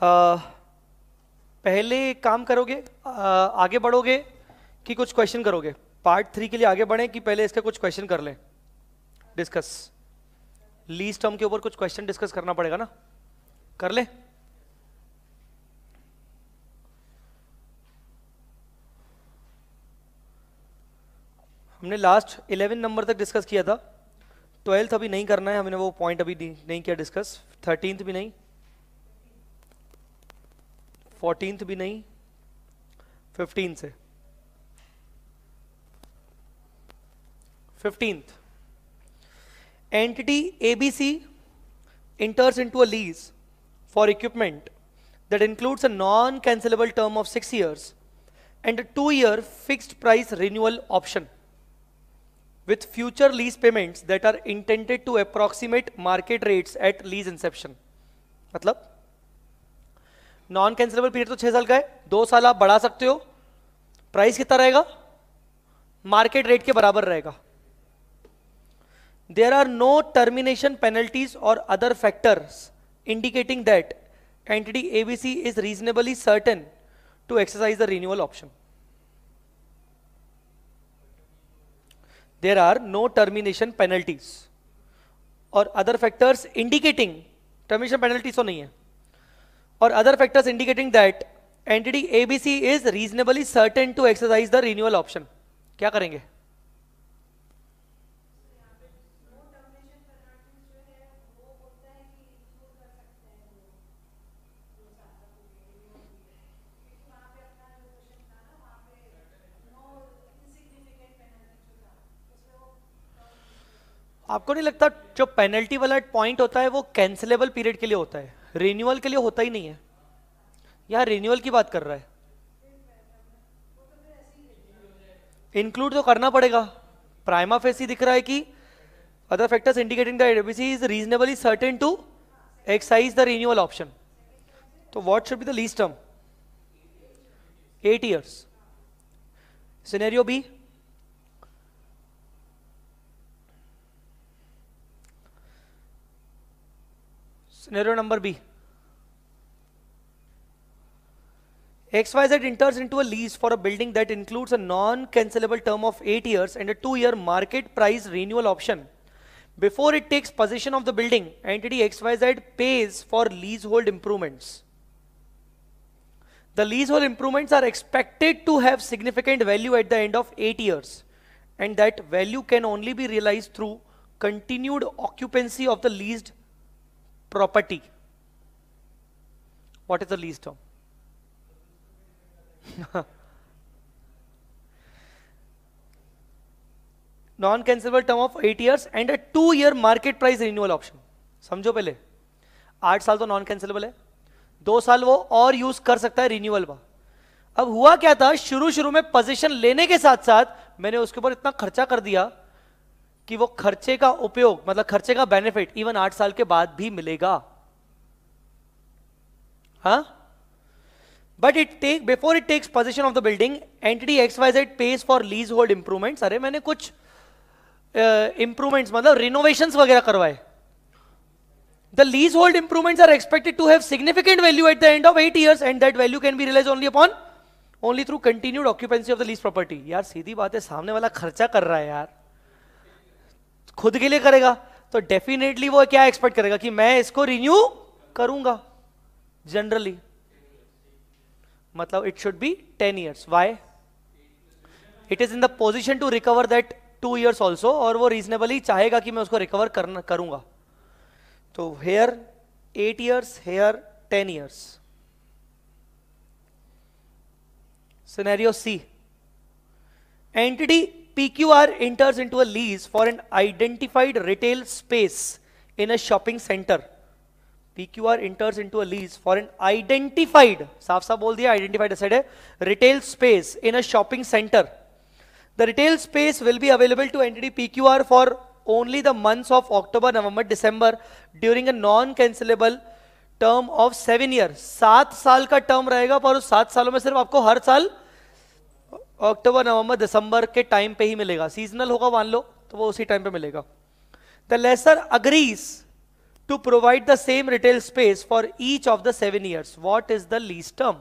Speaker 1: पहले काम करोगे आ, आगे बढ़ोगे कि कुछ क्वेश्चन करोगे पार्ट थ्री के लिए आगे बढ़ें कि पहले इसके कुछ क्वेश्चन कर लें डिस्कस लीज टर्म के ऊपर कुछ क्वेश्चन डिस्कस करना पड़ेगा ना कर लें हमने लास्ट 11 नंबर तक डिस्कस किया था ट्वेल्थ अभी नहीं करना है हमने वो पॉइंट अभी नहीं किया डिस्कस थर्टींथ भी नहीं फोर्टींथ भी नहीं फिफ्टींथ से fifteenth entity ABC enters into a lease for equipment that includes a non cancellable term of six years and a two year fixed price renewal option with future lease payment that are intended to approximate market rate at lease inception मतलब non cancellable period तो छह साल का है दो साल आप बढ़ा सकते हो प्राइस कितना रहेगा मार्केट रेट के बराबर रहेगा there are no termination penalties और other factors indicating that entity ABC is reasonably certain to exercise the renewal option there are no termination penalties or other factors indicating termination penalties तो नहीं है or other factors indicating that entity ABC is reasonably certain to exercise the renewal option क्या करेंगे आपको नहीं लगता जो penalty वाला पॉइंट होता है वो कैंसलेबल पीरियड के लिए होता है रिन्यूअल के लिए होता ही नहीं है यहां रिन्यूअल की बात कर रहा है इंक्लूड तो करना पड़ेगा प्राइमा फेस ही दिख रहा है कि other factors indicating the ADBC is reasonably certain to exercise the renewal option तो what should be the lease term eight years scenario B Scenario number B. XYZ enters into a lease for a building that includes a non-cancelable term of 8 years and a 2-year market price renewal option. Before it takes possession of the building, entity XYZ pays for leasehold improvements. The leasehold improvements are expected to have significant value at the end of 8 years and that value can only be realized through continued occupancy of the leased property what is the lease term non cancellable term of eight years and a two year market price renewal option समझो पहले आठ साल तो non cancellable है दो साल वो और यूज कर सकता है रिन्यूअल का अब हुआ क्या था शुरू शुरू में पोजीशन लेने के साथ साथ मैंने उसके ऊपर इतना खर्चा कर दिया कि वो खर्चे का उपयोग मतलब खर्चे का बेनिफिट इवन आठ साल के बाद भी मिलेगा हा but it take before it takes position of the building entity X Y Z pays for leasehold improvement अरे मैंने कुछ इंप्रूवमेंट्स uh, मतलब रिनोवेशन वगैरह करवाए the leasehold improvements are expected to have significant value at the end of eight year and that value can be realise only upon only through continued occupancy of the lease property यार सीधी बात है सामने वाला खर्चा कर रहा है यार खुद के लिए करेगा तो डेफिनेटली वो क्या एक्सपेक्ट करेगा कि मैं इसको रिन्यू करूंगा जनरली मतलब it should be ten years why it is in the position to recover that two years also और वो रीजनेबली चाहेगा कि मैं उसको रिकवर करना करूंगा तो here eight years here ten years scenario C entity PQR enters into a lease for an identified retail space in a shopping center. PQR enters into a lease for an identified, साफ साफ बोल दिया identified asset है, retail space in a shopping center. The retail space will be available to entity PQR for only the months of October, November, December during a non-cancelable term of seven years. सात साल का term रहेगा पर उस सात सालों में सिर्फ आपको हर साल अक्टूबर नवंबर दिसंबर के टाइम पे ही मिलेगा सीजनल होगा मान लो तो वो उसी टाइम पे मिलेगा the lessor agrees to provide the same retail space for each of the seven years what is the lease term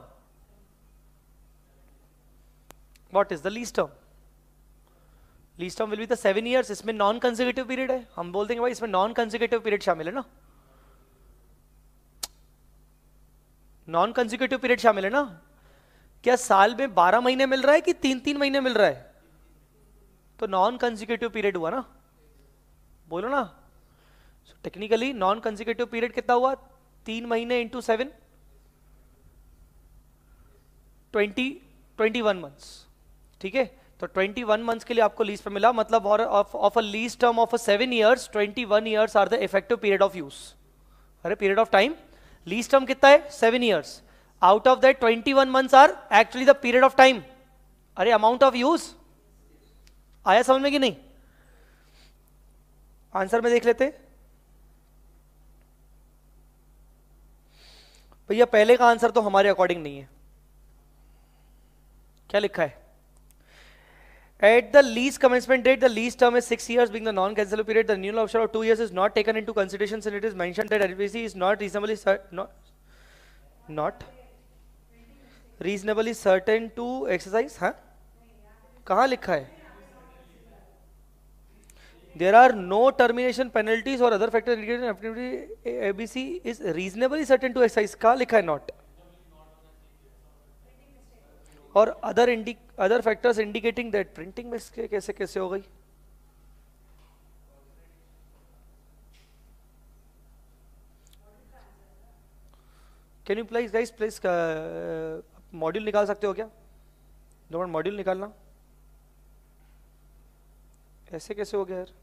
Speaker 1: what is the lease term lease term will be the seven years इसमें non consecutive period है हम बोल देंगे भाई इसमें non consecutive period शामिल है ना नॉन कंजिक्यूटिव पीरियड शामिल है ना क्या साल में बारह महीने मिल रहा है कि तीन तीन महीने मिल रहा है तो नॉन कंजिक्यूटिव पीरियड हुआ ना बोलो ना टेक्निकली नॉन कंजिक्यूटिव पीरियड कितना हुआ तीन महीने into seven twenty twenty one months ठीक है तो ट्वेंटी वन मंथ्स के लिए आपको लीज पर मिला मतलब और of a lease term of a seven years twenty one years are the effective period of use अरे period of time lease term कितना है seven years out of that twenty one months are actually the period of time अरे amount of use आया समझ में कि नहीं answer में देख लेते भैया पहले का आंसर तो हमारे अकॉर्डिंग नहीं है क्या लिखा है at the lease commencement date the lease term is six year being the non cancel period the new option of two year is not taken into consideration it is मैं not reasonably not reasonably certain to exercise हाँ कहाँ लिखा है there are no termination penalties और other factor indicated ABC is reasonably certain to exercise कहाँ लिखा है not और other indic other factors indicating that printing में कैसे कैसे हो गई can you please guys please uh, module निकाल सकते हो क्या दो मिनट मॉड्यूल निकालना ऐसे कैसे हो गया यार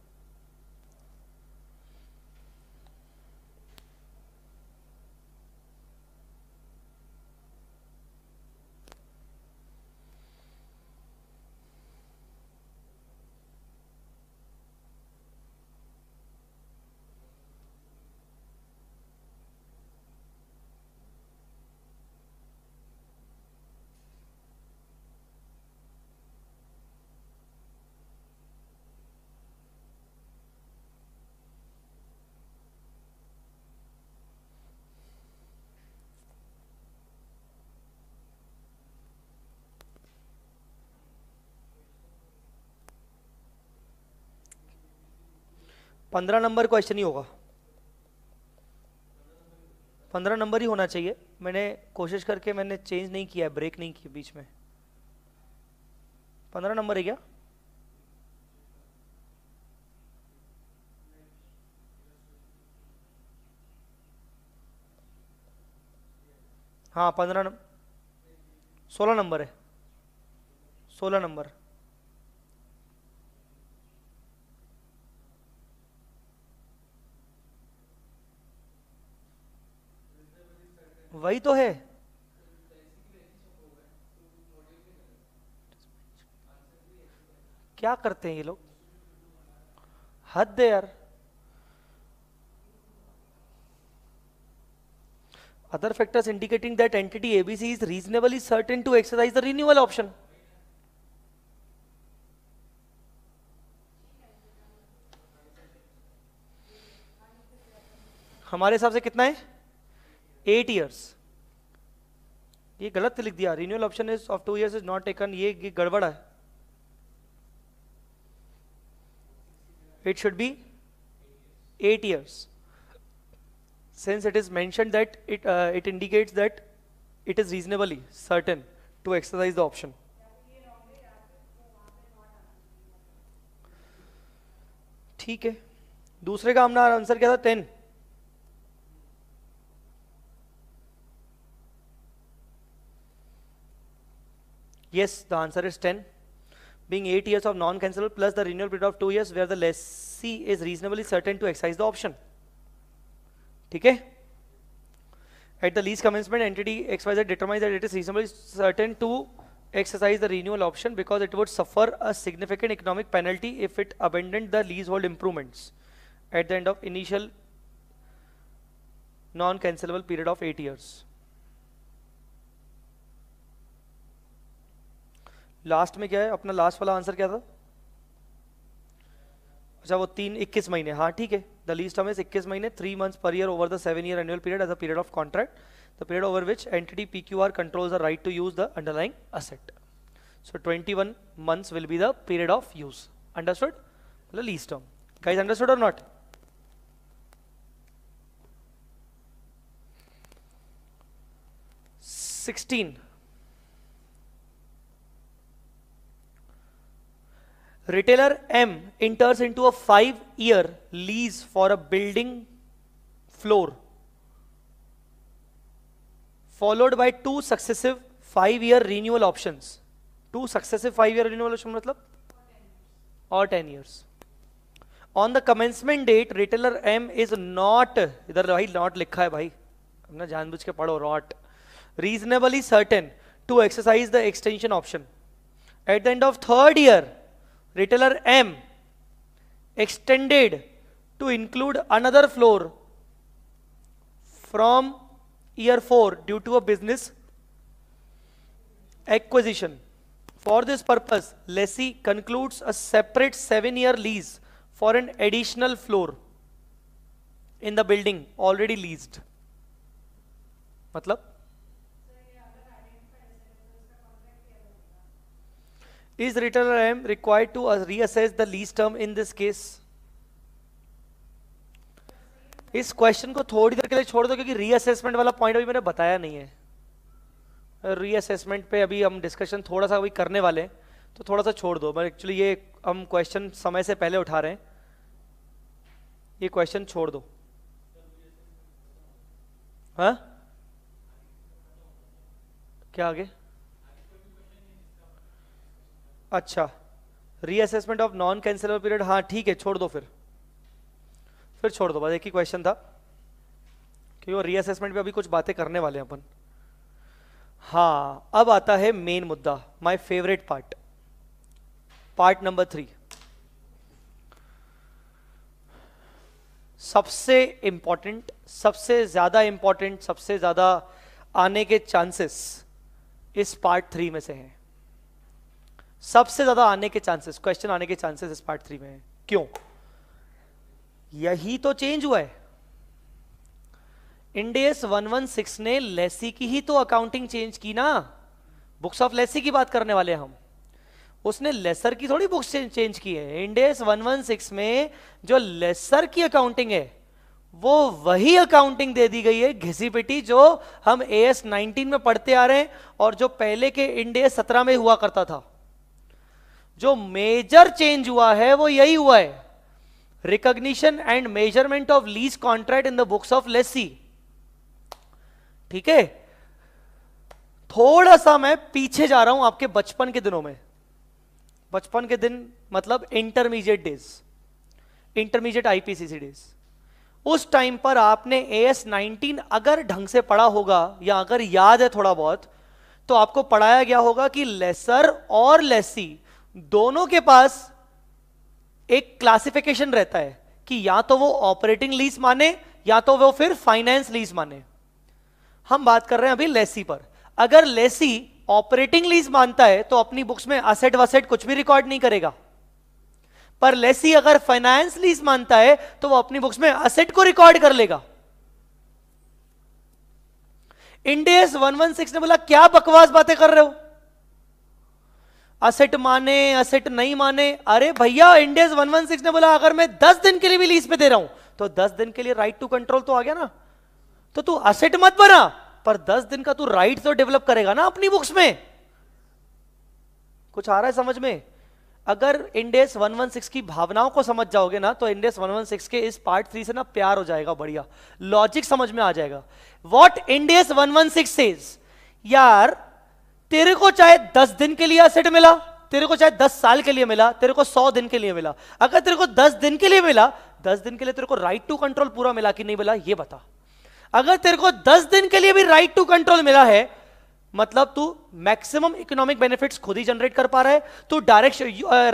Speaker 1: पंद्रह नंबर क्वेश्चन ही होगा पंद्रह नंबर ही होना चाहिए मैंने कोशिश करके मैंने चेंज नहीं किया है ब्रेक नहीं किया बीच में पंद्रह नंबर है क्या हाँ पंद्रह नंबर सोलह नंबर है सोलह नंबर वही तो है क्या करते हैं ये लोग हद there other factors indicating that entity ABC is reasonably certain to exercise the renewal option हमारे हिसाब से कितना है एट ईयर्स ये गलत लिख दिया renewal option is of two years is not taken ये गड़बड़ है it should be eight years since it is mention that it it indicates that it is reasonably certain to exercise the option ठीक है दूसरे का हमने answer क्या था ten Yes, the answer is 10. Being 8 years of non-cancelable plus the renewal period of 2 years where the lessee is reasonably certain to exercise the option. Okay? At the lease commencement, entity XYZ determines that it is reasonably certain to exercise the renewal option because it would suffer a significant economic penalty if it abandoned the leasehold improvements at the end of initial non-cancelable period of 8 years. Last में क्या है अपना last वाला answer क्या था अच्छा वो तीन इक्कीस महीने हाँ ठीक है द लीस्ट हम इज इक्कीस महीने three months per year over the seven year annual period as a period of contract the period over which entity P Q R control the right to use the underlying asset so twenty one months will be the period of use understood मतलब lease term guys understood और not sixteen retailer M enters into a five year lease for a building floor followed by two successive five year renewal option two successive five year renewal option मतलब और ten years on the commencement date retailer M is not इधर भाई not लिखा है भाई जान बुझ के पढ़ो not reasonably certain to exercise the extension option at the end of third year retailer M extended to include another floor from year 4 due to a business acquisition. For this purpose, lessee concludes a separate 7-year lease for an additional floor in the building already leased. मतलब is retailer M required to uh, reassess the lease term in this case? इस question को थोड़ी देर के लिए छोड़ दो क्योंकि reassessment वाला पॉइंट अभी मैंने बताया नहीं है रीअसेसमेंट पे अभी हम डिस्कशन थोड़ा सा अभी करने वाले हैं तो थोड़ा सा छोड़ दो मैं एक्चुअली ये हम क्वेश्चन समय से पहले उठा रहे हैं ये क्वेश्चन छोड़ दो हाँ क्या आगे अच्छा reassessment of non cancellable period हाँ ठीक है छोड़ दो फिर फिर छोड़ दो बस एक ही क्वेश्चन था क्योंकि वो रीअसेसमेंट पे अभी कुछ बातें करने वाले हैं अपन हाँ अब आता है मेन मुद्दा my favourite part part number three सबसे इंपॉर्टेंट सबसे ज्यादा इंपॉर्टेंट सबसे ज्यादा आने के चांसेस इस पार्ट थ्री में से हैं सबसे ज्यादा आने के चांसेस क्वेश्चन आने के चांसेस इस पार्ट थ्री में है क्यों यही तो चेंज हुआ है इंडेस 116 ने लेसी की ही तो अकाउंटिंग चेंज की ना बुक्स ऑफ लेसी की बात करने वाले हम उसने लेसर की थोड़ी बुक्स चेंज की है इंडेस 116 में जो लेसर की अकाउंटिंग है वो वही अकाउंटिंग दे दी गई है घिसीपिटी जो हम ए एस नाइनटीन में पढ़ते आ रहे हैं और जो पहले के इंडेस सत्रह में हुआ करता था जो मेजर चेंज हुआ है वो यही हुआ है recognition and measurement of lease contract in the books of lessee ठीक है थोड़ा सा मैं पीछे जा रहा हूं आपके बचपन के दिनों में बचपन के दिन मतलब intermediate days intermediate IPCC days उस टाइम पर आपने ए एस नाइनटीन अगर ढंग से पढ़ा होगा या अगर याद है थोड़ा बहुत तो आपको पढ़ाया गया होगा कि लेसर और लेसी दोनों के पास एक क्लासिफिकेशन रहता है कि या तो वो ऑपरेटिंग लीज माने या तो वो फिर फाइनेंस लीज माने हम बात कर रहे हैं अभी लेसी पर अगर लेसी ऑपरेटिंग लीज मानता है तो अपनी बुक्स में असेट वसेट कुछ भी रिकॉर्ड नहीं करेगा पर लेसी अगर फाइनेंस लीज मानता है तो वो अपनी बुक्स में असेट को रिकॉर्ड कर लेगा वन वन सिक्स ने बोला क्या बकवास बातें कर रहे हो असेट माने असेट नहीं माने अरे भैया इंडेज 116 ने बोला अगर मैं 10 दिन के लिए भी लीज पे दे रहा हूं तो 10 दिन के लिए राइट टू कंट्रोल तो आ गया ना तो तू असेट मत बना पर 10 दिन का तू राइट तो डेवलप करेगा ना अपनी बुक्स में कुछ आ रहा है समझ में अगर इंडेस 116 की भावनाओं को समझ जाओगे ना तो इंडेस 116 के इस पार्ट थ्री से ना प्यार हो जाएगा बढ़िया लॉजिक समझ में आ जाएगा वॉट इंडेस सिक्स इज यार तेरे को चाहे दस दिन के लिए असेट मिला तेरे को चाहे दस साल के लिए मिला तेरे को सौ दिन के लिए मिला अगर तेरे को दस दिन के लिए मिला दस दिन के लिए तेरे को राइट टू कंट्रोल पूरा मिला कि नहीं मिला ये बता अगर तेरे को दस दिन के लिए भी राइट टू कंट्रोल मिला है मतलब तू मैक्सिमम इकोनॉमिक बेनिफिट्स खुद ही जनरेट कर पा रहा है तू direct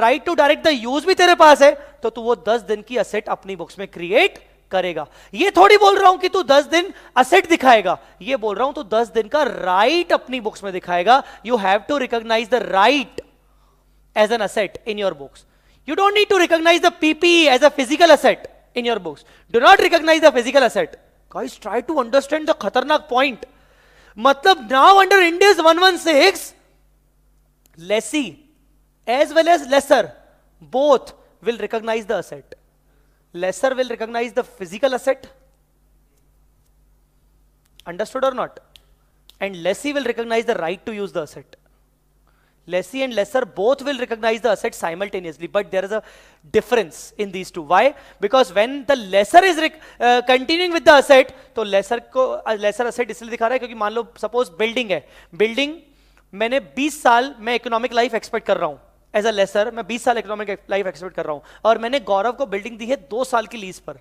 Speaker 1: right to direct the use भी तेरे पास है तो तू वो दस दिन की असेट अपनी बुक्स में क्रिएट करेगा ये थोड़ी बोल रहा हूं कि तू दस दिन असेट दिखाएगा ये बोल रहा हूं तू दस दिन का राइट अपनी बुक्स में दिखाएगा you have to recognise the right as an asset in your books you don't need to recognise the PP as a physical asset in your books do not recognise the physical asset guys try to understand the खतरनाक point मतलब now under one six lessee as well as lessor both will recognise the asset lesser will recognize the physical asset understood or not and lessee will recognize the right to use the asset lessee and lesser both will recognize the asset simultaneously but there is a difference in these two why because when the lesser is uh, continuing with the asset to lesser ko uh, lesser asset इसलिए दिखा रहा है क्योंकि मान लो suppose building है building मैंने 20 साल में economic life expect कर रहा हूं एज अ लेसर मैं बीस साल इकोनॉमिक लाइफ एक्सपेक्ट कर रहा हूं और मैंने गौरव को बिल्डिंग दी है दो साल की लीज पर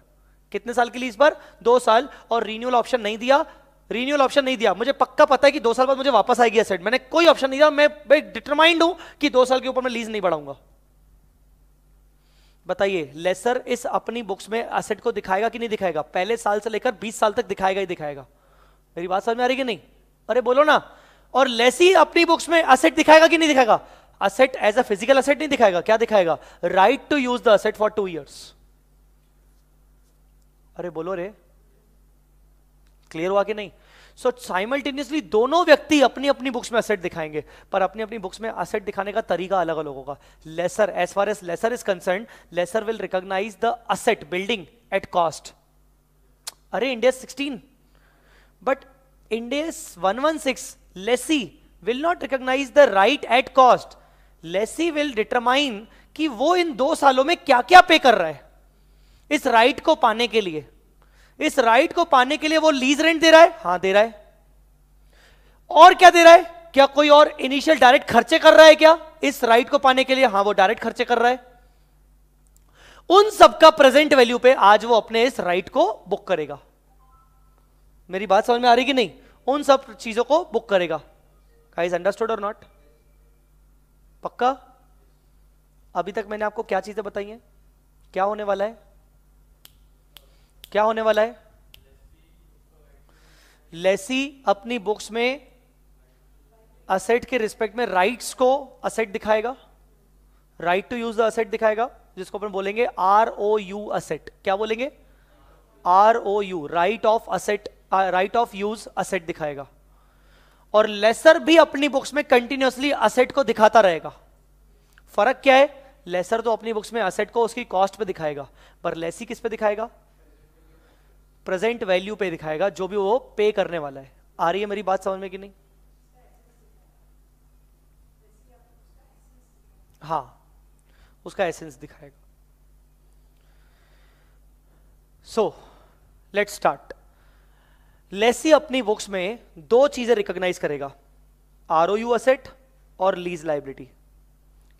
Speaker 1: कितने साल की लीज पर दो साल और रिन्यूअल ऑप्शन नहीं दिया रिन्यूअल ऑप्शन नहीं दिया मुझे पक्का पता है कि दो साल बाद मुझे वापस आएगी असेट मैंने कोई ऑप्शन नहीं दिया मैं डिटरमाइंड हूं कि दो साल के ऊपर मैं लीज नहीं बढ़ाऊंगा बताइए लेसर इस अपनी बुक्स में असेट को दिखाएगा कि नहीं दिखाएगा पहले साल से लेकर 20 साल तक दिखाएगा ही दिखाएगा मेरी बात समझ में आ रही कि नहीं अरे बोलो ना और लेसी अपनी बुक्स में असेट दिखाएगा कि नहीं दिखाएगा asset as a physical asset नहीं दिखाएगा क्या दिखाएगा right to use the asset for two years अरे बोलो रे क्लियर हुआ कि नहीं सो so, साइमल्टेनियसली दोनों व्यक्ति अपनी अपनी बुक्स में असेट दिखाएंगे पर अपनी अपनी बुक्स में असेट दिखाने का तरीका अलग अलग होगा lessor as far as lessor is concern lessor will recognise the asset building at cost अरे India sixteen but India one one six lessee will not recognize the right at cost lessee will determine कि वो इन दो सालों में क्या क्या पे कर रहा है इस राइट को पाने के लिए इस राइट को पाने के लिए वो लीज रेंट दे रहा है हाँ दे रहा है और क्या दे रहा है क्या कोई और इनिशियल डायरेक्ट खर्चे कर रहा है क्या इस राइट को पाने के लिए हाँ वो डायरेक्ट खर्चे कर रहा है उन सबका प्रेजेंट वैल्यू पे आज वो अपने इस राइट को बुक करेगा मेरी बात समझ में आ रही कि नहीं उन सब चीजों को बुक करेगा अंडरस्टूड और नॉट पक्का अभी तक मैंने आपको क्या चीजें बताई हैं क्या होने वाला है क्या होने वाला है लेसी अपनी बुक्स में असेट के रिस्पेक्ट में राइट्स को असेट दिखाएगा right to use the asset दिखाएगा जिसको अपन बोलेंगे आर ओ यू असेट क्या बोलेंगे R O U right of asset right of use asset दिखाएगा और लेसर भी अपनी बुक्स में कंटिन्यूसली असेट को दिखाता रहेगा फर्क क्या है लेसर तो अपनी बुक्स में असेट को उसकी कॉस्ट पे दिखाएगा पर लेसी किस पे दिखाएगा प्रेजेंट वैल्यू पे दिखाएगा जो भी वो पे करने वाला है आ रही है मेरी बात समझ में कि नहीं हाँ उसका एसेंस दिखाएगा सो लेट स्टार्ट लेसी अपनी बुक्स में दो चीजें रिकॉग्नाइज करेगा आर ओ यू असेट और लीज लाइबिलिटी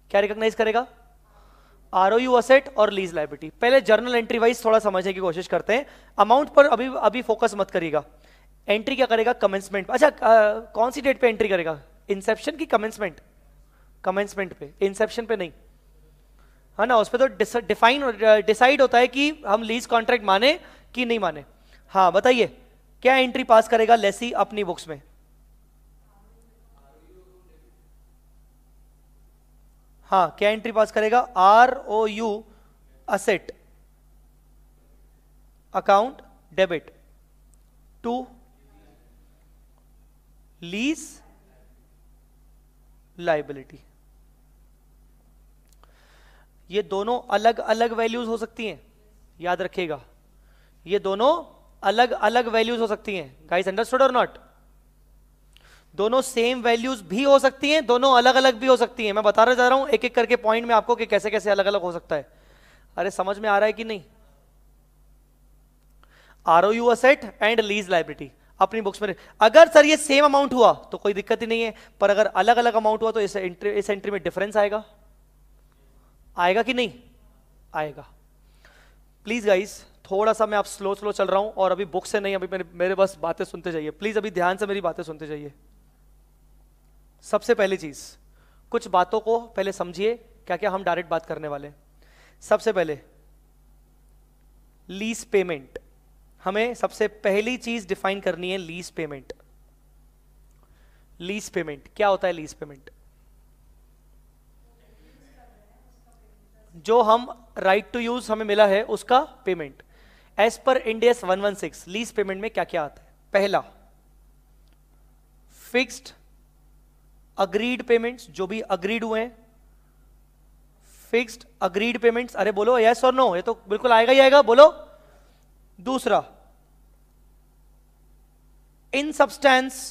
Speaker 1: क्या रिकॉग्नाइज करेगा आर ओ यू असेट और लीज लाइबिलिटी पहले जर्नल एंट्री वाइज थोड़ा समझने की कोशिश करते हैं अमाउंट पर अभी अभी फोकस मत करिएगा एंट्री क्या करेगा कमेंसमेंट अच्छा आ, कौन सी डेट पे एंट्री करेगा इंसेप्शन की कमेंसमेंट कमेंसमेंट पे इंसेप्शन पे नहीं है हाँ ना उस पर तो डिफाइन डिसाइड होता है कि हम लीज कॉन्ट्रैक्ट माने कि नहीं माने हाँ बताइए क्या एंट्री पास करेगा लेसी अपनी बुक्स में हाँ क्या एंट्री पास करेगा R O U asset account debit to lease liability ये दोनों अलग अलग वैल्यूज हो सकती हैं याद रखिएगा ये दोनों अलग अलग वैल्यूज हो सकती हैं गाइस अंडरस्टूड और नॉट दोनों सेम वैल्यूज भी हो सकती हैं दोनों अलग अलग भी हो सकती हैं मैं बता रहा जा रहा हूं एक एक करके पॉइंट में आपको कि कैसे कैसे अलग अलग हो सकता है अरे समझ में आ रहा है कि नहीं R O U asset and lease liability अपनी बुक्स में अगर सर ये सेम अमाउंट हुआ तो कोई दिक्कत ही नहीं है पर अगर अलग अलग अमाउंट हुआ तो इस एंट्री इस एंट्री में डिफरेंस आएगा आएगा कि नहीं आएगा प्लीज गाइस थोड़ा सा मैं आप स्लो स्लो चल रहा हूं और अभी बुक से नहीं अभी मेरे मेरे बस बातें सुनते जाइए प्लीज़ अभी ध्यान से मेरी बातें सुनते जाइए सबसे पहली चीज़ कुछ बातों को पहले समझिए क्या क्या हम डायरेक्ट बात करने वाले सबसे पहले लीज पेमेंट हमें सबसे पहली चीज़ डिफाइन करनी है लीज पेमेंट लीज पेमेंट क्या होता है लीज पेमेंट जो हम राइट टू यूज हमें मिला है उसका पेमेंट एज पर इंडियस 116 लीज पेमेंट में क्या क्या आता है पहला फिक्स्ड अग्रीड पेमेंट्स जो भी अग्रीड हुए हैं फिक्स्ड अग्रीड पेमेंट्स अरे बोलो यस और नो ये तो बिल्कुल आएगा ही आएगा बोलो दूसरा in substance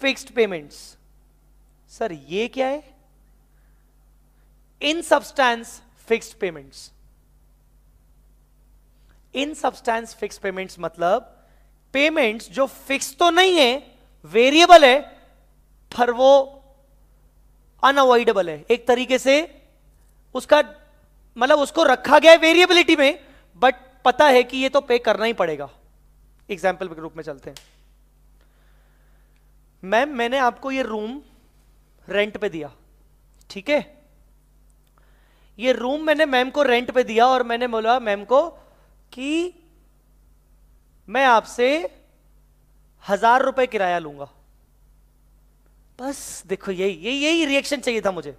Speaker 1: fixed payments sir ये क्या है in substance fixed payments in substance fix payments मतलब पेमेंट्स जो फिक्स तो नहीं है वेरिएबल है पर वो अनअवॉइडेबल है एक तरीके से उसका मतलब उसको रखा गया है वेरिएबिलिटी में बट पता है कि ये तो पे करना ही पड़ेगा एग्जाम्पल के रूप में चलते हैं मैम मैंने आपको ये रूम रेंट पे दिया ठीक है ये रूम मैंने मैम को रेंट पे दिया और मैंने बोला मैम को कि मैं आपसे हजार रुपए किराया लूंगा बस देखो यही यही यही रिएक्शन चाहिए था मुझे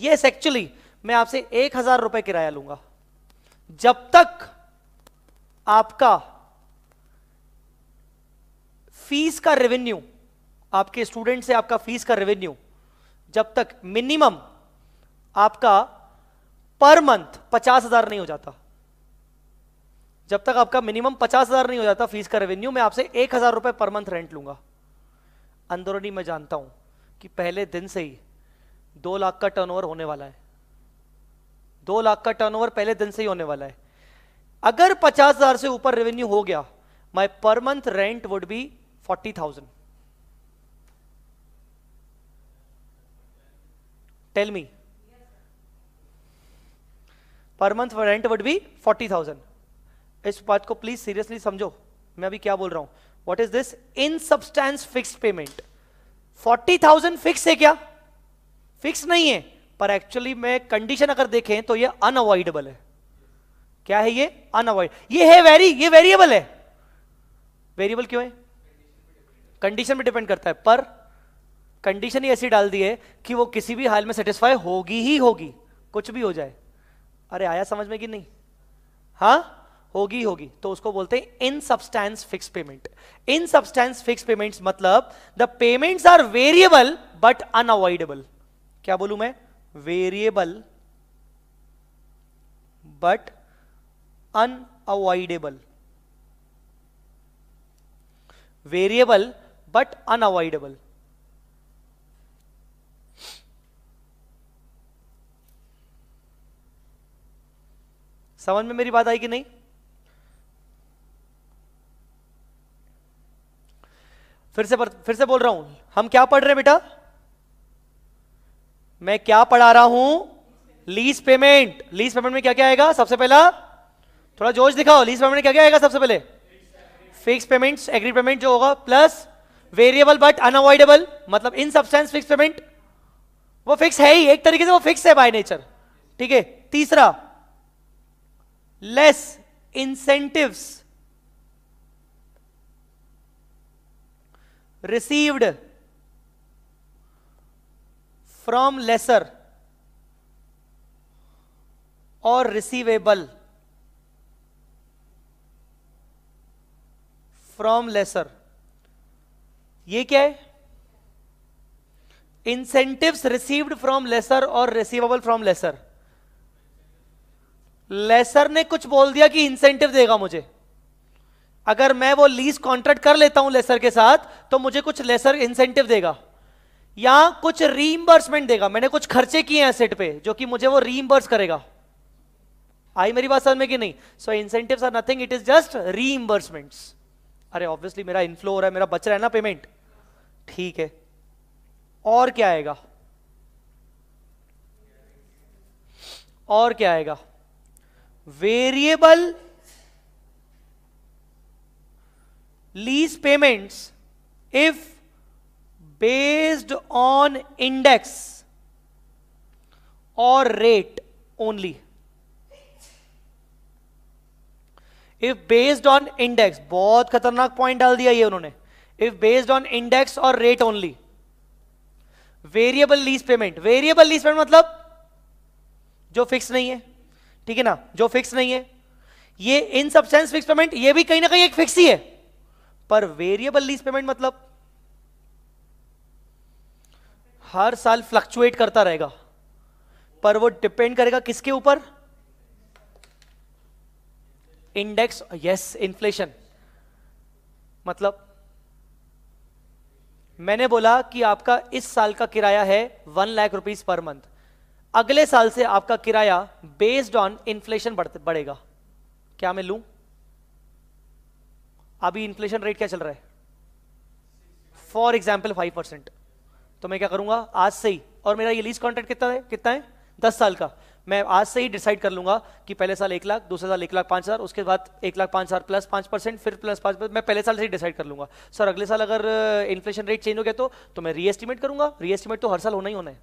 Speaker 1: यस एक्चुअली मैं आपसे एक हजार रुपए किराया लूंगा जब तक आपका फीस का रेवेन्यू आपके स्टूडेंट से आपका फीस का रेवेन्यू जब तक मिनिमम आपका पर मंथ पचास हजार नहीं हो जाता जब तक आपका मिनिमम पचास हजार नहीं हो जाता फीस का रेवेन्यू मैं आपसे एक हजार रुपए पर मंथ रेंट लूंगा अंदरूनी मैं जानता हूं कि पहले दिन से ही दो लाख का टर्नओवर होने वाला है दो लाख का टर्नओवर पहले दिन से ही होने वाला है अगर पचास हजार से ऊपर रेवेन्यू हो गया my per month rent would be forty thousand tell me per month rent would be forty thousand इस बात को प्लीज सीरियसली समझो मैं अभी क्या बोल रहा हूं what is this in substance fix payment forty thousand fix है क्या फिक्स नहीं है पर एक्चुअली में कंडीशन अगर देखें तो ये अनअवॉइडेबल है क्या है ये अनअवॉइड ये है वेरी ये वेरिएबल है वेरिएबल क्यों है कंडीशन पे डिपेंड करता है पर कंडीशन ही ऐसी डाल दी है कि वो किसी भी हाल में सेटिस्फाई होगी ही होगी कुछ भी हो जाए अरे आया समझ में कि नहीं हाँ होगी होगी तो उसको बोलते हैं in substance fix payment in substance fix payments मतलब the payments are variable but unavoidable क्या बोलू मैं variable but unavoidable variable but unavoidable समझ में मेरी बात आई कि नहीं फिर से फिर से बोल रहा हूं हम क्या पढ़ रहे हैं बेटा मैं क्या पढ़ा रहा हूं लीज पेमेंट लीज पेमेंट में क्या क्या आएगा सबसे पहला थोड़ा जोश दिखाओ लीज पेमेंट में क्या क्या आएगा सबसे पहले फिक्स पेमेंट एग्री पेमेंट जो होगा प्लस वेरिएबल बट अनअवॉइडेबल मतलब इन सब्सटेंस फिक्स पेमेंट वो फिक्स है ही एक तरीके से वो फिक्स है बाय नेचर ठीक है तीसरा less incentives received from lesser or receivable from lesser ये क्या है incentives received from lesser or receivable from lesser lesser ने कुछ बोल दिया कि incentive देगा मुझे अगर मैं वो लीज कॉन्ट्रैक्ट कर लेता हूं लेसर के साथ तो मुझे कुछ लेसर इंसेंटिव देगा या कुछ रीइंबर्समेंट देगा मैंने कुछ खर्चे किए हैं सेट पे जो कि मुझे वो रीइंबर्स करेगा आई मेरी बात समझ में कि नहीं so incentive are nothing it is just reimbursements अरे ऑब्वियसली मेरा इनफ्लो हो रहा है मेरा बच रहा है ना पेमेंट ठीक है और क्या आएगा और क्या आएगा variable lease payments if based on index और rate only if based on index बहुत खतरनाक पॉइंट डाल दिया ये उन्होंने इफ बेस्ड ऑन इंडेक्स और rate only variable lease payment variable lease payment मतलब जो फिक्स नहीं है ठीक है ना जो फिक्स नहीं है ये इन सब्सटेंस फिक्स पेमेंट ये भी कहीं ना कहीं एक फिक्स ही है पर वेरिएबल लीज पेमेंट मतलब हर साल फ्लक्चुएट करता रहेगा पर वो डिपेंड करेगा किसके ऊपर इंडेक्स यस इन्फ्लेशन मतलब मैंने बोला कि आपका इस साल का किराया है one lakh rupees per month अगले साल से आपका किराया बेस्ड ऑन इन्फ्लेशन बढ़ेगा क्या मैं लू अभी इन्फ्लेशन रेट क्या चल रहा है फॉर एग्जाम्पल फाइव परसेंट तो मैं क्या करूंगा आज से ही और मेरा ये लीज कॉन्ट्रैक्ट कितना है कितना है दस साल का मैं आज से ही डिसाइड कर लूंगा कि पहले साल एक लाख दूसरे साल एक लाख पाँच हज़ार उसके बाद एक लाख पाँच हज़ार प्लस पाँच परसेंट फिर प्लस पाँच परसेंट मैं पहले साल से ही डिसाइड कर लूंगा सर अगले साल अगर इन्फ्लेशन रेट चेंज हो गया तो तो मैं रीएस्टिमेट करूंगा रीएस्टिमेट तो हर साल होना ही होना है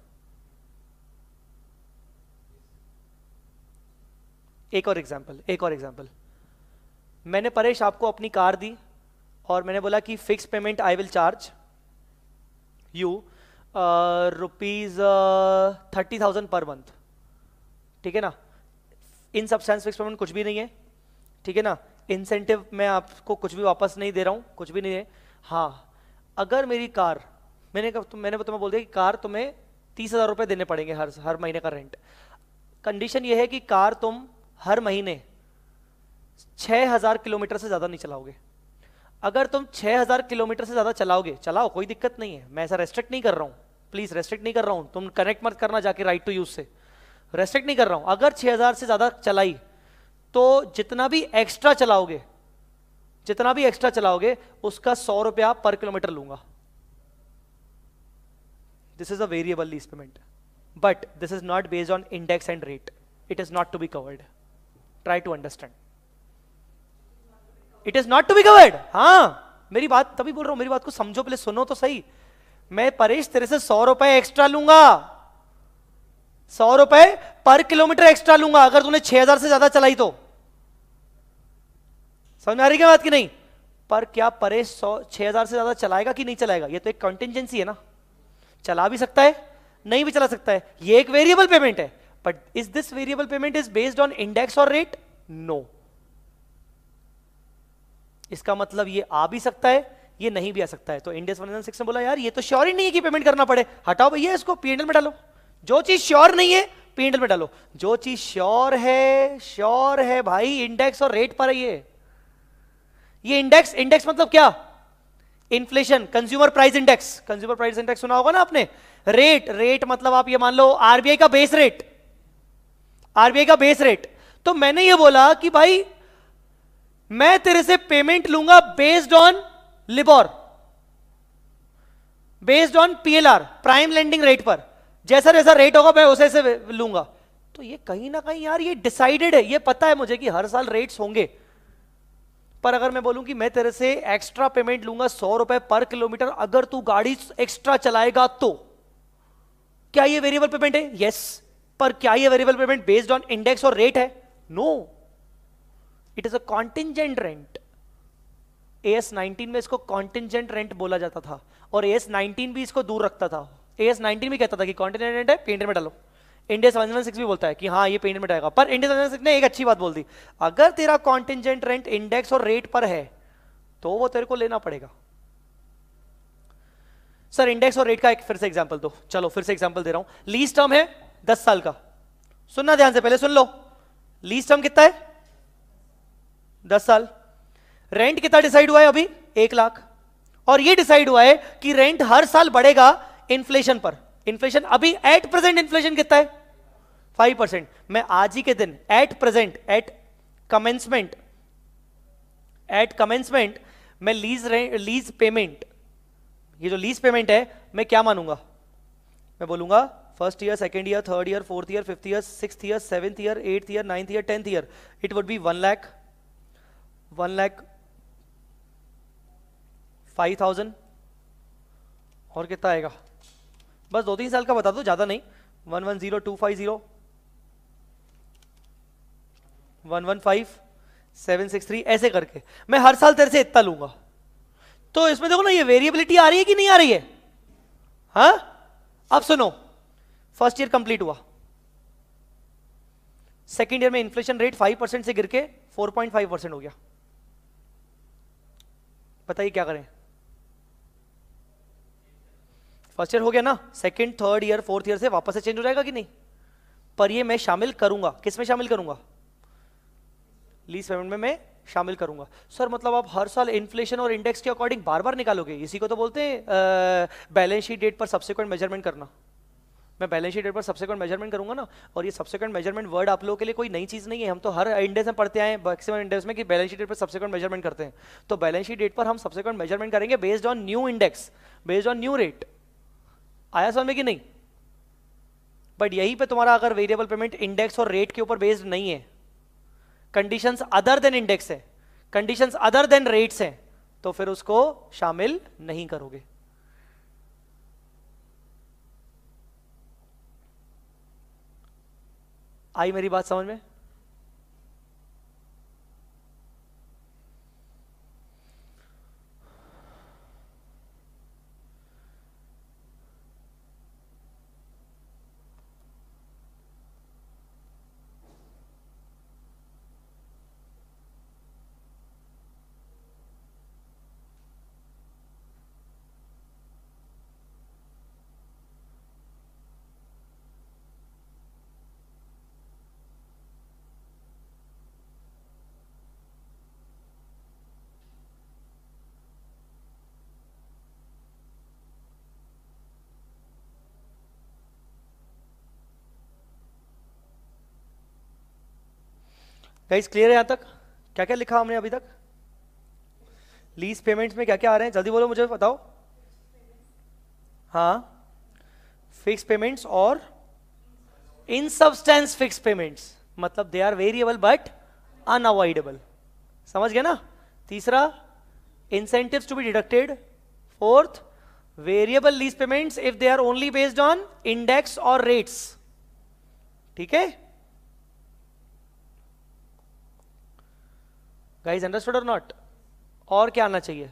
Speaker 1: एक और एग्जाम्पल एक और एग्जाम्पल मैंने परेश आपको अपनी कार दी और मैंने बोला कि fix payment I will charge you rupees thirty thousand per month ठीक है ना इन सब्सटेंस फिक्स पेमेंट कुछ भी नहीं है ठीक है ना इंसेंटिव मैं आपको कुछ भी वापस नहीं दे रहा हूँ कुछ भी नहीं है हाँ अगर मेरी कार मैंने तो मैंने तुम्हें बोल दिया कि कार तुम्हें तीस हज़ार रुपये देने पड़ेंगे हर हर महीने का रेंट कंडीशन ये है कि कार तुम हर महीने 6000 किलोमीटर से ज़्यादा नहीं चलाओगे अगर तुम 6000 किलोमीटर से ज़्यादा चलाओगे चलाओ कोई दिक्कत नहीं है मैं ऐसा रेस्ट्रिक्ट नहीं कर रहा हूं प्लीज़ रेस्ट्रिक्ट नहीं कर रहा हूं तुम कनेक्ट मत करना जाके राइट टू यूज़ से रेस्ट्रिक्ट नहीं कर रहा हूं अगर 6000 से ज़्यादा चलाई तो जितना भी एक्स्ट्रा चलाओगे जितना भी एक्स्ट्रा चलाओगे उसका सौ रुपया पर किलोमीटर लूंगा this is a variable lease payment but this is not based on index and rate it is not to be covered try to understand it is not to be covered हाँ मेरी बात तभी बोल रहा हूं मेरी बात को समझो पहले सुनो तो सही मैं परेश तेरे से सौ रुपए एक्स्ट्रा लूंगा सौ रुपए पर किलोमीटर एक्स्ट्रा लूंगा अगर तूने छह हजार से ज्यादा चलाई तो समझ आ रही क्या बात की नहीं पर क्या परेश सौ छह हजार से ज्यादा चलाएगा कि नहीं चलाएगा ये तो एक कंटेंजेंसी है ना चला भी सकता है नहीं भी चला सकता है ये एक वेरिएबल पेमेंट है but is this variable payment is based on index और रेट नो इसका मतलब ये आ भी सकता है ये नहीं भी आ सकता है तो इंडियस वन सिक्स ने बोला यार ये तो श्योर ही नहीं है कि पेमेंट करना पड़े हटाओ भैया इसको पीएनएल में डालो जो चीज श्योर नहीं है पीएनएल में डालो जो चीज श्योर है श्योर है भाई इंडेक्स और रेट पर ये ये इंडेक्स इंडेक्स मतलब क्या inflation consumer price index consumer price index सुना होगा ना आपने रेट रेट मतलब आप ये मान लो आरबीआई का बेस रेट आरबीआई का बेस रेट तो मैंने ये बोला कि भाई मैं तेरे से पेमेंट लूंगा based on LIBOR based on PLR prime lending rate पर जैसा जैसा रेट होगा मैं उसे से लूंगा तो ये कहीं ना कहीं यार ये डिसाइडेड है ये पता है मुझे कि हर साल रेट्स होंगे पर अगर मैं बोलूं कि मैं तेरे से एक्स्ट्रा पेमेंट लूंगा सौ रुपए पर किलोमीटर अगर तू गाड़ी एक्स्ट्रा चलाएगा तो क्या ये वेरिएबल पेमेंट है यस yes. पर क्या ये variable payment based on index और रेट है no no. It is a contingent rent A S nineteen में इसको कॉन्टिजेंट रेंट बोला जाता था और ए एस नाइनटीन भी इसको दूर रखता था ए एस नाइनटीन भी कहता था कि कॉन्टिजेंट रेंट है पेंटर में डालो इंडिया सेवन सिक्स भी बोलता है कि हाँ ये पेंटर में डालेगा पर इंडिया सेवन सिक्स ने एक अच्छी बात बोल दी अगर तेरा कॉन्टिजेंट रेंट इंडेक्स और रेट पर है तो वो तेरे को लेना पड़ेगा सर इंडेक्स और रेट का एक फिर से एग्जाम्पल दो चलो फिर से एग्जाम्पल दे रहा हूं लीज टर्म है दस साल का सुनना ध्यान से पहले सुन लो लीज टर्म कितना है दस साल रेंट कितना डिसाइड हुआ है अभी एक लाख और ये डिसाइड हुआ है कि रेंट हर साल बढ़ेगा इन्फ्लेशन पर इन्फ्लेशन अभी एट प्रेजेंट इन्फ्लेशन कितना है फाइव परसेंट मैं आज ही के दिन at present at commencement at commencement मैं लीज लीज पेमेंट ये जो लीज पेमेंट है मैं क्या मानूंगा मैं बोलूंगा first year second year third year fourth year fifth year six year seventh year eighth year ninth year tenth year it would be one lakh one lakh five thousand और कितना आएगा बस दो तीन साल का बता दो ज़्यादा नहीं one one zero two five zero one one five seven six three ऐसे करके मैं हर साल तेरे से इतना लूंगा तो इसमें देखो ना ये वेरिएबिलिटी आ रही है कि नहीं आ रही है हा? अब सुनो फर्स्ट ईयर कंप्लीट हुआ सेकेंड ईयर में इन्फ्लेशन रेट फाइव परसेंट से गिर के फोर पॉइंट फाइव परसेंट हो गया बताइए क्या करें फर्स्ट ईयर हो गया ना second third year fourth year से वापस से चेंज हो जाएगा कि नहीं पर ये मैं शामिल करूंगा किस में शामिल करूंगा लीज पेमेंट में मैं शामिल करूंगा सर मतलब आप हर साल इन्फ्लेशन और इंडेक्स के अकॉर्डिंग बार बार निकालोगे इसी को तो बोलते हैं बैलेंस शीट डेट पर सब्सिक्वेंट मेजरमेंट करना मैं बैलेंस शीट पर सबसेकेंड मेजरमेंट करूंगा ना और ये सबसेकेंड मेजरमेंट वर्ड आप लोगों के लिए कोई नई चीज़ नहीं है हम तो हर इंडेक्स में पढ़ते आए मैक्सिमम इंडेक्स में कि बैलेंस शीट डेट पर सबसेकेंड मेजरमेंट करते हैं तो बैलेंस शीट डेट पर हम सबसेकेंड मेजरमेंट करेंगे based on new index based on new rate आया समझ में कि नहीं बट यही पे तुम्हारा अगर वेरिएबल पेमेंट इंडेक्स और रेट के ऊपर बेस्ड नहीं है कंडीशंस अदर देन इंडेक्स है कंडीशंस अदर देन रेट्स हैं तो फिर उसको शामिल नहीं करोगे आई मेरी बात समझ में गाइस क्लियर है यहां तक क्या क्या लिखा हमने अभी तक लीज पेमेंट्स में क्या क्या आ रहे हैं जल्दी बोलो मुझे बताओ हाँ फिक्स पेमेंट्स और इन सब्सटेंस फिक्स पेमेंट्स मतलब they are variable but unavoidable समझ गए ना तीसरा incentive to be deducted fourth variable lease payments if they are only based on index और रेट्स ठीक है गाइज अंडरस्टूड और नॉट और क्या आना चाहिए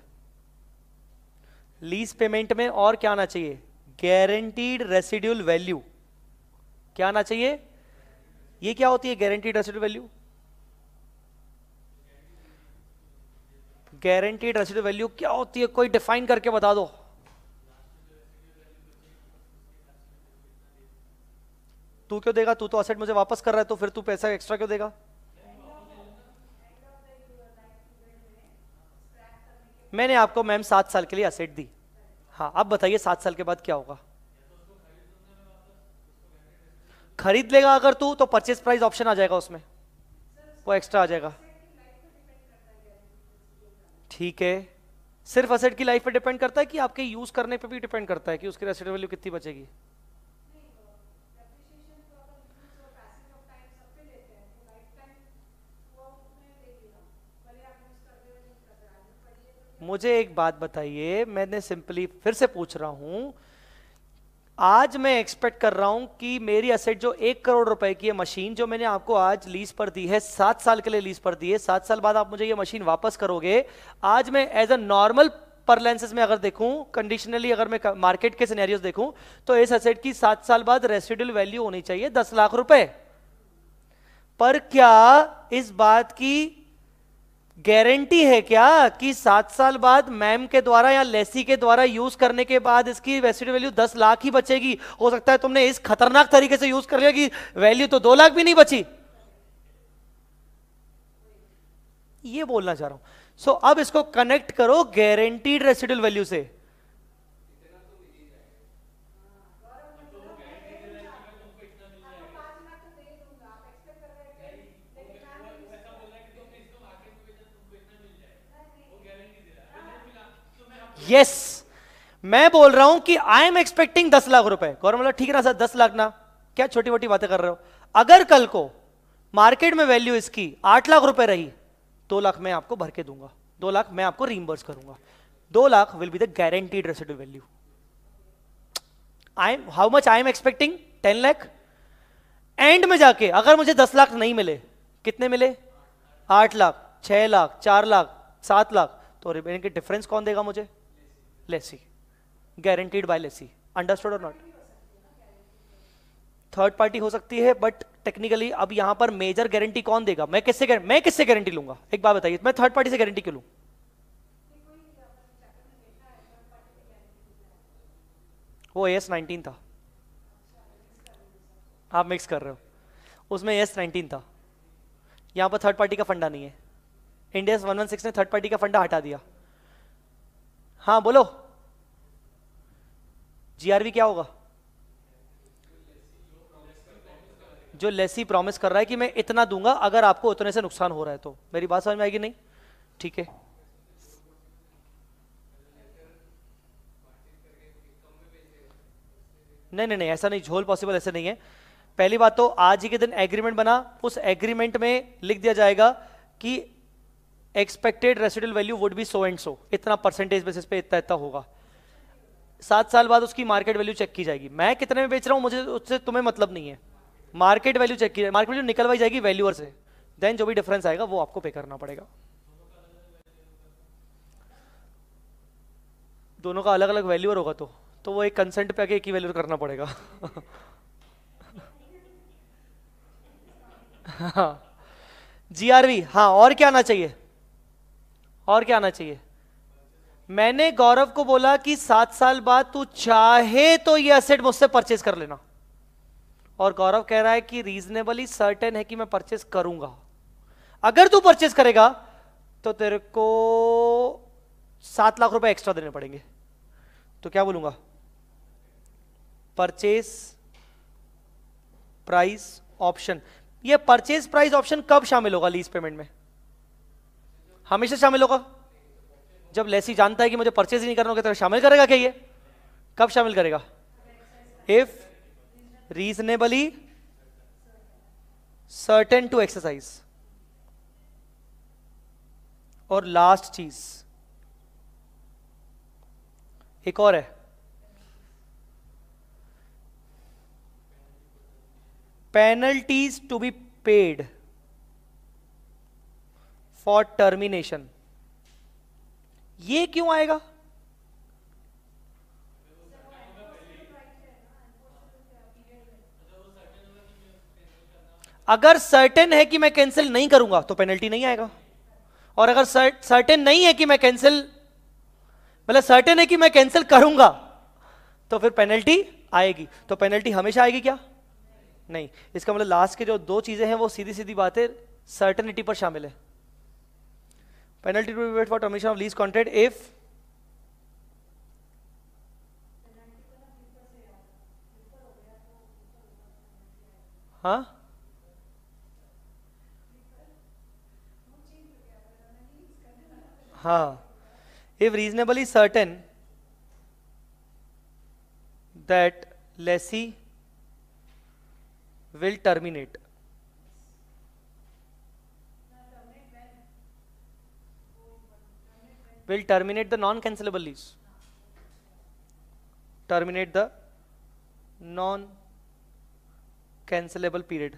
Speaker 1: लीज पेमेंट में और क्या आना चाहिए गारंटीड रेसिड्यूल वैल्यू क्या आना चाहिए ये क्या होती है guaranteed residual value guaranteed residual value क्या होती है कोई डिफाइन करके बता दो तू क्यों देगा तू तो असेट मुझे वापस कर रहा है तो फिर तू पैसा एक्स्ट्रा क्यों देगा मैंने आपको मैम सात साल के लिए असेट दी हाँ आप बताइए सात साल के बाद क्या होगा खरीद लेगा अगर तू तो परचेज प्राइस ऑप्शन आ जाएगा उसमें वो एक्स्ट्रा आ जाएगा ठीक है सिर्फ असेट की लाइफ पे डिपेंड करता है कि आपके यूज करने पे भी डिपेंड करता है कि उसकी असेट वैल्यू कितनी बचेगी मुझे एक बात बताइए मैंने सिंपली फिर से पूछ रहा हूं आज मैं एक्सपेक्ट कर रहा हूं कि मेरी असेट जो एक करोड़ रुपए की है मशीन जो मैंने आपको आज लीज पर दी है सात साल के लिए लीज पर दी है सात साल बाद आप मुझे ये मशीन वापस करोगे आज मैं एज अ नॉर्मल परलेंसेज में अगर देखूं कंडीशनली अगर मैं मार्केट के सिनेरियो देखूं तो इस असेट की सात साल बाद रेसिडल वैल्यू होनी चाहिए दस लाख रुपए पर क्या इस बात की गारंटी है क्या कि सात साल बाद मैम के द्वारा या लेसी के द्वारा यूज करने के बाद इसकी वेस्टेड वैल्यू दस लाख ही बचेगी हो सकता है तुमने इस खतरनाक तरीके से यूज कर लिया कि वैल्यू तो दो लाख भी नहीं बची ये बोलना चाह रहा हूं सो so, अब इसको कनेक्ट करो गारंटीड रेसिडल वैल्यू से यस मैं बोल रहा हूं कि आई एम एक्सपेक्टिंग दस लाख रुपए गौरव मतलब ठीक है ना सर दस लाख ना क्या छोटी मोटी बातें कर रहे हो अगर कल को मार्केट में वैल्यू इसकी आठ लाख रुपए रही दो लाख मैं आपको भर के दूंगा दो लाख मैं आपको रीम्बर्स करूंगा दो lakh will be the guaranteed residual value I am how much I am expecting ten lakh end में जाके अगर मुझे दस लाख नहीं मिले कितने मिले आठ लाख छह लाख चार लाख सात लाख तो रिमेनिंग के डिफरेंस कौन देगा मुझे lessee guaranteed by lessee understood और नॉट थर्ड पार्टी हो सकती है बट टेक्निकली अब यहां पर मेजर गारंटी कौन देगा मैं किससे मैं किससे गारंटी लूंगा एक बात बताइए मैं थर्ड पार्टी से गारंटी क्यों लूँ वो एस नाइनटीन था आप मिक्स कर रहे हो उसमें एस नाइनटीन था यहां पर थर्ड पार्टी का फंडा नहीं है इंडिया वन वन सिक्स ने थर्ड पार्टी का फंडा हटा दिया हाँ बोलो जीआरवी क्या होगा जो लेसी प्रॉमिस कर रहा है कि मैं इतना दूंगा अगर आपको उतने से नुकसान हो रहा है तो मेरी बात समझ में आएगी नहीं ठीक है नहीं नहीं नहीं ऐसा नहीं झोल पॉसिबल ऐसे नहीं है पहली बात तो आज ही के दिन एग्रीमेंट बना उस एग्रीमेंट में लिख दिया जाएगा कि expected residual value would be so and so इतना परसेंटेज बेसिस पे इतना इतना होगा सात साल बाद उसकी मार्केट वैल्यू चेक की जाएगी मैं कितने में बेच रहा हूँ मुझे उससे तुम्हें मतलब नहीं है मार्केट वैल्यू चेक की मार्केट वैल्यू निकलवाई जाएगी वैल्यूअर से देन जो भी डिफरेंस आएगा वो आपको पे करना पड़ेगा दोनों का अलग अलग वैल्यूअर होगा तो तो वो एक कंसेंट पे आके एक ही वैल्यूअर करना पड़ेगा जी आर वी हाँ और क्या आना चाहिए और क्या आना चाहिए मैंने गौरव को बोला कि सात साल बाद तू चाहे तो ये असेट मुझसे परचेज कर लेना और गौरव कह रहा है कि रीजनेबली सर्टेन है कि मैं परचेज करूंगा अगर तू परचेज करेगा तो तेरे को सात लाख रुपए एक्स्ट्रा देने पड़ेंगे तो क्या बोलूंगा परचेज प्राइस ऑप्शन ये परचेज प्राइस ऑप्शन कब शामिल होगा लीज पेमेंट में हमेशा शामिल होगा जब लेसी जानता है कि मुझे परचेज ही नहीं करना होगा तो शामिल करेगा क्या ये कब शामिल करेगा if reasonably certain to exercise और लास्ट चीज एक और है penalties to be paid for termination ये क्यों आएगा अगर सर्टेन है कि मैं कैंसिल नहीं करूंगा तो पेनल्टी नहीं आएगा और अगर सर्टेन नहीं है कि मैं कैंसिल मतलब सर्टेन है कि मैं कैंसिल करूंगा तो फिर पेनल्टी आएगी तो पेनल्टी हमेशा आएगी क्या नहीं इसका मतलब लास्ट के जो दो चीजें हैं वो सीधी सीधी बातें सर्टेनिटी पर शामिल है penalty to be paid for termination of lease contract if हाँ हाँ if reasonably certain that lessee will terminate will terminate the non-cancelable lease terminate the non cancelable period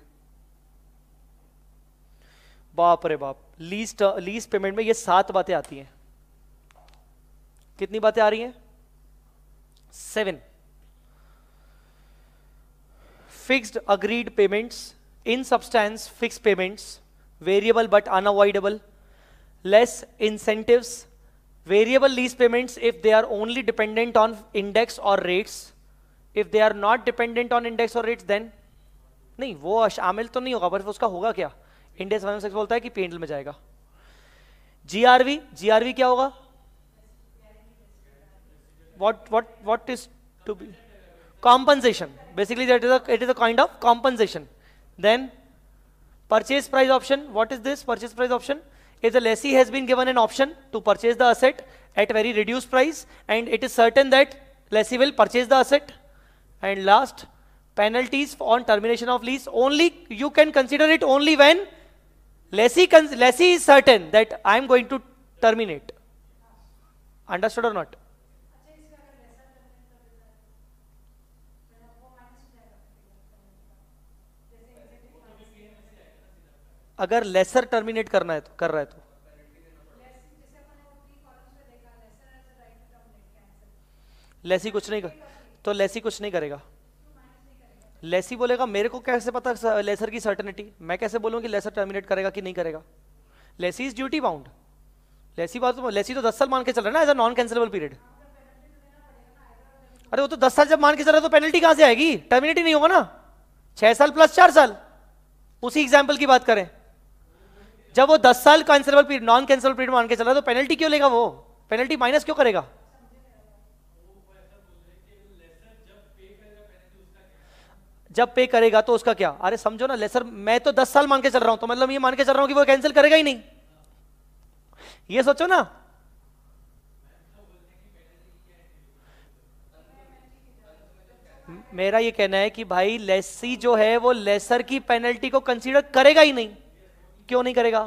Speaker 1: बाप रे बाप लीज लीज पेमेंट में ये सात बातें आती हैं कितनी बातें आ रही हैं seven fixed agreed payments in substance fix payments variable but unavoidable less incentives variable lease payments if they are only dependent on index और rates if they are not dependent on index और rates then नहीं वो शामिल तो नहीं होगा पर उसका होगा क्या इंडेक्स वन सिक्स बोलता है कि पेंडल में जाएगा जीआरवी जीआरवी क्या होगा what what what is to be compensation basically that is it is a kind of compensation then purchase price option what is this purchase price option If the lessee has been given an option to purchase the asset at very reduced price and it is certain that lessee will purchase the asset. And last, penalties on termination of lease only you can consider it only when lessee, lessee is certain that I am going to terminate. Understood or not? अगर lessor terminate करना है तो कर रहा है तो लेसी कुछ नहीं कर तो लेसी कुछ नहीं करेगा लेसी बोलेगा मेरे को कैसे पता लेसर की सर्टनिटी मैं कैसे बोलूँ कि लेसर टर्मिनेट करेगा कि नहीं करेगा lessee is duty bound lessee बात तो लेसी तो दस साल मान के चल रहा है ना as a non cancellable period अरे वो तो दस साल जब मान के चल रहा है तो पेनल्टी कहां से आएगी टर्मिनेट ही नहीं होगा ना छह साल प्लस चार साल उसी एग्जाम्पल की बात करें जब वो दस साल cancellable period non cancellable period मान के चला तो पेनल्टी क्यों लेगा वो पेनल्टी माइनस क्यों करेगा जब पे करेगा तो उसका क्या अरे समझो ना लेसर मैं तो दस साल मान के चल रहा हूं तो मतलब ये मान के चल रहा हूं कि वो कैंसिल करेगा ही नहीं ये सोचो ना मेरा ये कहना है कि भाई लेसी जो है वो लेसर की पेनल्टी को कंसीडर करेगा ही नहीं क्यों नहीं करेगा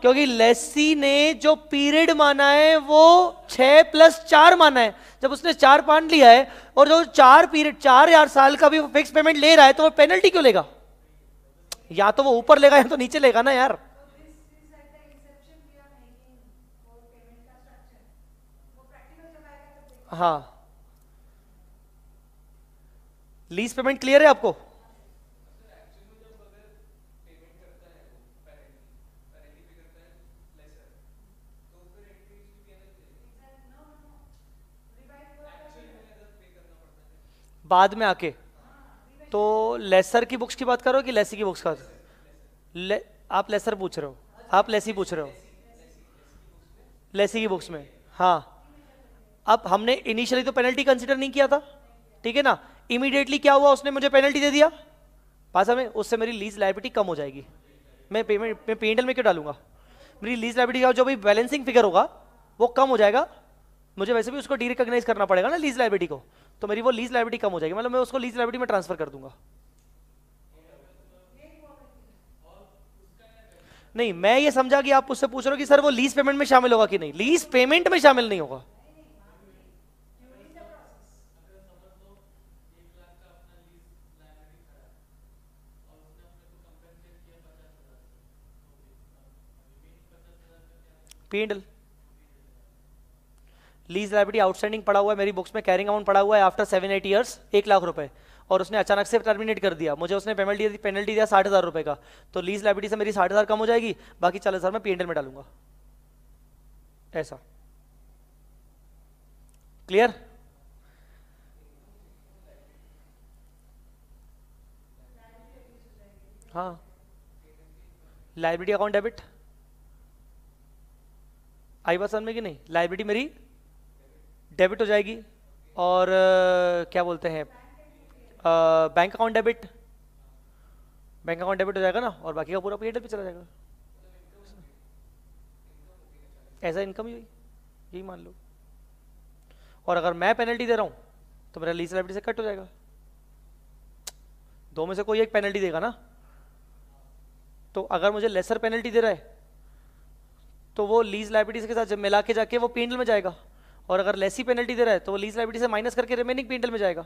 Speaker 1: क्योंकि लेसी ने जो पीरियड माना है वो छह प्लस चार माना है जब उसने चार पान लिया है और जो चार पीरियड चार यार साल का भी फिक्स पेमेंट ले रहा है तो वो पेनल्टी क्यों लेगा या तो वो ऊपर लेगा या तो नीचे लेगा ना यार हाँ लीज पेमेंट क्लियर है आपको बाद में आके तो लेसर की बुक्स की बात करो कि लेसी की बुक्स का ले, आप लेसर पूछ रहे हो आप लेसी पूछ रहे हो लेसी की बुक्स में हाँ अब हमने इनिशियली तो पेनल्टी कंसिडर नहीं किया था ठीक है ना इमीडिएटली क्या हुआ उसने मुझे पेनल्टी दे दिया पास में उससे मेरी लीज लाइबिलिटी कम हो जाएगी मैं पेमेंट मैं पेंडल में क्यों डालूंगा मेरी लीज लाइबिलिटी का जो भी बैलेंसिंग फिगर होगा वो कम हो जाएगा मुझे वैसे भी उसको डी रिकग्नाइज करना पड़ेगा ना लीज लाइबिलिटी को तो मेरी वो लीज लाइब्रेटी कम हो जाएगी मतलब मैं उसको लीज लाइब्रेटी में ट्रांसफर कर दूंगा नहीं मैं ये समझा कि आप उससे पूछ रहे हो कि सर वो लीज पेमेंट में शामिल होगा कि नहीं लीज पेमेंट में शामिल नहीं होगा पेंडल लीज लाइबिलिटी आउटस्टैंडिंग पड़ा हुआ है मेरी बुक्स में कैरिंग अमाउंट पड़ा हुआ है आफ्टर सेवन एट ईयर्स एक लाख रुपए और उसने अचानक से टर्मिनेट कर दिया मुझे उसने पेनल्टी पेनल्टी दिया साठ हज़ार रुपये का तो लीज लाइबिलिटी से मेरी साठ हज़ार कम हो जाएगी बाकी चालीस हज़ार मैं पी में डालूंगा ऐसा क्लियर हाँ लाइब्रेरी अकाउंट डेबिट आई बात समझ में कि नहीं लाइब्रेरी मेरी डेबिट हो जाएगी और uh, क्या बोलते हैं bank account debit bank account debit हो जाएगा ना और बाकी का पूरा पेड भी चला जाएगा ऐसा इनकम ही यही मान लो और अगर मैं पेनल्टी दे रहा हूँ तो मेरा लीज लाइबिलिटी से कट हो जाएगा दो में से कोई एक पेनल्टी देगा ना तो अगर मुझे लेसर पेनल्टी दे रहा है तो वो लीज लाइब्रेटी के साथ जब मिला के जाके वो पेंडल में जाएगा और अगर लेसी पेनल्टी दे रहा है तो वो लीज लाइबिलिटी से माइनस करके रिमेनिंग पेंटल में जाएगा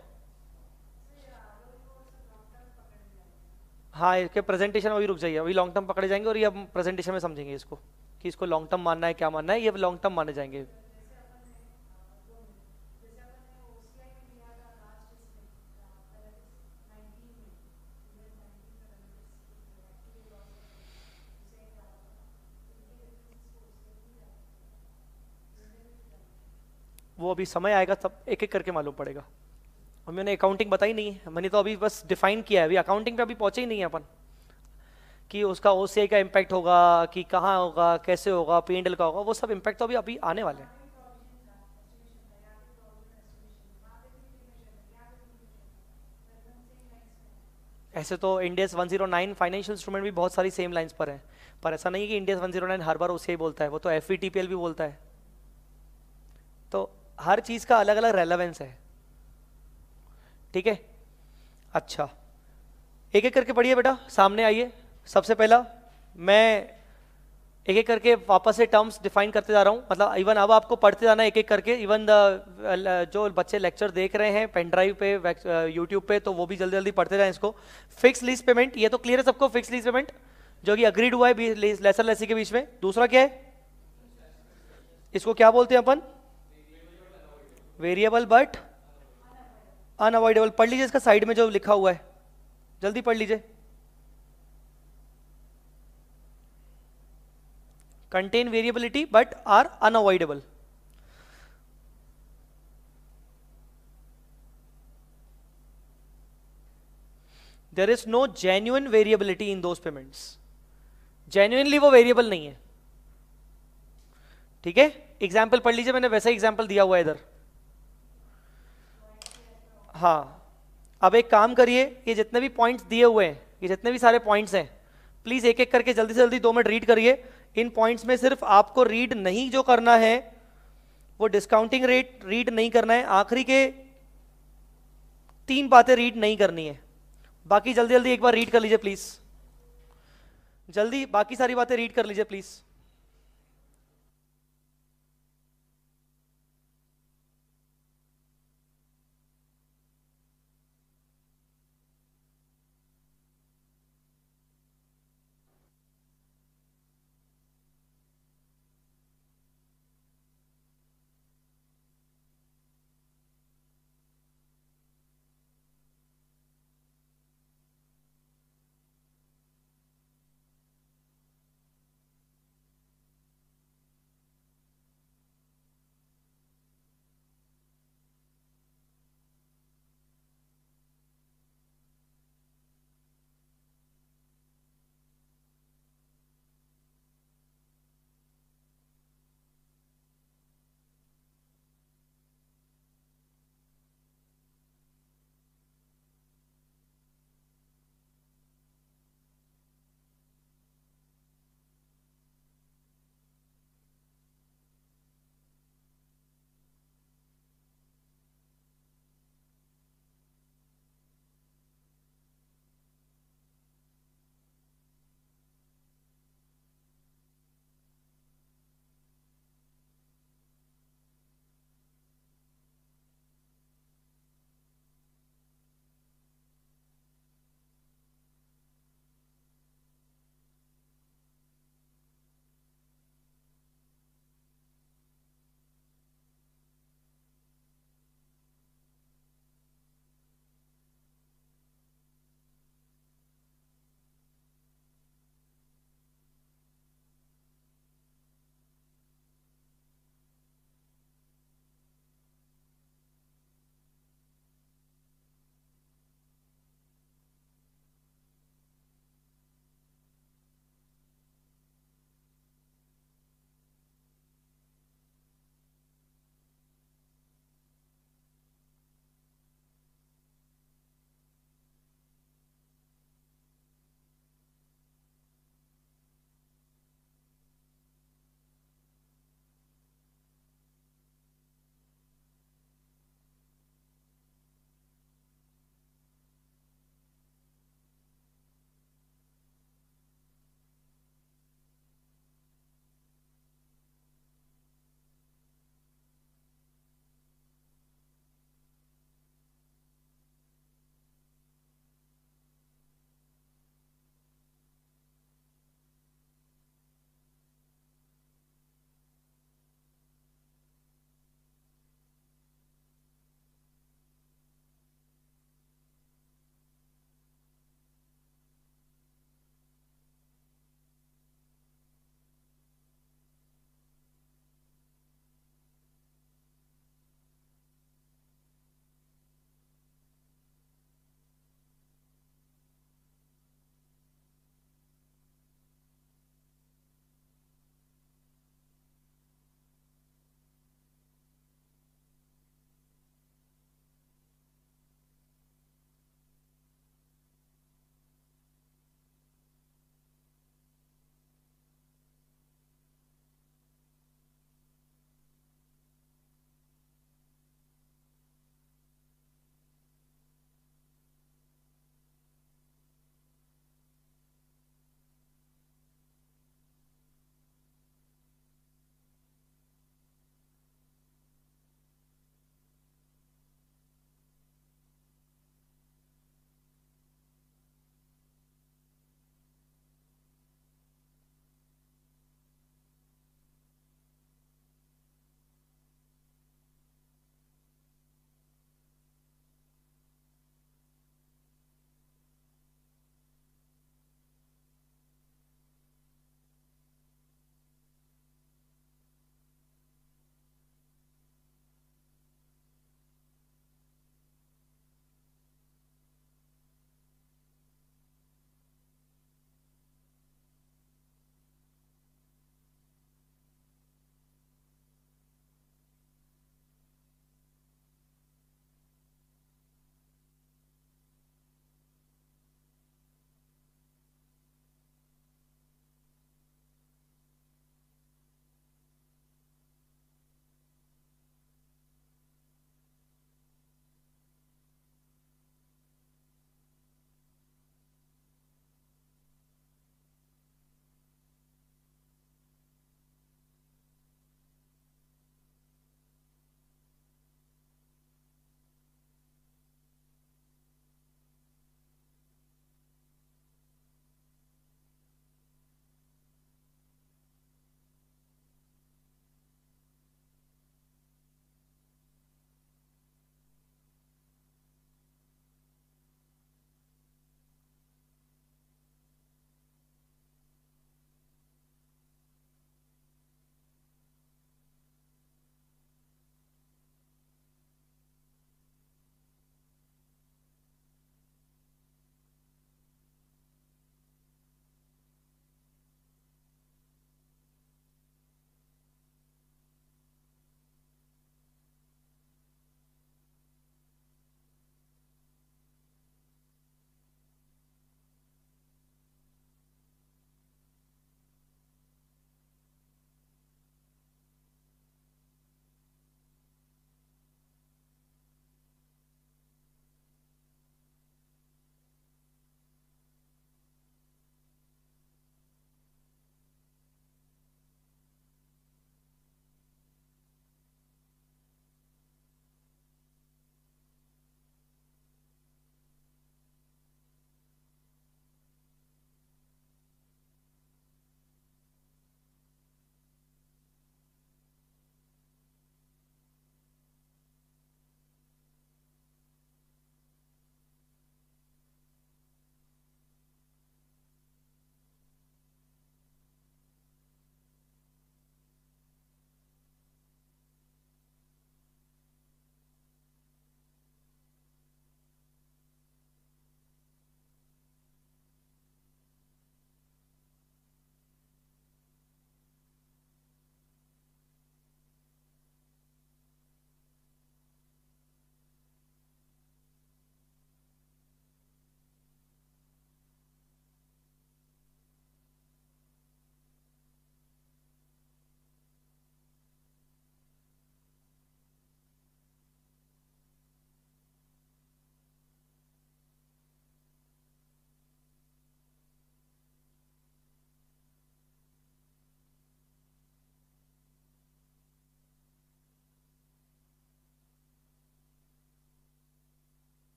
Speaker 1: हाँ इसके प्रेजेंटेशन वही रुक जाइए अभी लॉन्ग टर्म पकड़े जाएंगे और ये हम प्रेजेंटेशन में समझेंगे इसको कि इसको लॉन्ग टर्म मानना है क्या मानना है ये लॉन्ग टर्म माने जाएंगे वो अभी समय आएगा सब एक एक करके मालूम पड़ेगा और मैंने अकाउंटिंग बताई नहीं है मैंने तो अभी बस डिफाइन किया है अभी अकाउंटिंग पे अभी पहुंचे ही नहीं है अपन कि उसका ओ का इम्पैक्ट होगा कि कहाँ होगा कैसे होगा पी का होगा वो सब इम्पैक्ट तो अभी अभी आने वाले हैं ऐसे तो इंडियस 109 फाइनेंशियल इंस्ट्रूमेंट भी बहुत सारी सेम लाइंस पर है पर ऐसा नहीं है कि इंडियस 109 हर बार उसे ही बोलता है वो तो एफ e भी बोलता है तो हर चीज का अलग अलग रेलेवेंस है ठीक है अच्छा एक एक करके पढ़िए बेटा सामने आइए सबसे पहला मैं एक एक करके वापस से टर्म्स डिफाइन करते जा रहा हूँ मतलब इवन अब आपको पढ़ते जाना एक एक करके इवन द जो बच्चे लेक्चर देख रहे हैं पेन ड्राइव पे यूट्यूब पे तो वो भी जल्दी जल्दी पढ़ते जाएं इसको फिक्स लीज पेमेंट ये तो क्लियर है सबको फिक्स लीज पेमेंट जो कि अग्रीड हुआ है लेसर लेसी के बीच में दूसरा क्या है इसको क्या बोलते हैं अपन वेरिएबल बट अनअवॉइडेबल पढ़ लीजिए इसका साइड में जो लिखा हुआ है जल्दी पढ़ लीजिए contain variability but are unavoidable there is no genuine variability in those payments genuinely वो वेरिएबल नहीं है ठीक है एग्जाम्पल पढ़ लीजिए मैंने वैसा एग्जाम्पल दिया हुआ है इधर हाँ अब एक काम करिए ये जितने भी पॉइंट्स दिए हुए हैं ये जितने भी सारे पॉइंट्स हैं प्लीज़ एक एक करके जल्दी से जल्दी दो मिनट रीड करिए इन पॉइंट्स में सिर्फ आपको रीड नहीं जो करना है वो डिस्काउंटिंग रेट रीड नहीं करना है आखिरी के तीन बातें रीड नहीं करनी है बाकी जल्दी जल्दी एक बार रीड कर लीजिए प्लीज़ जल्दी बाकी सारी बातें रीड कर लीजिए प्लीज़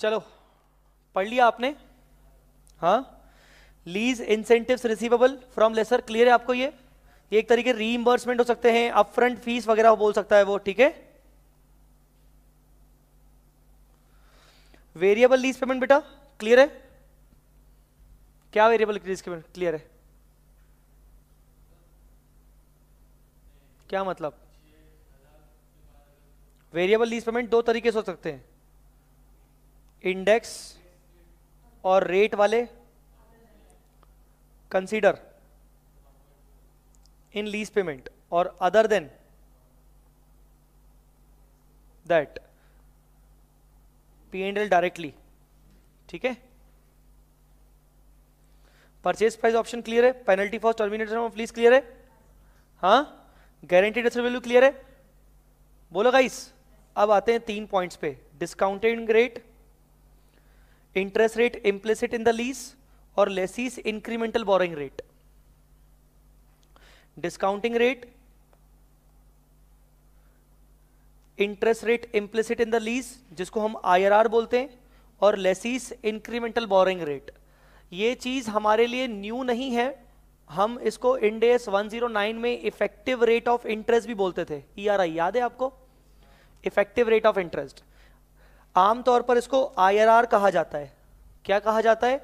Speaker 1: चलो पढ़ लिया आपने हाँ lease incentives receivable from lessor clear है आपको ये ये एक तरीके रीइंबर्समेंट हो सकते हैं अपफ्रंट फीस वगैरह बोल सकता है वो ठीक है वेरिएबल लीज पेमेंट बेटा क्लियर है क्या वेरिएबल लीज पेमेंट क्लियर है क्या मतलब वेरिएबल लीज पेमेंट दो तरीके से हो सकते हैं इंडेक्स और रेट वाले कंसीडर इन लीज पेमेंट और other than that P and L directly ठीक है परचेज प्राइस ऑप्शन क्लियर है penalty for termination of lease clear है हाँ गारंटीड असल वैल्यू क्लियर है बोलो गाइस अब आते हैं तीन पॉइंट्स पे discounted rate interest rate implicit in the lease और lessee's incremental borrowing rate discounting rate interest rate implicit in the lease जिसको हम आईआरआर बोलते हैं और लेसिस इंक्रीमेंटल बोरिंग रेट ये चीज़ हमारे लिए न्यू नहीं है हम इसको इंडेस 109 में इफेक्टिव रेट ऑफ इंटरेस्ट भी बोलते थे ई आर आई याद है आपको इफेक्टिव रेट ऑफ इंटरेस्ट आमतौर पर इसको आईआरआर कहा जाता है क्या कहा जाता है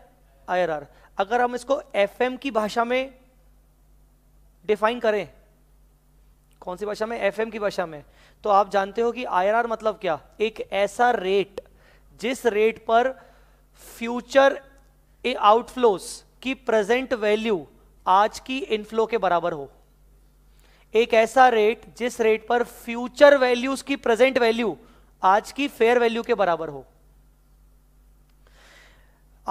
Speaker 1: आईआरआर अगर हम इसको एफएम की भाषा में डिफाइन करें कौन सी भाषा में एफएम की भाषा में तो आप जानते हो कि आईआरआर मतलब क्या एक ऐसा रेट जिस रेट पर फ्यूचर आउटफ्लोस की प्रेजेंट वैल्यू आज की इनफ्लो के बराबर हो एक ऐसा रेट जिस रेट पर फ्यूचर वैल्यूज की प्रेजेंट वैल्यू आज की फेयर वैल्यू के बराबर हो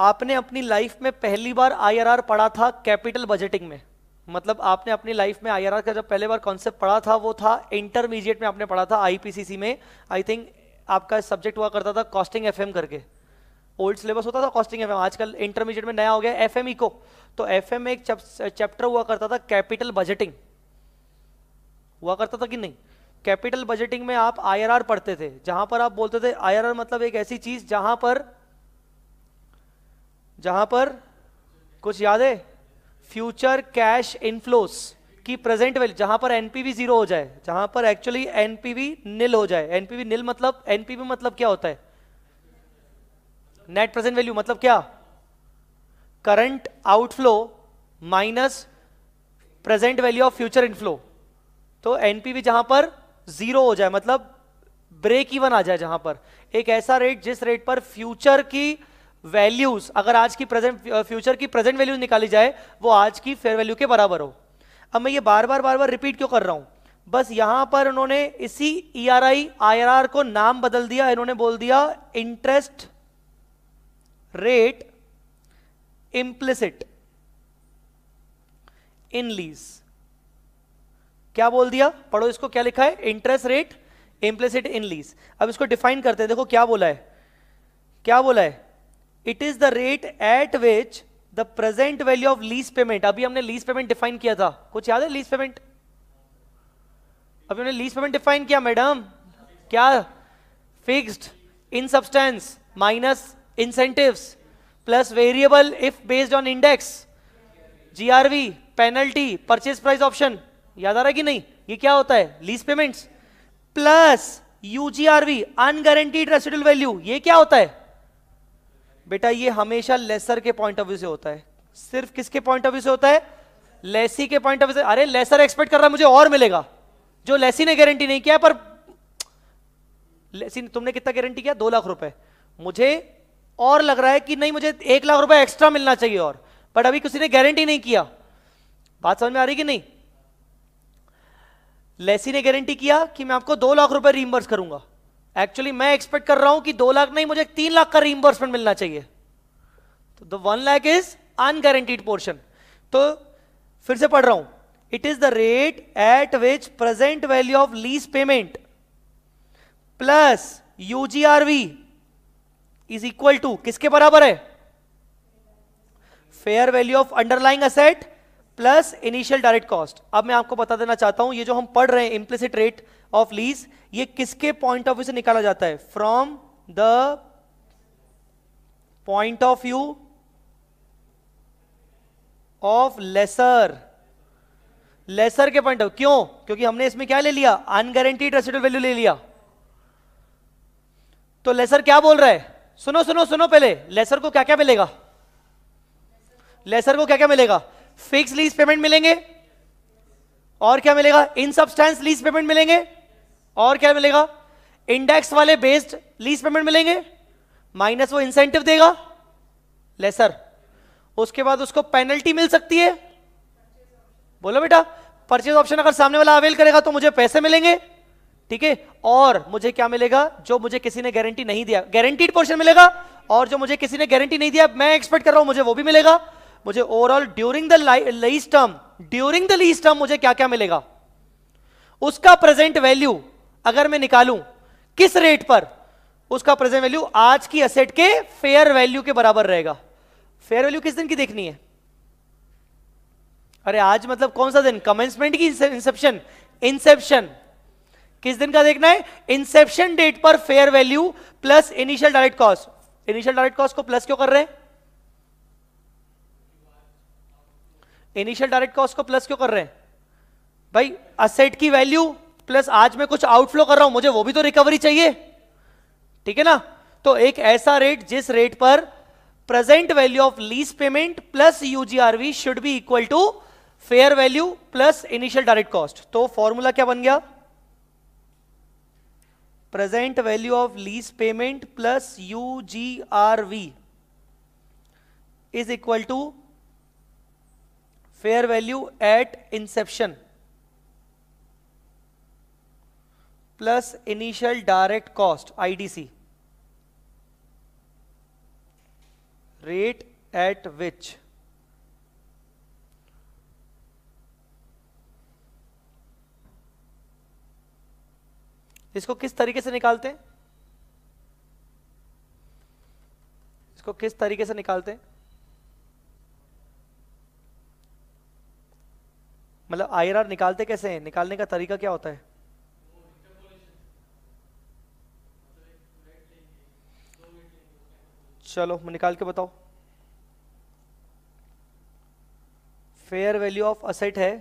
Speaker 1: आपने अपनी लाइफ में पहली बार आईआरआर पढ़ा था कैपिटल बजटिंग में मतलब आपने अपनी लाइफ में आईआरआर का जब पहले बार कॉन्सेप्ट पढ़ा था वो था इंटरमीडिएट में आपने पढ़ा था आईपीसीसी में आई थिंक आपका सब्जेक्ट हुआ करता था कॉस्टिंग एफएम करके ओल्ड सिलेबस होता था कॉस्टिंग एफएम आजकल इंटरमीडिएट में नया हो गया एफ इको तो एफ में एक चैप्टर हुआ करता था कैपिटल बजटिंग हुआ करता था कि नहीं कैपिटल बजटिंग में आप आईआरआर पढ़ते थे जहां पर आप बोलते थे आईआरआर मतलब एक ऐसी चीज जहां पर जहां पर कुछ याद है फ्यूचर कैश इनफ्लोस की प्रेजेंट वैल्यू जहां पर एनपीवी जीरो हो जाए जहां पर एक्चुअली एनपीवी निल हो जाए एनपीवी निल मतलब एनपीवी मतलब क्या होता है नेट प्रेजेंट वैल्यू मतलब क्या current outflow minus present value of future inflow तो एनपीवी जहां पर जीरो हो जाए मतलब ब्रेक इवन आ जाए जहां पर एक ऐसा रेट जिस रेट पर फ्यूचर की वैल्यूज अगर आज की प्रेजेंट फ्यूचर की प्रेजेंट वैल्यूज निकाली जाए वो आज की फेयर वैल्यू के बराबर हो अब मैं ये बार बार बार बार रिपीट क्यों कर रहा हूं बस यहां पर उन्होंने इसी E R I I R R को नाम बदल दिया इन्होंने बोल दिया interest rate implicit in lease क्या बोल दिया पढ़ो इसको क्या लिखा है interest rate implicit in lease अब इसको डिफाइन करते हैं देखो क्या बोला है क्या बोला है it is the rate at which the present value of lease payment अभी हमने लीज पेमेंट डिफाइन किया था कुछ याद है लीज पेमेंट अभी हमने लीज पेमेंट डिफाइन किया मैडम क्या fixed in substance minus incentives plus variable if based on index GRV penalty purchase price option याद आ रहा है कि नहीं ये क्या होता है lease payments plus UGRV unguaranteed residual value ये क्या होता है बेटा ये हमेशा लेसर के पॉइंट ऑफ व्यू से होता है सिर्फ किसके पॉइंट ऑफ व्यू से होता है लेसी के पॉइंट ऑफ व्यू से अरे लेसर एक्सपेक्ट कर रहा है मुझे और मिलेगा जो लेसी ने गारंटी नहीं किया पर लेसी तुमने कितना गारंटी किया दो लाख रुपए मुझे और लग रहा है कि नहीं मुझे एक लाख रुपए एक्स्ट्रा मिलना चाहिए और बट अभी किसी ने गारंटी नहीं किया बात समझ में आ रही कि नहीं लेसी ने गारंटी किया कि मैं आपको दो लाख रुपए रीइंबर्स करूंगा एक्चुअली मैं एक्सपेक्ट कर रहा हूं कि दो लाख नहीं मुझे तीन लाख का रीइंबर्समेंट मिलना चाहिए तो the one lakh is unguaranteed portion तो फिर से पढ़ रहा हूं it is the rate at which present value of lease payment plus UGRV is equal to किसके बराबर है fair value of underlying asset plus initial direct cost अब मैं आपको बता देना चाहता हूं ये जो हम पढ़ रहे हैं इम्प्लिसिट रेट ऑफ लीज ये किसके पॉइंट ऑफ व्यू से निकाला जाता है from the point of view of lessor lessor के पॉइंट ऑफ क्यों क्योंकि हमने इसमें क्या ले लिया अनगारंटीड रेसिडल वैल्यू ले लिया तो लेसर क्या बोल रहा है सुनो सुनो सुनो पहले लेसर को क्या क्या मिलेगा लेसर को क्या क्या मिलेगा फिक्स लीज पेमेंट मिलेंगे और क्या मिलेगा इन सब्सटेंस लीज पेमेंट मिलेंगे और क्या मिलेगा इंडेक्स वाले बेस्ड लीज पेमेंट मिलेंगे माइनस वो इंसेंटिव देगा लेसर उसके बाद उसको पेनल्टी मिल सकती है बोलो बेटा परचेज ऑप्शन अगर सामने वाला अवेल करेगा तो मुझे पैसे मिलेंगे ठीक है और मुझे क्या मिलेगा जो मुझे किसी ने गारंटी नहीं दिया गारंटीड पोर्शन मिलेगा और जो मुझे किसी ने गारंटी नहीं दिया मैं एक्सपेक्ट कर रहा हूं मुझे वो भी मिलेगा मुझे overall during the lease term during the lease term मुझे क्या क्या मिलेगा उसका प्रेजेंट वैल्यू अगर मैं निकालूं किस रेट पर उसका प्रेजेंट वैल्यू आज की असेट के फेयर वैल्यू के बराबर रहेगा फेयर वैल्यू किस दिन की देखनी है अरे आज मतलब कौन सा दिन कमेंसमेंट की इंसेप्शन इंसेप्शन किस दिन का देखना है इंसेप्शन डेट पर fair value plus initial direct cost initial direct cost को प्लस क्यों कर रहे हैं इनिशियल डायरेक्ट कॉस्ट को प्लस क्यों कर रहे हैं भाई असेट की वैल्यू प्लस आज मैं कुछ आउटफ्लो कर रहा हूं मुझे वो भी तो रिकवरी चाहिए ठीक है ना तो एक ऐसा रेट जिस रेट पर present value of lease payment plus UGRV should be equal to fair value plus initial direct cost तो फॉर्मूला क्या बन गया present value of lease payment plus UGRV is equal to fair value at inception plus initial direct cost IDC rate at which इसको किस तरीके से निकालते हैं इसको किस तरीके से निकालते हैं मतलब आई निकालते कैसे हैं निकालने का तरीका क्या होता है चलो निकाल के बताओ फेयर वैल्यू ऑफ असेट है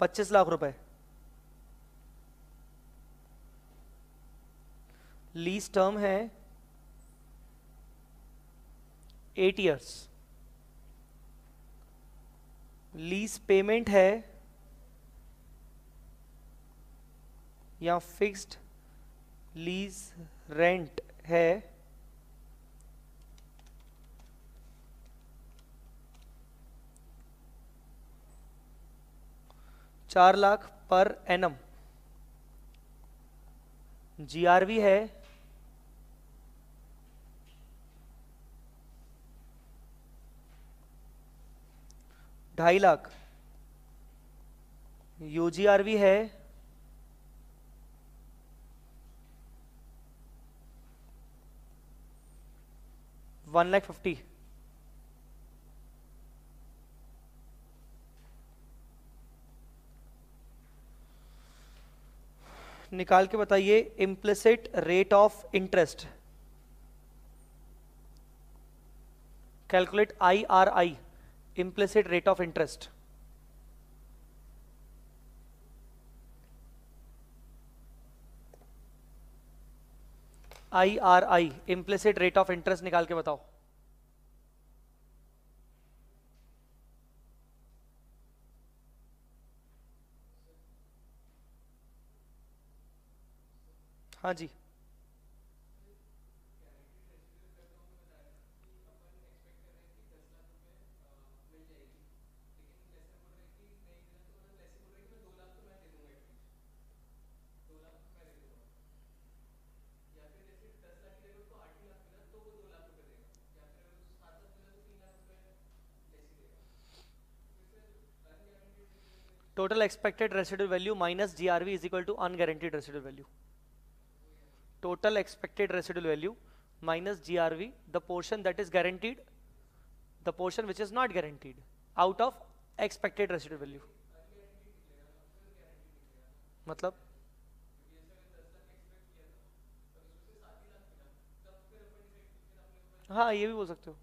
Speaker 1: पच्चीस लाख रुपए लीज टर्म है एट इयर्स लीज पेमेंट है या फिक्स्ड लीज रेंट है चार लाख पर एनम जीआरवी है ढाई लाख यूजीआरवी है वन लाख फिफ्टी निकाल के बताइए implicit rate of interest calculate I R I implicit rate of interest I R I implicit rate of interest निकाल के बताओ हाँ जी total expected residual value minus G R V is equal to unguaranteed residual value total expected residual value minus G R V the portion that is guaranteed the portion which is not guaranteed out of expected residual value मतलब हाँ ये भी बोल सकते हो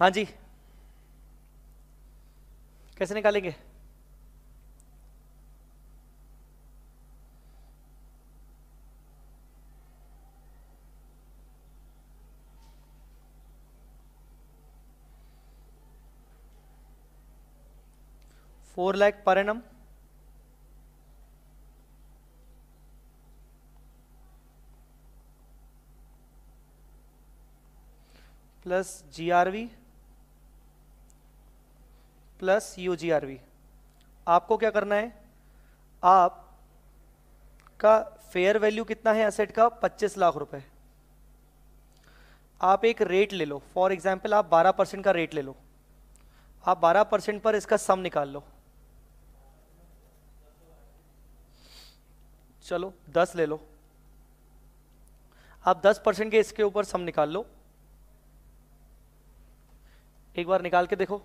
Speaker 1: हाँ जी कैसे निकालेंगे फोर लैख पर एनम प्लस जीआरवी प्लस यू आपको क्या करना है आप का फेयर वैल्यू कितना है एसेट का 25 लाख रुपए आप एक रेट ले लो फॉर एग्जाम्पल आप 12 परसेंट का रेट ले लो आप 12 परसेंट पर इसका सम निकाल लो चलो 10 ले लो आप 10 परसेंट के इसके ऊपर सम निकाल लो एक बार निकाल के देखो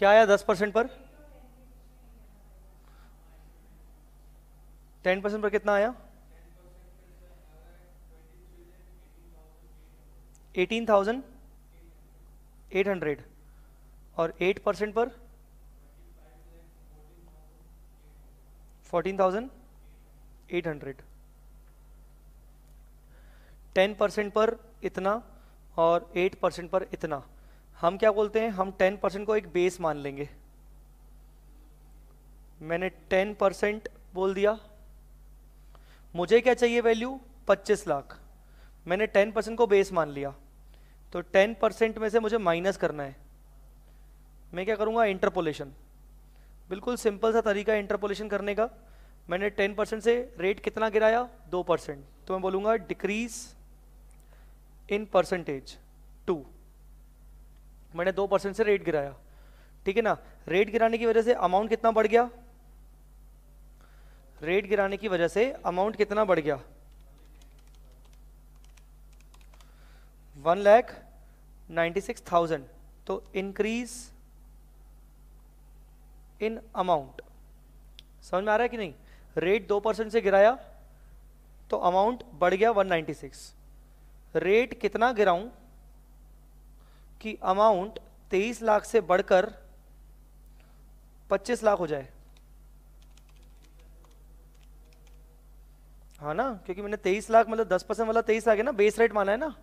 Speaker 1: क्या आया दस परसेंट पर टेन परसेंट पर कितना आया एटीन थाउजेंड एट हंड्रेड और एट परसेंट पर fourteen thousand eight hundred ten percent पर इतना और एट परसेंट पर इतना हम क्या बोलते हैं हम टेन परसेंट को एक बेस मान लेंगे मैंने टेन परसेंट बोल दिया मुझे क्या चाहिए वैल्यू पच्चीस लाख मैंने टेन परसेंट को बेस मान लिया तो टेन परसेंट में से मुझे माइनस करना है मैं क्या करूँगा इंटरपोलेशन बिल्कुल सिंपल सा तरीका है इंटरपोलेशन करने का मैंने टेन परसेंट से रेट कितना गिराया दो परसेंट तो मैं बोलूँगा डिक्रीज इन परसेंटेज टू मैंने दो परसेंट से रेट गिराया ठीक है ना रेट गिराने की वजह से अमाउंट कितना बढ़ गया रेट गिराने की वजह से अमाउंट कितना बढ़ गया one lakh ninety six thousand तो इंक्रीज इन अमाउंट समझ में आ रहा है कि नहीं रेट दो परसेंट से गिराया तो अमाउंट बढ़ गया 196 रेट कितना गिराऊं कि अमाउंट तेईस लाख से बढ़कर पच्चीस लाख हो जाए हाँ ना क्योंकि मैंने तेईस लाख मतलब दस परसेंट वाला तेईस लाख है ना बेस रेट माना है ना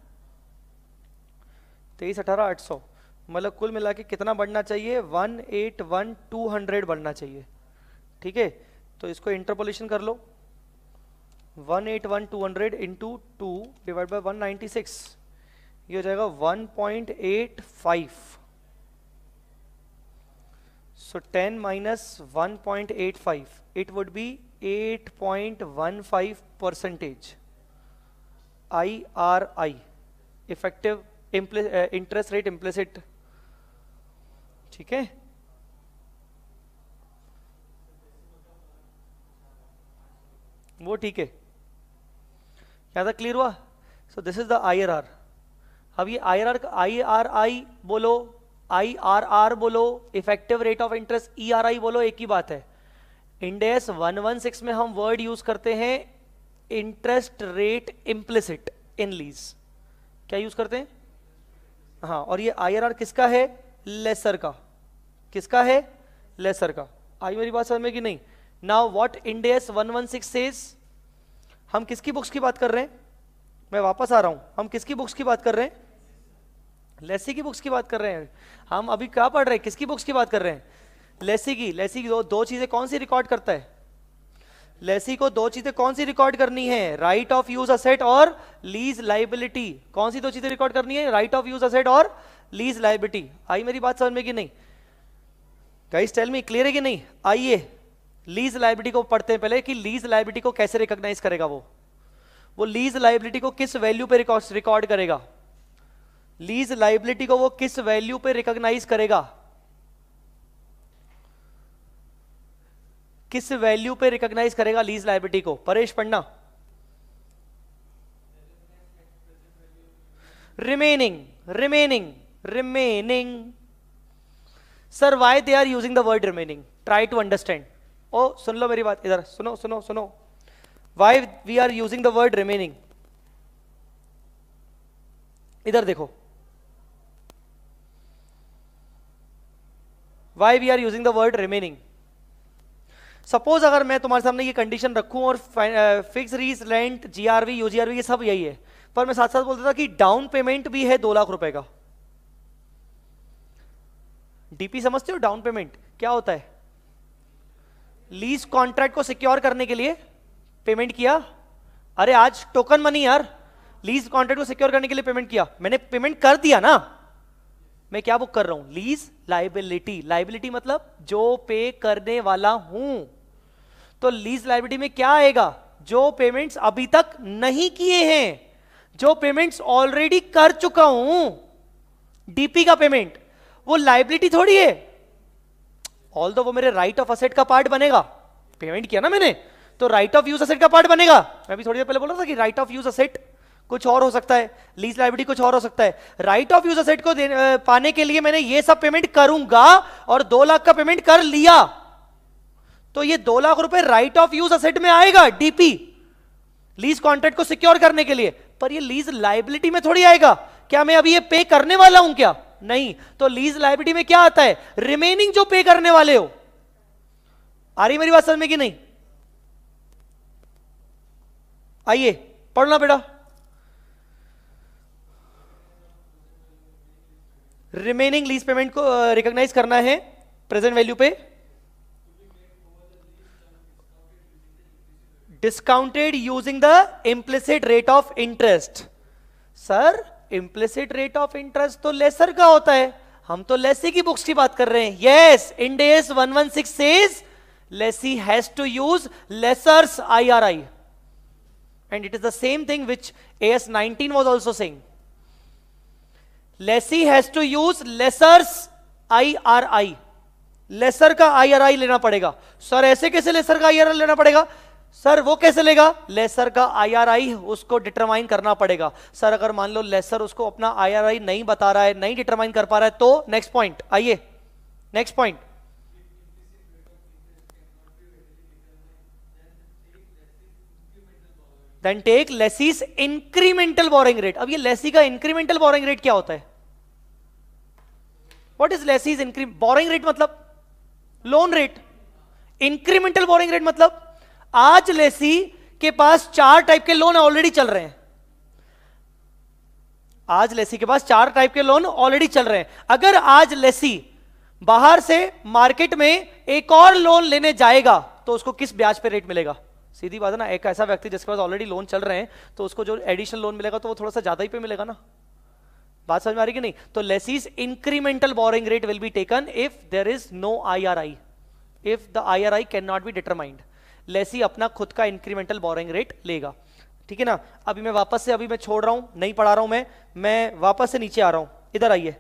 Speaker 1: तेईस अठारह आठ सौ मतलब कुल मिला के कितना बढ़ना चाहिए one eight one two hundred बढ़ना चाहिए ठीक है तो इसको इंटरपोलेशन कर लो one eight one two hundred into two divide by one ninety six ये हो जाएगा 1.85 so ten minus one point eight five it would be eight point one five percentage I R I effective interest rate implicit ठीक है वो ठीक है क्या था क्लियर हुआ so this is the I R R अब ये I R I R I बोलो आई आर आर बोलो effective rate of interest E R I बोलो एक ही बात है इंडेस 116 में हम वर्ड यूज करते हैं interest rate implicit in lease क्या यूज करते हैं हाँ और ये आर किसका है लेसर का किसका है लेसर का आई मेरी बात समझ में कि नहीं नाउ व्हाट इंडेस 116 सेज हम किसकी बुक्स की बात कर रहे हैं मैं वापस आ रहा हूं हम किसकी बुक्स की बात कर रहे हैं लेसी की बुक्स की बात कर रहे हैं हम अभी क्या पढ़ रहे हैं किसकी बुक्स की बात कर रहे हैं लेसी की लेसी की दो, दो चीज़ें कौन सी रिकॉर्ड करता है लेसी को दो चीज़ें कौन सी रिकॉर्ड करनी है राइट ऑफ यूज असेट और लीज लाइबिलिटी कौन सी दो चीज़ें रिकॉर्ड करनी है राइट ऑफ यूज असेट और लीज लाइबिलिटी आई मेरी बात समझ में कि नहीं गाइस टेल मी क्लियर है कि नहीं आइए लीज लाइबिलिटी को पढ़ते हैं पहले कि लीज लाइबिलिटी को कैसे रिकॉग्नाइज करेगा वो वो लीज लाइबिलिटी को किस वैल्यू पे रिकॉर्ड करेगा लीज लाइबिलिटी को वो किस वैल्यू पे रिकॉग्नाइज करेगा किस वैल्यू पे रिकॉग्नाइज करेगा लीज लाइबिलिटी को परेश पढ़ना remaining remaining remaining sir why they are using the word remaining try to understand ओ सुन लो मेरी बात इधर सुनो सुनो सुनो why we are using the word remaining इधर देखो why we are using the word remaining suppose अगर मैं तुम्हारे सामने ये कंडीशन रखूं और फिक्स रीज रेंट जीआरवी यूजीआरवी ये सब यही है पर मैं साथ साथ बोलता था कि डाउन पेमेंट भी है दो लाख रुपए का डीपी समझते हो डाउन पेमेंट क्या होता है लीज कॉन्ट्रैक्ट को सिक्योर करने के लिए पेमेंट किया अरे आज टोकन मनी यार लीज कॉन्ट्रैक्ट को सिक्योर करने के लिए पेमेंट किया मैंने पेमेंट कर दिया ना मैं क्या बुक कर रहा हूं लीज लाइबिलिटी लाइबिलिटी मतलब जो पे करने वाला हूं तो लीज लाइबिलिटी में क्या आएगा जो पेमेंट्स अभी तक नहीं किए हैं जो पेमेंट्स ऑलरेडी कर चुका हूं डीपी का पेमेंट वो लाइबिलिटी थोड़ी है ऑल दो वो मेरे राइट ऑफ असेट का पार्ट बनेगा पेमेंट किया ना मैंने तो राइट ऑफ यूज असेट का पार्ट बनेगा मैं भी थोड़ी देर पहले बोल रहा था कि राइट ऑफ यूज असेट कुछ और हो सकता है लीज लाइबिलिटी कुछ और हो सकता है राइट ऑफ यूज असेट को पाने के लिए मैंने ये सब पेमेंट करूंगा और दो लाख का पेमेंट कर लिया तो ये दो लाख रुपए राइट ऑफ यूज असेट में आएगा डीपी लीज कॉन्ट्रैक्ट को सिक्योर करने के लिए पर ये लीज लाइबिलिटी में थोड़ी आएगा क्या मैं अभी ये पे करने वाला हूं क्या नहीं तो लीज लाइबिलिटी में क्या आता है रिमेनिंग जो पे करने वाले हो आ रही मेरी बात समझ में कि नहीं आइए पढ़ना बेटा रिमेनिंग लीज पेमेंट को रिकॉग्नाइज uh, करना है प्रेजेंट वैल्यू पे discounted using the implicit rate of interest sir implicit rate of interest तो लेसर का होता है हम तो लेसी की बुक्स की बात कर रहे हैं yes Ind AS six says lessee has to use lessor's I and it is the same thing which AS nineteen was also same lessee has to use lessor's I R I lessor का I R आई लेना पड़ेगा sir ऐसे कैसे laser का I R आई लेना पड़ेगा sir वो कैसे लेगा लेसर का आईआरआई उसको डिटरमाइन करना पड़ेगा सर अगर मान लो लेसर उसको अपना आईआरआई नहीं बता रहा है नहीं डिटरमाइन कर पा रहा है तो नेक्स्ट पॉइंट आइए next point then take lessee's incremental borrowing rate अब ये लेसी का इंक्रीमेंटल बोरिंग रेट क्या होता है what is lessee's incremental borrowing rate मतलब loan rate incremental borrowing rate मतलब आज लेसी के पास चार टाइप के लोन ऑलरेडी चल रहे हैं आज लेसी के पास चार टाइप के लोन ऑलरेडी चल रहे हैं अगर आज लेसी बाहर से मार्केट में एक और लोन लेने जाएगा तो उसको किस ब्याज पे रेट मिलेगा सीधी बात है ना एक ऐसा व्यक्ति जिसके पास ऑलरेडी लोन चल रहे हैं तो उसको जो एडिशनल लोन मिलेगा तो वो थोड़ा सा ज्यादा ही पे मिलेगा ना बात समझ में आ रही कि नहीं तो lessee's incremental borrowing rate will be taken if there is no I R I if the I R I can not be determined lessee अपना खुद का इंक्रीमेंटल बोरिंग रेट लेगा ठीक है ना अभी मैं वापस से अभी मैं छोड़ रहा हूं नहीं पढ़ा रहा हूं मैं मैं वापस से नीचे आ रहा हूं इधर आइए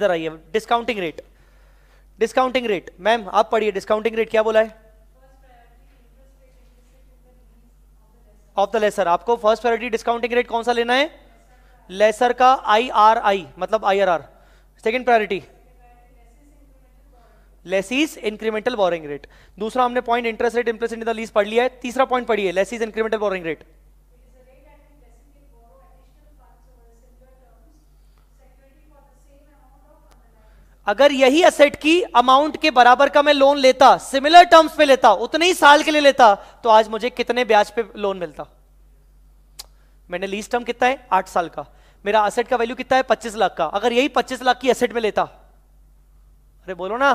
Speaker 1: इधर आइए discounting rate discounting rate ma'am आप पढ़िए डिस्काउंटिंग रेट क्या बोला है ऑफ द लेसर आपको फर्स्ट प्रायोरिटी डिस्काउंटिंग रेट कौन सा लेना है लेसर का आई आर आई मतलब I R R second priority lessee's incremental borrowing rate दूसरा हमने point interest rate implicit in the lease पढ़ लिया है तीसरा पॉइंट पढ़िए लेसिस इंक्रीमेंटल बोरिंग रेट अगर यही असेट की अमाउंट के बराबर का मैं लोन लेता सिमिलर टर्म्स पे लेता उतने ही साल के लिए लेता तो आज मुझे कितने ब्याज पे लोन मिलता मैंने लीज टर्म कितना है आठ साल का मेरा असेट का वैल्यू कितना है पच्चीस लाख का अगर यही पच्चीस लाख की असेट में लेता अरे बोलो ना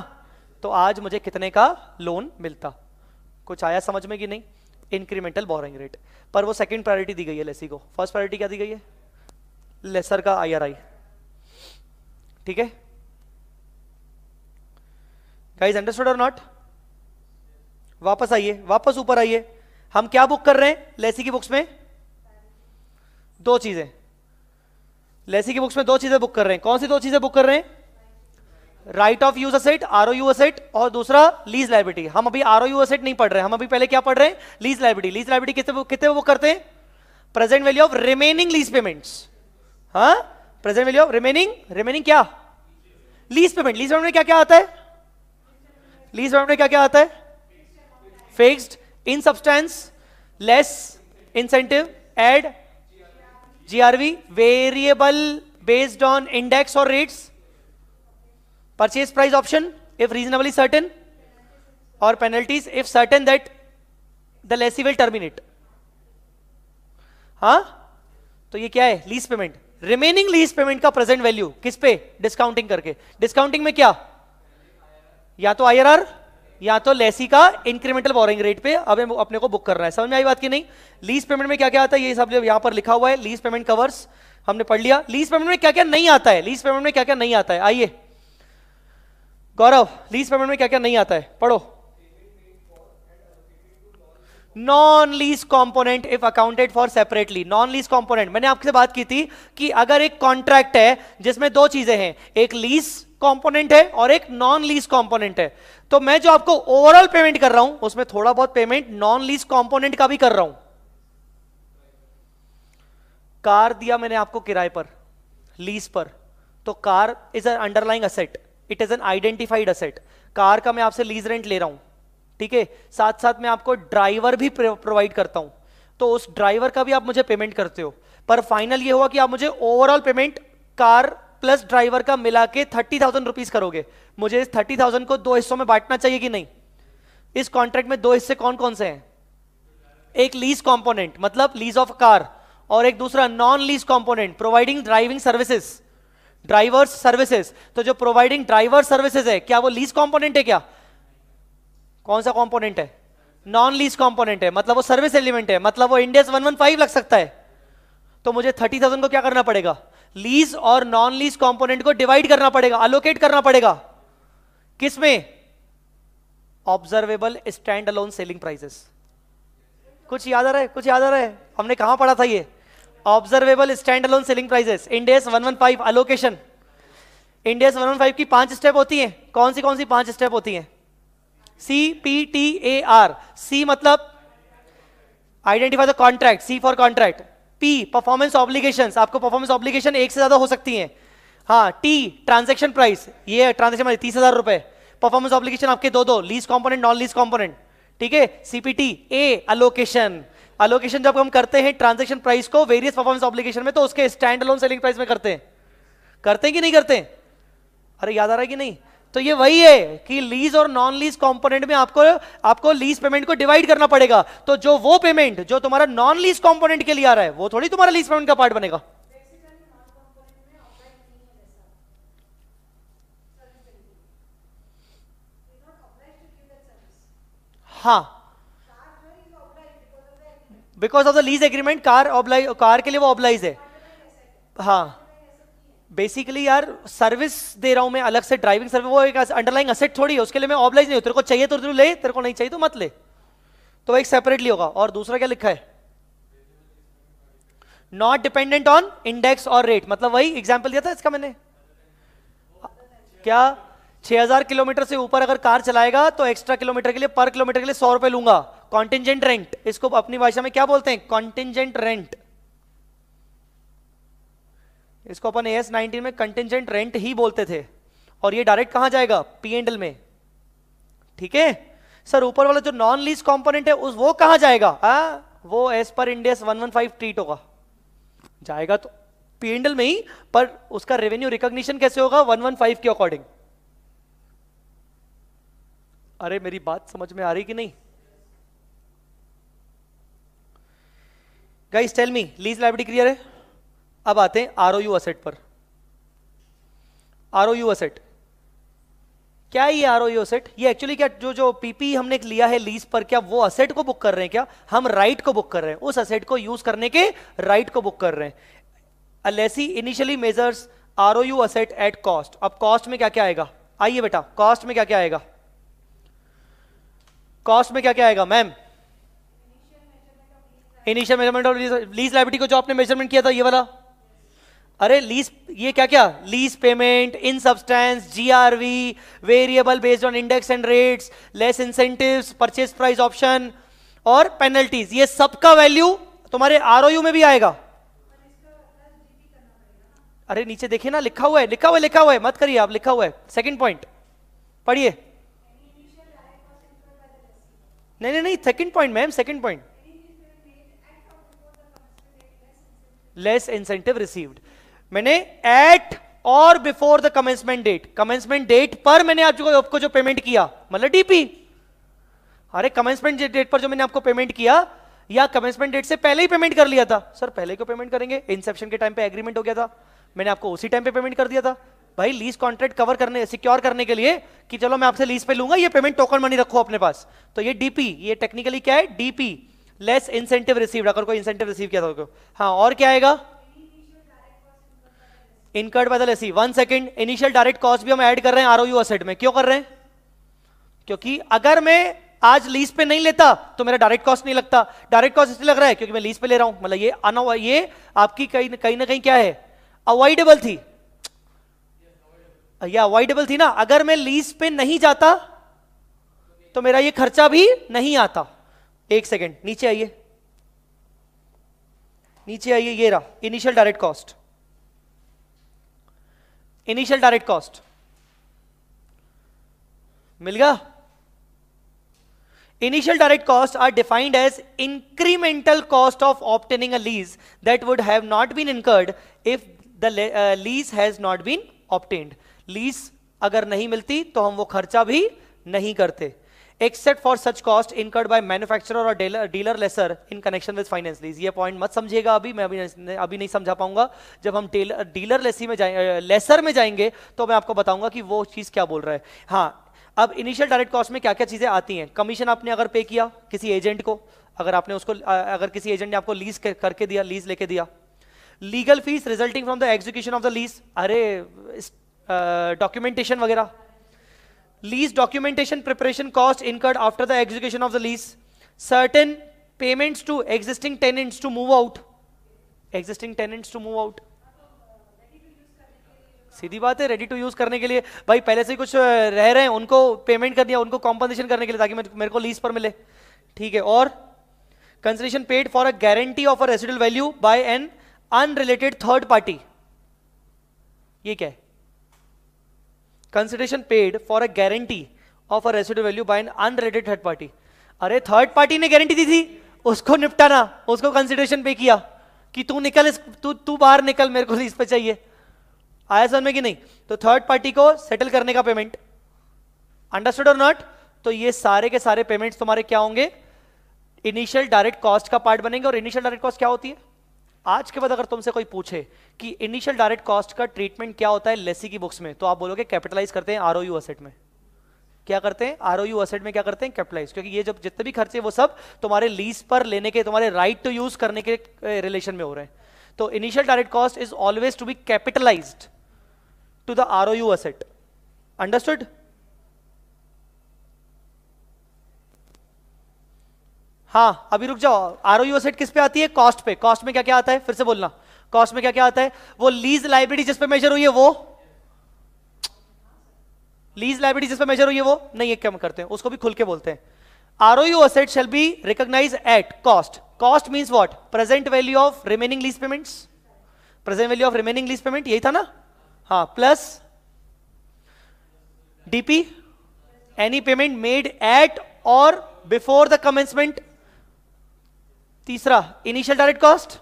Speaker 1: तो आज मुझे कितने का लोन मिलता कुछ आया समझ में कि नहीं इंक्रीमेंटल बोरिंग रेट पर वो सेकंड प्रायोरिटी दी गई है लेसी को फर्स्ट प्रायोरिटी क्या दी गई है लेसर का आईआरआई ठीक है गाइज अंडरस्टूड और नॉट वापस आइए वापस ऊपर आइए हम क्या बुक कर रहे हैं लेसी की बुक्स में दो चीजें लेसी की बुक्स में दो चीजें बुक कर रहे हैं कौन सी दो चीजें बुक कर रहे हैं right of use asset R O U asset और दूसरा लीज लाइबिलिटी हम अभी आर ओ यू असेट नहीं पढ़ रहे हम अभी पहले क्या पढ़ रहे हैं लीज लाइबिलिटी लीज लाइबिलिटी कितने कितने बुक करते हैं present value of remaining lease payments हाँ present value of remaining remaining क्या लीज पेमेंट लीज पेमेंट में क्या क्या आता है लीज अमाउंट में क्या क्या आता है fixed in substance less incentive add GRV variable based on index और rates purchase price option if reasonably certain और penalties if certain that the lessee will terminate हाँ तो ये क्या है lease payment remaining lease payment का present value किस पे डिस्काउंटिंग करके डिस्काउंटिंग में क्या या तो आई या तो लेसी e का इंक्रीमेंटल बोरिंग रेट पे अब अपने को बुक रहा है समझ में आई बात की नहीं लीज पेमेंट में क्या क्या आता है ये सब यहां पर लिखा हुआ है लीज पेमेंट कवर्स हमने पढ़ लिया लीज पेमेंट में क्या क्या नहीं आता है लीज पेमेंट में क्या क्या नहीं आता है आइए गौरव लीज पेमेंट में क्या क्या नहीं आता है पढ़ो non lease component if accounted for separately non lease component मैंने आपसे बात की थी कि अगर एक कॉन्ट्रैक्ट है जिसमें दो चीजें हैं एक लीज कंपोनेंट है और एक नॉन लीज कंपोनेंट है तो मैं जो आपको ओवरऑल पेमेंट कर रहा हूं उसमें थोड़ा बहुत पेमेंट नॉन लीज कंपोनेंट का भी कर रहा हूं कार दिया मैंने आपको किराए पर लीज पर तो car is a underlying asset it is an identified asset car का मैं आपसे लीज रेंट ले रहा हूं ठीक है साथ साथ मैं आपको ड्राइवर भी प्रोवाइड करता हूं तो उस ड्राइवर का भी आप मुझे पेमेंट करते हो पर फाइनल ये हुआ कि आप मुझे overall payment car plus driver का मिला के थर्टी थाउजेंड रुपीज करोगे मुझे इस थर्टी थाउजेंड को दो हिस्सों में बांटना चाहिए कि नहीं इस कॉन्ट्रैक्ट में दो हिस्से कौन कौन से हैं एक लीज कंपोनेंट मतलब लीज ऑफ कार और एक दूसरा non lease component providing driving services drivers services तो जो प्रोवाइडिंग ड्राइवर सर्विसेज है क्या वो लीज कंपोनेंट है क्या कौन सा कंपोनेंट है नॉन लीज कंपोनेंट है मतलब वो सर्विस एलिमेंट है मतलब वो इंडियस 115 लग सकता है तो मुझे 30,000 को क्या करना पड़ेगा लीज और नॉन लीज कंपोनेंट को डिवाइड करना पड़ेगा अलोकेट करना पड़ेगा किसमें observable stand alone selling prices कुछ याद आ रहा है कुछ याद आ रहा है हमने कहा पढ़ा था ये observable stand alone selling prices Ind AS 115 allocation Ind AS five की पांच स्टेप होती है कौन सी कौन सी पांच स्टेप होती है C P T A R C मतलब identify the contract C for contract P performance obligation आपको परफॉर्मेंस ऑब्लिगेशन एक से ज्यादा हो सकती है हाँ टी ट्रांजेक्शन प्राइस ये ट्रांजेक्शन तीस हजार रुपए परफॉर्मेंस ऑब्लिगेशन आपके दो दो lease component non lease component ठीक है सीपीटी ए अलोकेशन अलोकेशन जब हम करते हैं ट्रांजेक्शन प्राइस को वेरियस परफॉर्मेंस ऑब्लिगेशन में तो उसके स्टैंड अलोन सेलिंग प्राइस में करते हैं करते हैं कि नहीं करते अरे याद आ रहा है कि नहीं तो ये वही है कि लीज और नॉन लीज कंपोनेंट में आपको आपको लीज पेमेंट को डिवाइड करना पड़ेगा तो जो वो पेमेंट जो तुम्हारा नॉन लीज कंपोनेंट के लिए आ रहा है वो थोड़ी तुम्हारा लीज पेमेंट का पार्ट बनेगा हाँ because of the lease agreement car car के लिए वो ऑब्लाइज है हाँ बेसिकली यार सर्विस दे रहा हूं मैं अलग से ड्राइविंग सर्विस वो एक अंडरलाइन असेट थोड़ी है उसके लिए मैं ऑब्लाइज नहीं हूं तेरे को चाहिए तो ले तेरे को नहीं चाहिए तो मत ले तो एक सेपरेटली होगा और दूसरा क्या लिखा है नॉट डिपेंडेंट ऑन इंडेक्स और रेट मतलब वही एग्जाम्पल दिया था इसका मैंने क्या 6000 किलोमीटर से ऊपर अगर कार चलाएगा तो एक्स्ट्रा किलोमीटर के लिए पर किलोमीटर के लिए सौ रुपए लूंगा कॉन्टिजेंट रेंट इसको अपनी भाषा में क्या बोलते हैं कॉन्टिजेंट रेंट इसको अपन एस नाइनटीन में कंटेंजेंट रेंट ही बोलते थे और ये डायरेक्ट कहां जाएगा पी एंड एल में ठीक है सर ऊपर वाला जो नॉन लीज कंपोनेंट है उस वो कहां जाएगा आ? वो एस पर इंडेस 115 ट्रीट होगा जाएगा तो पी एंड एल में ही पर उसका रेवेन्यू रिकॉग्निशन कैसे होगा 115 के अकॉर्डिंग अरे मेरी बात समझ में आ रही कि नहीं guys tell me lease liability clear है अब आते हैं आर असेट पर आर असेट क्या ये आर ओ असेट ये एक्चुअली क्या जो जो पीपी हमने लिया है लीज पर क्या वो असेट को बुक कर रहे हैं क्या हम राइट को बुक कर रहे हैं उस असेट को यूज करने के राइट को बुक कर रहे हैं a lessee initially measures R O asset at cost अब कॉस्ट में क्या क्या आएगा आइए बेटा कॉस्ट में क्या क्या आएगा कॉस्ट में क्या क्या आएगा ma'am initial measurement of lease liability को जो आपने मेजरमेंट किया था ये वाला अरे लीज ये क्या क्या lease payment in substance GRV variable based on index and rates less incentives purchase price option और पेनल्टीज ये सबका वैल्यू तुम्हारे आरओयू में भी आएगा अरे नीचे देखिए ना लिखा हुआ है लिखा हुआ है लिखा हुआ है मत करिए आप लिखा हुआ है सेकंड पॉइंट पढ़िए नहीं नहीं नहीं second point ma'am second point less incentive received मैंने at or before the commencement date commencement date पर मैंने आपको आपको जो पेमेंट किया मतलब डीपी अरे कमेंसमेंट डेट पर जो मैंने आपको पेमेंट किया या कमेंसमेंट डेट से पहले ही पेमेंट कर लिया था सर पहले क्यों पेमेंट करेंगे इंसेप्शन के टाइम पे एग्रीमेंट हो गया था मैंने आपको उसी टाइम पे पेमेंट कर दिया था भाई लीज कॉन्ट्रैक्ट कवर करने सिक्योर करने के लिए कि चलो मैं आपसे लीज पे लूंगा ये पेमेंट टोकन मनी रखो अपने पास तो ये डीपी ये टेक्निकली क्या है डीपी लेस इंसेंटिव रिसीव अगर कोई इंसेंटिव रिसीव किया था तो। हाँ और क्या आएगा incurred by the lessee one second initial direct cost भी हम ऐड कर रहे हैं आरओयू असेट में क्यों कर रहे हैं क्योंकि अगर मैं आज लीज पे नहीं लेता तो मेरा डायरेक्ट कॉस्ट नहीं लगता डायरेक्ट कॉस्ट इसलिए लग रहा है क्योंकि मैं लीज पे ले रहा हूं मतलब ये ये आपकी कहीं कहीं ना कहीं क्या है अवॉइडेबल थी या अवॉइडेबल थी ना अगर मैं लीज पे नहीं जाता तो मेरा ये खर्चा भी नहीं आता एक सेकेंड नीचे आइए नीचे आइए ये रहा initial direct cost initial direct cost मिल गया initial direct cost are defined as incremental cost of obtaining a lease that would have not been incurred if the lease has not been obtained lease अगर नहीं मिलती तो हम वो खर्चा भी नहीं करते except for such cost incurred by manufacturer or dealer dealer lessor in connection with finance lease ये पॉइंट मत समझेगा अभी मैं अभी नहीं, अभी नहीं समझा पाऊंगा जब हम डीलर लेसी में जाएंगे लेसर में जाएंगे तो मैं आपको बताऊंगा कि वो चीज़ क्या बोल रहा है हाँ अब इनिशियल डायरेक्ट कॉस्ट में क्या क्या चीज़ें आती हैं कमीशन आपने अगर पे किया किसी एजेंट को अगर आपने उसको अगर किसी एजेंट ने आपको लीज करके दिया लीज लेके दिया legal fees resulting from the execution of the lease अरे डॉक्यूमेंटेशन वगैरह lease documentation preparation cost incurred after the execution of the lease certain payments to existing tenants to move out existing tenants to move out सीधी बात है ready to use करने के लिए भाई पहले से कुछ रह रहे हैं उनको पेमेंट कर दिया उनको कॉम्पनसेशन करने के लिए ताकि मेरे को लीज पर मिले ठीक है और concession paid for a guarantee of a residual value by an unrelated third party ये क्या है consideration paid for a guarantee of a residual value by an unrelated third party अरे थर्ड पार्टी ने गारंटी दी थी उसको निपटाना उसको कंसिडरेशन पे किया कि तू निकल इस तू तू बाहर निकल मेरे को इस पे चाहिए आया समझ में कि नहीं तो थर्ड पार्टी को सेटल करने का पेमेंट अंडरस्टूड और नॉट तो ये सारे के सारे पेमेंट्स तुम्हारे क्या होंगे इनिशियल डायरेक्ट कॉस्ट का पार्ट बनेंगे और इनिशियल डायरेक्ट कॉस्ट क्या होती है आज के बाद अगर तुमसे कोई पूछे कि इनिशियल डायरेक्ट कॉस्ट का ट्रीटमेंट क्या होता है लेसी की बुक्स में तो आप बोलोगे कैपिटलाइज करते हैं आर असेट में क्या करते हैं आर असेट में क्या करते हैं कैपिटलाइज क्योंकि ये जब जितने भी खर्चे वो सब तुम्हारे लीज पर लेने के तुम्हारे राइट टू यूज करने के रिलेशन में हो रहे हैं तो initial direct cost is always to be capitalize to the R O U asset understood हाँ अभी रुक जाओ आर ओ सेट किस पे आती है कॉस्ट पे कॉस्ट में क्या क्या आता है फिर से बोलना कॉस्ट में क्या क्या आता है वो लीज लाइब्रेरी जिस पे मेजर हुई है वो लीज लाइब्रेरी जिस पे मेजर हुई है वो नहीं एक हम करते हैं उसको भी खुल के बोलते हैं R O asset shall be recognize at cost cost means what present value of remaining lease payment present value of remaining lease payment यही था ना हाँ plus DP any payment made at or before the commencement तीसरा initial direct cost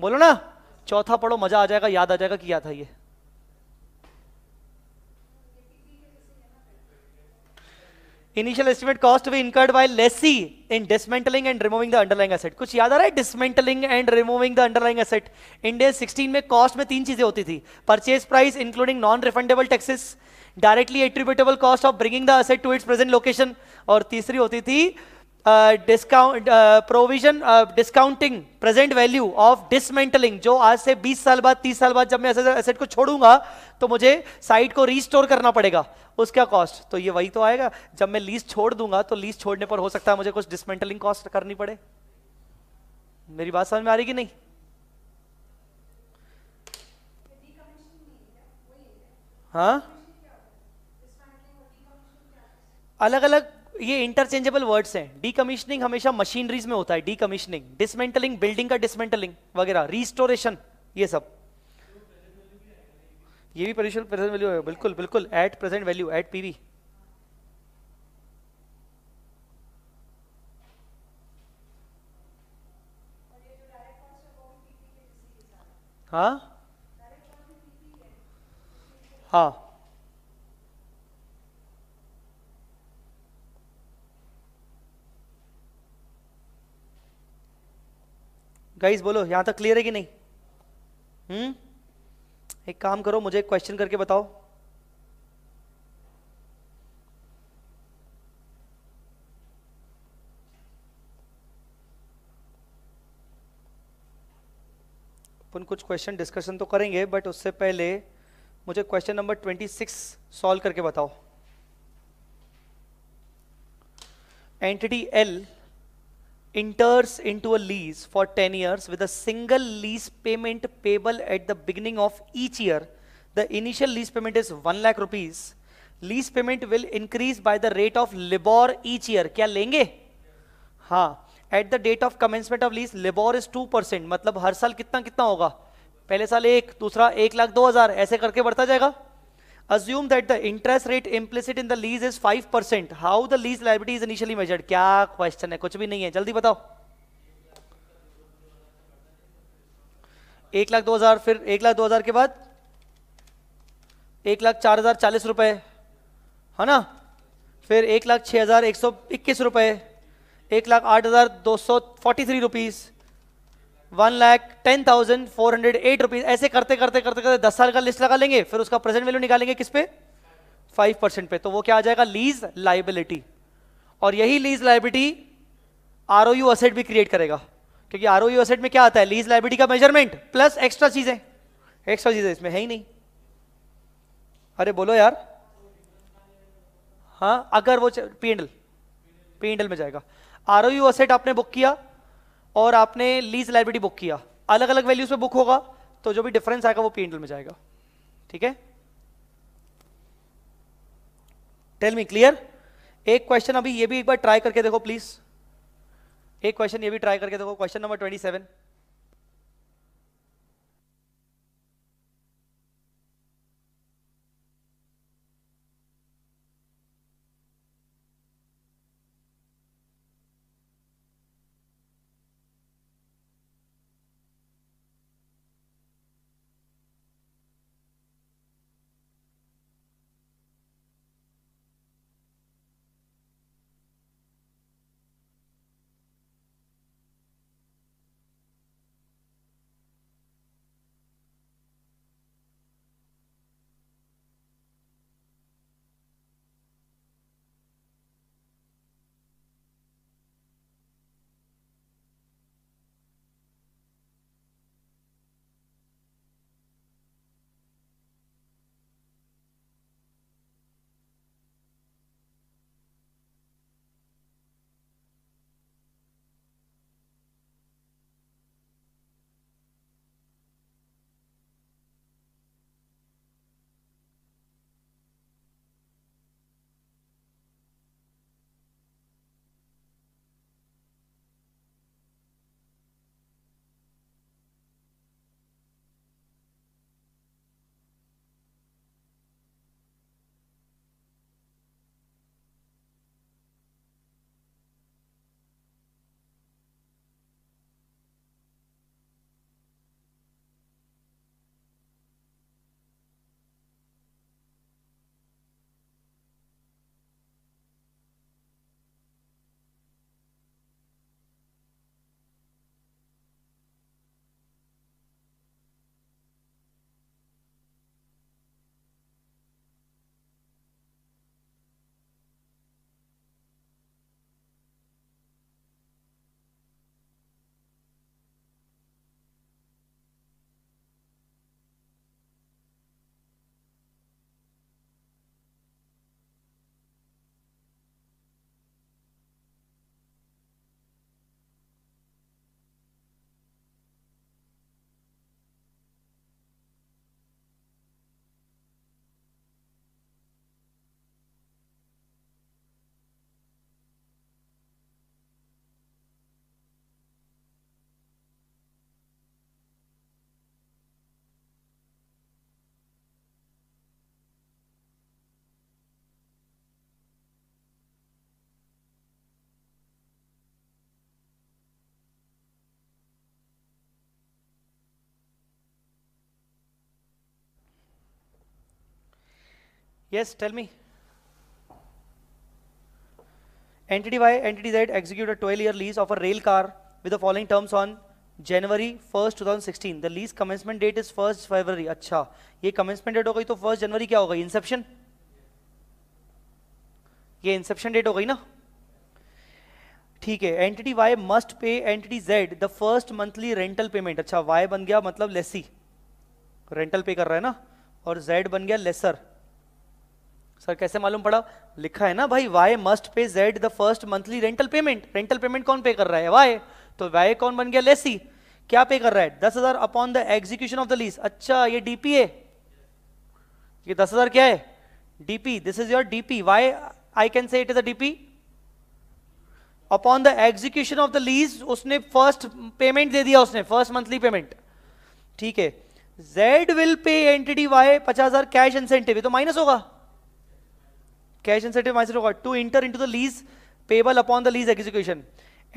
Speaker 1: बोलो ना चौथा पढ़ो मजा आ जाएगा याद आ जाएगा कि क्या था ये initial estimate cost we incurred by lessee in dismantling and removing the underlying asset कुछ याद आ रहा है dismantling and removing the underlying asset India 16 में कॉस्ट में तीन चीजें होती थी purchase price including non refundable taxes directly attributable cost of bringing the asset to its present location और तीसरी होती थी discount provision discounting present value of dismantling जो आज से 20 साल बाद 30 साल बाद जब मैं एसेट को छोड़ूंगा तो मुझे साइट को रीस्टोर करना पड़ेगा उसका कॉस्ट तो ये वही तो आएगा जब मैं लीज छोड़ दूंगा तो लीज छोड़ने पर हो सकता है मुझे कुछ डिसमेंटलिंग कॉस्ट करनी पड़े मेरी बात समझ में आ रही कि नहीं हाँ अलग अलग ये इंटरचेंजेबल वर्ड्स हैं डीकमीशनिंग हमेशा मशीनरीज में होता है डीकमीशनिंग डिसमेंटलिंग बिल्डिंग का डिसमेंटलिंग वगैरह रिस्टोरेशन ये सब ये भी परिशल प्रेजेंट वैल्यू है बिल्कुल बिल्कुल at present value at PV हाँ हाँ गाइस बोलो यहां तक क्लियर है कि नहीं हम्म एक काम करो मुझे एक क्वेश्चन करके बताओ अपन कुछ क्वेश्चन डिस्कशन तो करेंगे बट उससे पहले मुझे question number twenty six solve करके बताओ entity L enters into a lease for 10 years with a single lease payment payable at the beginning of each year. The initial lease payment is 1 lakh rupees. Lease payment will increase by the rate of LIBOR each year. क्या लेंगे हाँ at the date of commencement of lease labour is two percent मतलब हर साल कितना कितना होगा पहले साल एक दूसरा एक लाख दो हजार ऐसे करके बढ़ता जाएगा assume that the interest rate implicit in the lease is 5% how the lease liability is initially measured kya question hai kuch bhi nahi hai jaldi batao एक लाख दो हजार फिर एक लाख दो हजार के बाद एक लाख चार हजार चालीस रुपए है ना फिर एक लाख छः हजार एक सौ इक्कीस रुपए एक लाख आठ हजार दो सौ forty three rupees one lakh ten thousand four hundred eight rupees ऐसे करते करते करते करते दस साल का लिस्ट लगा लेंगे फिर उसका प्रेजेंट वैल्यू निकालेंगे किस पे फाइव परसेंट पे तो वो क्या आ जाएगा लीज लाइबिलिटी और यही लीज लाइबिलिटी आर असेट भी क्रिएट करेगा क्योंकि आर असेट में क्या आता है लीज लाइबिलिटी का मेजरमेंट प्लस एक्स्ट्रा चीजें एक्स्ट्रा चीजें इसमें है ही नहीं अरे बोलो यार हाँ अगर वो पी एंडल पी एंडल में जाएगा आर ओ यू असेट आपने बुक किया और आपने लीज लाइब्रेटी बुक किया अलग अलग वैल्यूज पे बुक होगा तो जो भी डिफरेंस आएगा वो पी में जाएगा ठीक है टेल मी क्लियर एक क्वेश्चन अभी ये भी एक बार ट्राई करके देखो प्लीज एक क्वेश्चन ये भी ट्राई करके देखो question number twenty seven yes tell me entity y entity z execute a 12 year lease of a rail car with the following terms on january 1st 2016 the lease commencement date is 1st february acha ye commencement date ho gayi to 1st january kya ho gayi inception ye inception date ho gayi na ठीक है entity Y must pay entity Z the first monthly rental payment अच्छा Y बन गया मतलब Lesi rental पे कर रहा है ना और जेड बन गया लेसर सर कैसे मालूम पड़ा लिखा है ना भाई Y must pay Z the first monthly rental payment rental payment कौन पे कर रहा है वाई तो वाई कौन बन गया लेसी क्या पे कर रहा है दस हजार upon the execution of the lease अच्छा ये डीपीए ये दस हजार क्या है DP this is your DP why I can say it is a DP upon the execution of the lease उसने फर्स्ट पेमेंट दे दिया उसने फर्स्ट मंथली पेमेंट ठीक है Z will pay entity Y पचास हजार कैश इंसेंटिव तो minus होगा Cash incentive mindset required to enter into the lease payable upon the lease execution.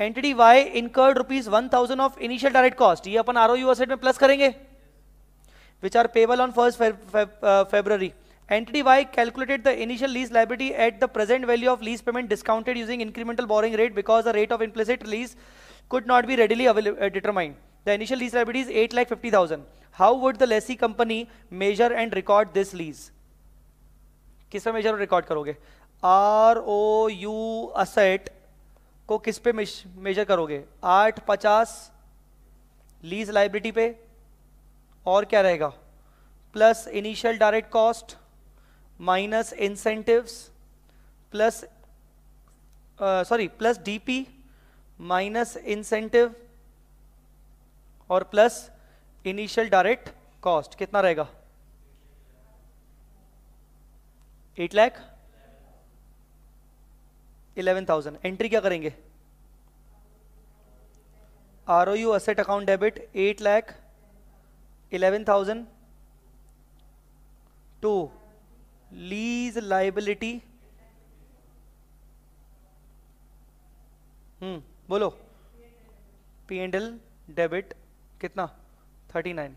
Speaker 1: Entity Y incurred rupees 1000 of initial direct cost. ये अपन ROU asset में plus करेंगे. Which are payable on 1st Feb, Feb, uh, February. Entity Y calculated the initial lease liability at the present value of lease payment discounted using incremental borrowing rate because the rate of implicit lease could not be readily uh, determined. The initial lease liability is 8 lakh 50,000. How would the lessee company measure and record this lease? किस पे measure record करोगे R O U asset को किस पे major करोगे आठ पचास lease लाइब्रिटी पे और क्या रहेगा plus initial direct cost minus incentives plus sorry plus DP minus incentive और प्लस इनिशियल डायरेक्ट कॉस्ट कितना रहेगा eight lakh eleven thousand entry क्या करेंगे R O U asset account debit eight lakh eleven thousand to lease liability hmm बोलो P and L debit कितना thirty nine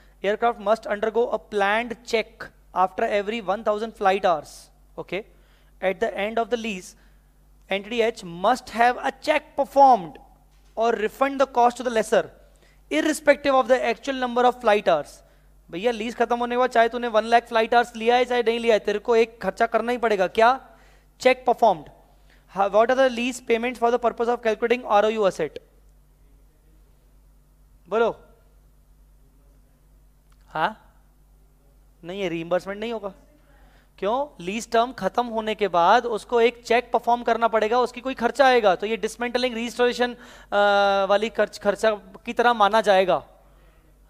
Speaker 1: aircraft must undergo a planned check after every 1000 flight hours okay at the end of the lease entity h must have a check performed or refund the cost to the lesser irrespective of the actual number of flight hours भैया lease खत्म होने के बाद चाहे तूने one lakh flight hours लिया है चाहे नहीं लिया है तेरे को एक खर्चा करना ही पड़ेगा क्या check performed what are the lease payments for the purpose of calculating R O U asset बोलो हा नहीं है रीइंबर्समेंट नहीं होगा क्यों लीज टर्म खत्म होने के बाद उसको एक चेक परफॉर्म करना पड़ेगा उसकी कोई खर्चा आएगा तो ये डिसमेंटलिंग रिस्टोरेशन वाली खर्च खर्चा की तरह माना जाएगा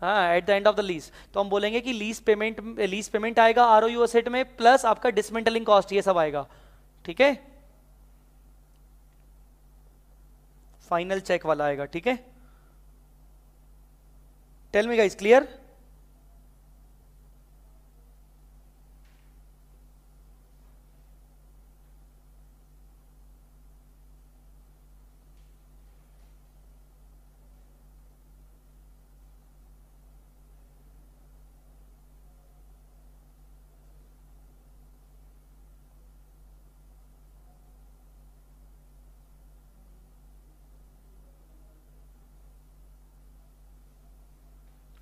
Speaker 1: हाँ at the end of the lease तो हम बोलेंगे कि लीज पेमेंट लीज पेमेंट आएगा आर ओ सेट में प्लस आपका डिसमेंटलिंग कॉस्ट ये सब आएगा ठीक है फाइनल चेक वाला आएगा ठीक है टेल मी गाइस क्लियर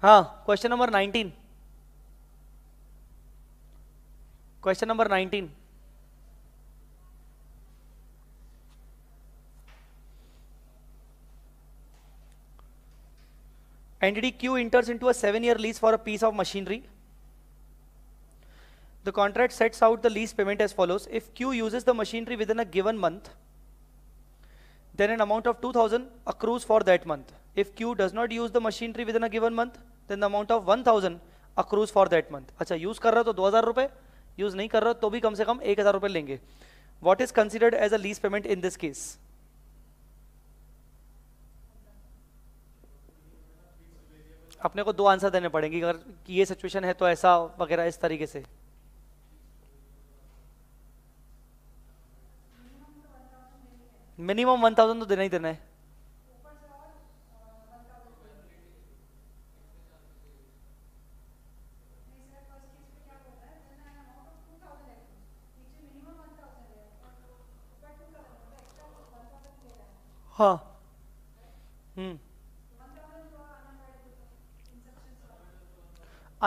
Speaker 1: हाँ question number 19 question number 19 entity q enters into a 7 year lease for a piece of machinery the contract sets out the lease payment as follows if q uses the machinery within a given month then an amount of 2000 accrues for that month if q does not use the machinery within a given month then the amount of one thousand accrues for that month अच्छा use कर रहे हो तो दो हज़ार रुपए use नहीं कर रहे हो तो भी कम से कम एक हज़ार रुपए लेंगे what is considered as a lease payment in this case अपने को दो आंसर देने पड़ेंगे अगर ये सिचुएशन है तो ऐसा वगैरह इस तरीके से मिनिमम वन थाउजेंड तो देना ही देना है हाँ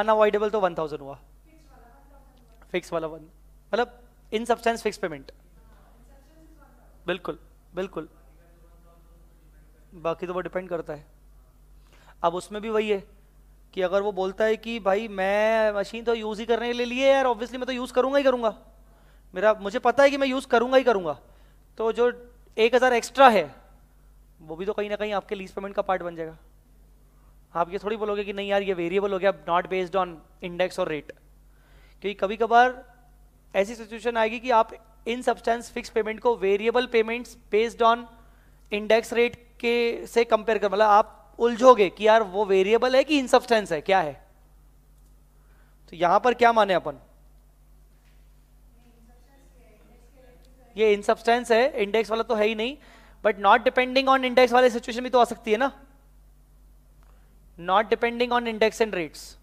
Speaker 1: अनअवॉइडेबल हम्म। तो वन थाउजेंड हुआ फिक्स वाला वन मतलब इन सब्सटेंस फिक्स पेमेंट बिल्कुल बिल्कुल बाकी तो वो डिपेंड करता है अब उसमें भी वही है कि अगर वो बोलता है कि भाई मैं मशीन तो यूज़ ही करने के लिए लिए यार ऑब्वियसली मैं तो यूज़ करूँगा ही करूँगा मेरा मुझे पता है कि मैं यूज़ करूँगा ही करूँगा तो जो एक हज़ार एक्स्ट्रा है वो भी तो कहीं ना कहीं आपके लीज पेमेंट का पार्ट बन जाएगा आप ये थोड़ी बोलोगे कि नहीं यार ये वेरिएबल हो गया नॉट बेस्ड ऑन इंडेक्स और रेट क्योंकि कभी कभार ऐसी सिचुएशन आएगी कि आप इन सब्सटेंस फिक्स पेमेंट को variable payment based on index rate के से कंपेयर कर मतलब आप उलझोगे कि यार वो वेरिएबल है कि इन सब्सटेंस है क्या है तो यहां पर क्या माने अपन ये इन सब्सटेंस है इंडेक्स वाला तो है ही नहीं but not depending on index वाले सिचुएशन भी तो आ सकती है ना not depending on index and rates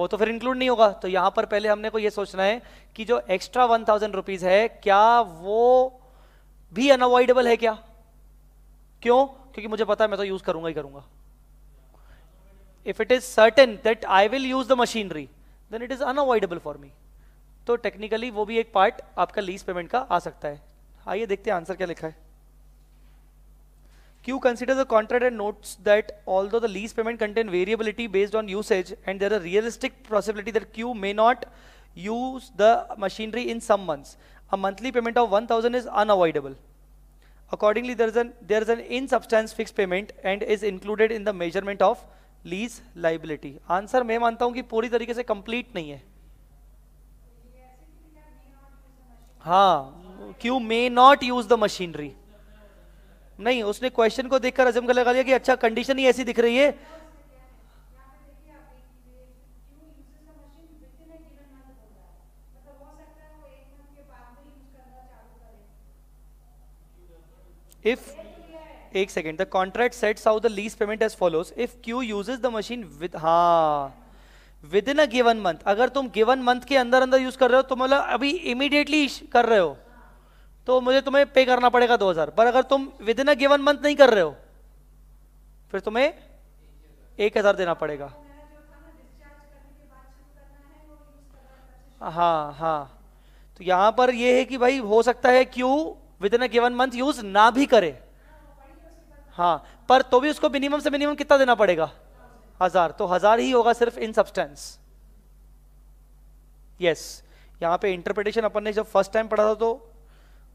Speaker 1: वो तो फिर इंक्लूड नहीं होगा तो यहां पर पहले हमने को ये सोचना है कि जो एक्स्ट्रा वन थाउजेंड रुपीज है क्या वो भी अनअवॉइडेबल है क्या क्यों क्योंकि मुझे पता है मैं तो यूज करूंगा ही करूंगा if it is certain that I will use the machinery then it is unavoidable for me तो टेक्निकली वो भी एक पार्ट आपका लीज पेमेंट का आ सकता है आइए देखते हैं आंसर क्या लिखा है Q consider the contract and notes that all the lease payment contain variability based on usage and there are realistic possibility that Q may not use the machinery in some months a monthly payment of one thousand is unavoidable accordingly there an there is an in substance fix payment and is included in the measurement of lease liability answer मैं मानता हूं कि पूरी तरीके से complete नहीं है हाँ Q may not use the machinery नहीं उसने क्वेश्चन को देखकर अजम का लगा लिया कि अच्छा कंडीशन ही ऐसी दिख रही है इफ एक second the contract sets out the lease payment as follows if Q uses the machine with हा within a given month अगर तुम गिवन मंथ के अंदर अंदर यूज कर रहे हो तो मतलब अभी इमीडिएटली कर रहे हो तो मुझे तुम्हें पे करना पड़ेगा 2000 पर अगर तुम within a given month नहीं कर रहे हो फिर तुम्हें एक हजार देना पड़ेगा हाँ हाँ तो यहां पर यह है कि भाई हो सकता है Q within a given month use ना भी करे हाँ पर तो भी उसको मिनिमम से मिनिमम कितना देना पड़ेगा हज़ार तो हज़ार ही होगा सिर्फ इन सब्सटेंस यस यहां पे इंटरप्रिटेशन अपन ने जब फर्स्ट टाइम पढ़ा था तो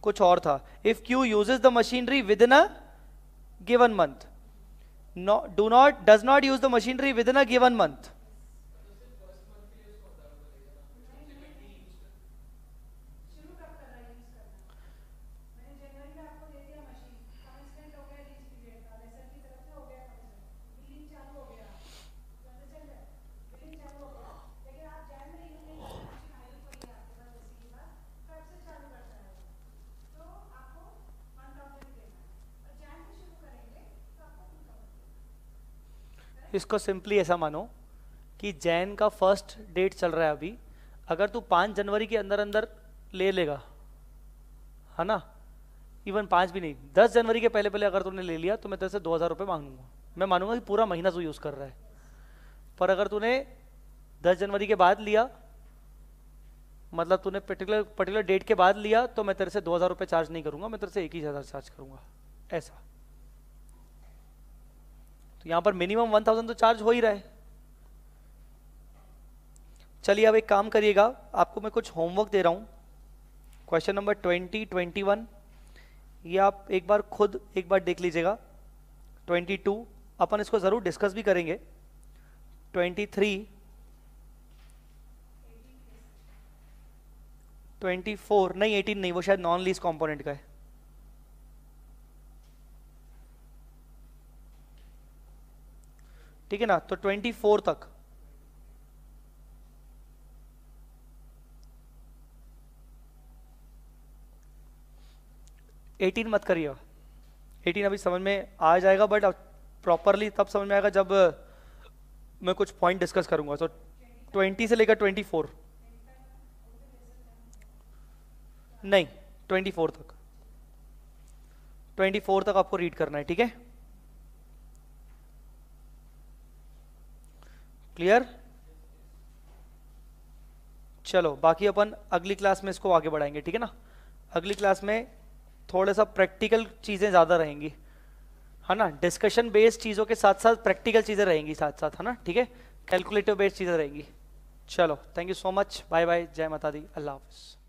Speaker 1: कुछ और था if Q use the machinery within a given month do not does not use the machinery within a given month इसको सिंपली ऐसा मानो कि जैन का फर्स्ट डेट चल रहा है अभी अगर तू पाँच जनवरी के अंदर अंदर ले लेगा है ना इवन पाँच भी नहीं दस जनवरी के पहले पहले अगर तूने ले लिया तो मैं तेरे से दो हज़ार रुपये मांगूंगा मैं मानूंगा कि पूरा महीना तू यूज़ कर रहा है पर अगर तूने दस जनवरी के बाद लिया मतलब तूने पर्टिकुलर पर्टिकुलर डेट के बाद लिया तो मैं तेरे से दो हज़ार रुपये चार्ज नहीं करूँगा मैं तेरे से एक ही हज़ार चार्ज करूँगा ऐसा तो यहां पर मिनिमम वन थाउजेंड तो चार्ज हो ही रहा है चलिए अब एक काम करिएगा आपको मैं कुछ होमवर्क दे रहा हूं question number twenty twenty one ये आप एक बार खुद एक बार देख लीजिएगा ट्वेंटी टू अपन इसको ज़रूर डिस्कस भी करेंगे ट्वेंटी थ्री ट्वेंटी फोर नहीं एटीन नहीं वो शायद नॉन लीज कॉम्पोनेंट का है ठीक है ना तो 24 तक एटीन मत करिए एटीन अभी समझ में आ जाएगा बट प्रॉपरली तब समझ में आएगा जब मैं कुछ पॉइंट डिस्कस करूंगा तो ट्वेंटी से लेकर ट्वेंटी फोर नहीं ट्वेंटी फोर तक ट्वेंटी फोर तक आपको रीड करना है ठीक है क्लियर चलो बाकी अपन अगली क्लास में इसको आगे बढ़ाएंगे ठीक है ना अगली क्लास में थोड़ा सा प्रैक्टिकल चीज़ें ज़्यादा रहेंगी है ना डिस्कशन बेस्ड चीज़ों के साथ साथ प्रैक्टिकल चीज़ें रहेंगी साथ साथ है ना ठीक है कैलकुलेटिव बेस्ड चीज़ें रहेंगी चलो thank you so much bye bye जय माता दी अल्लाह हाफिज़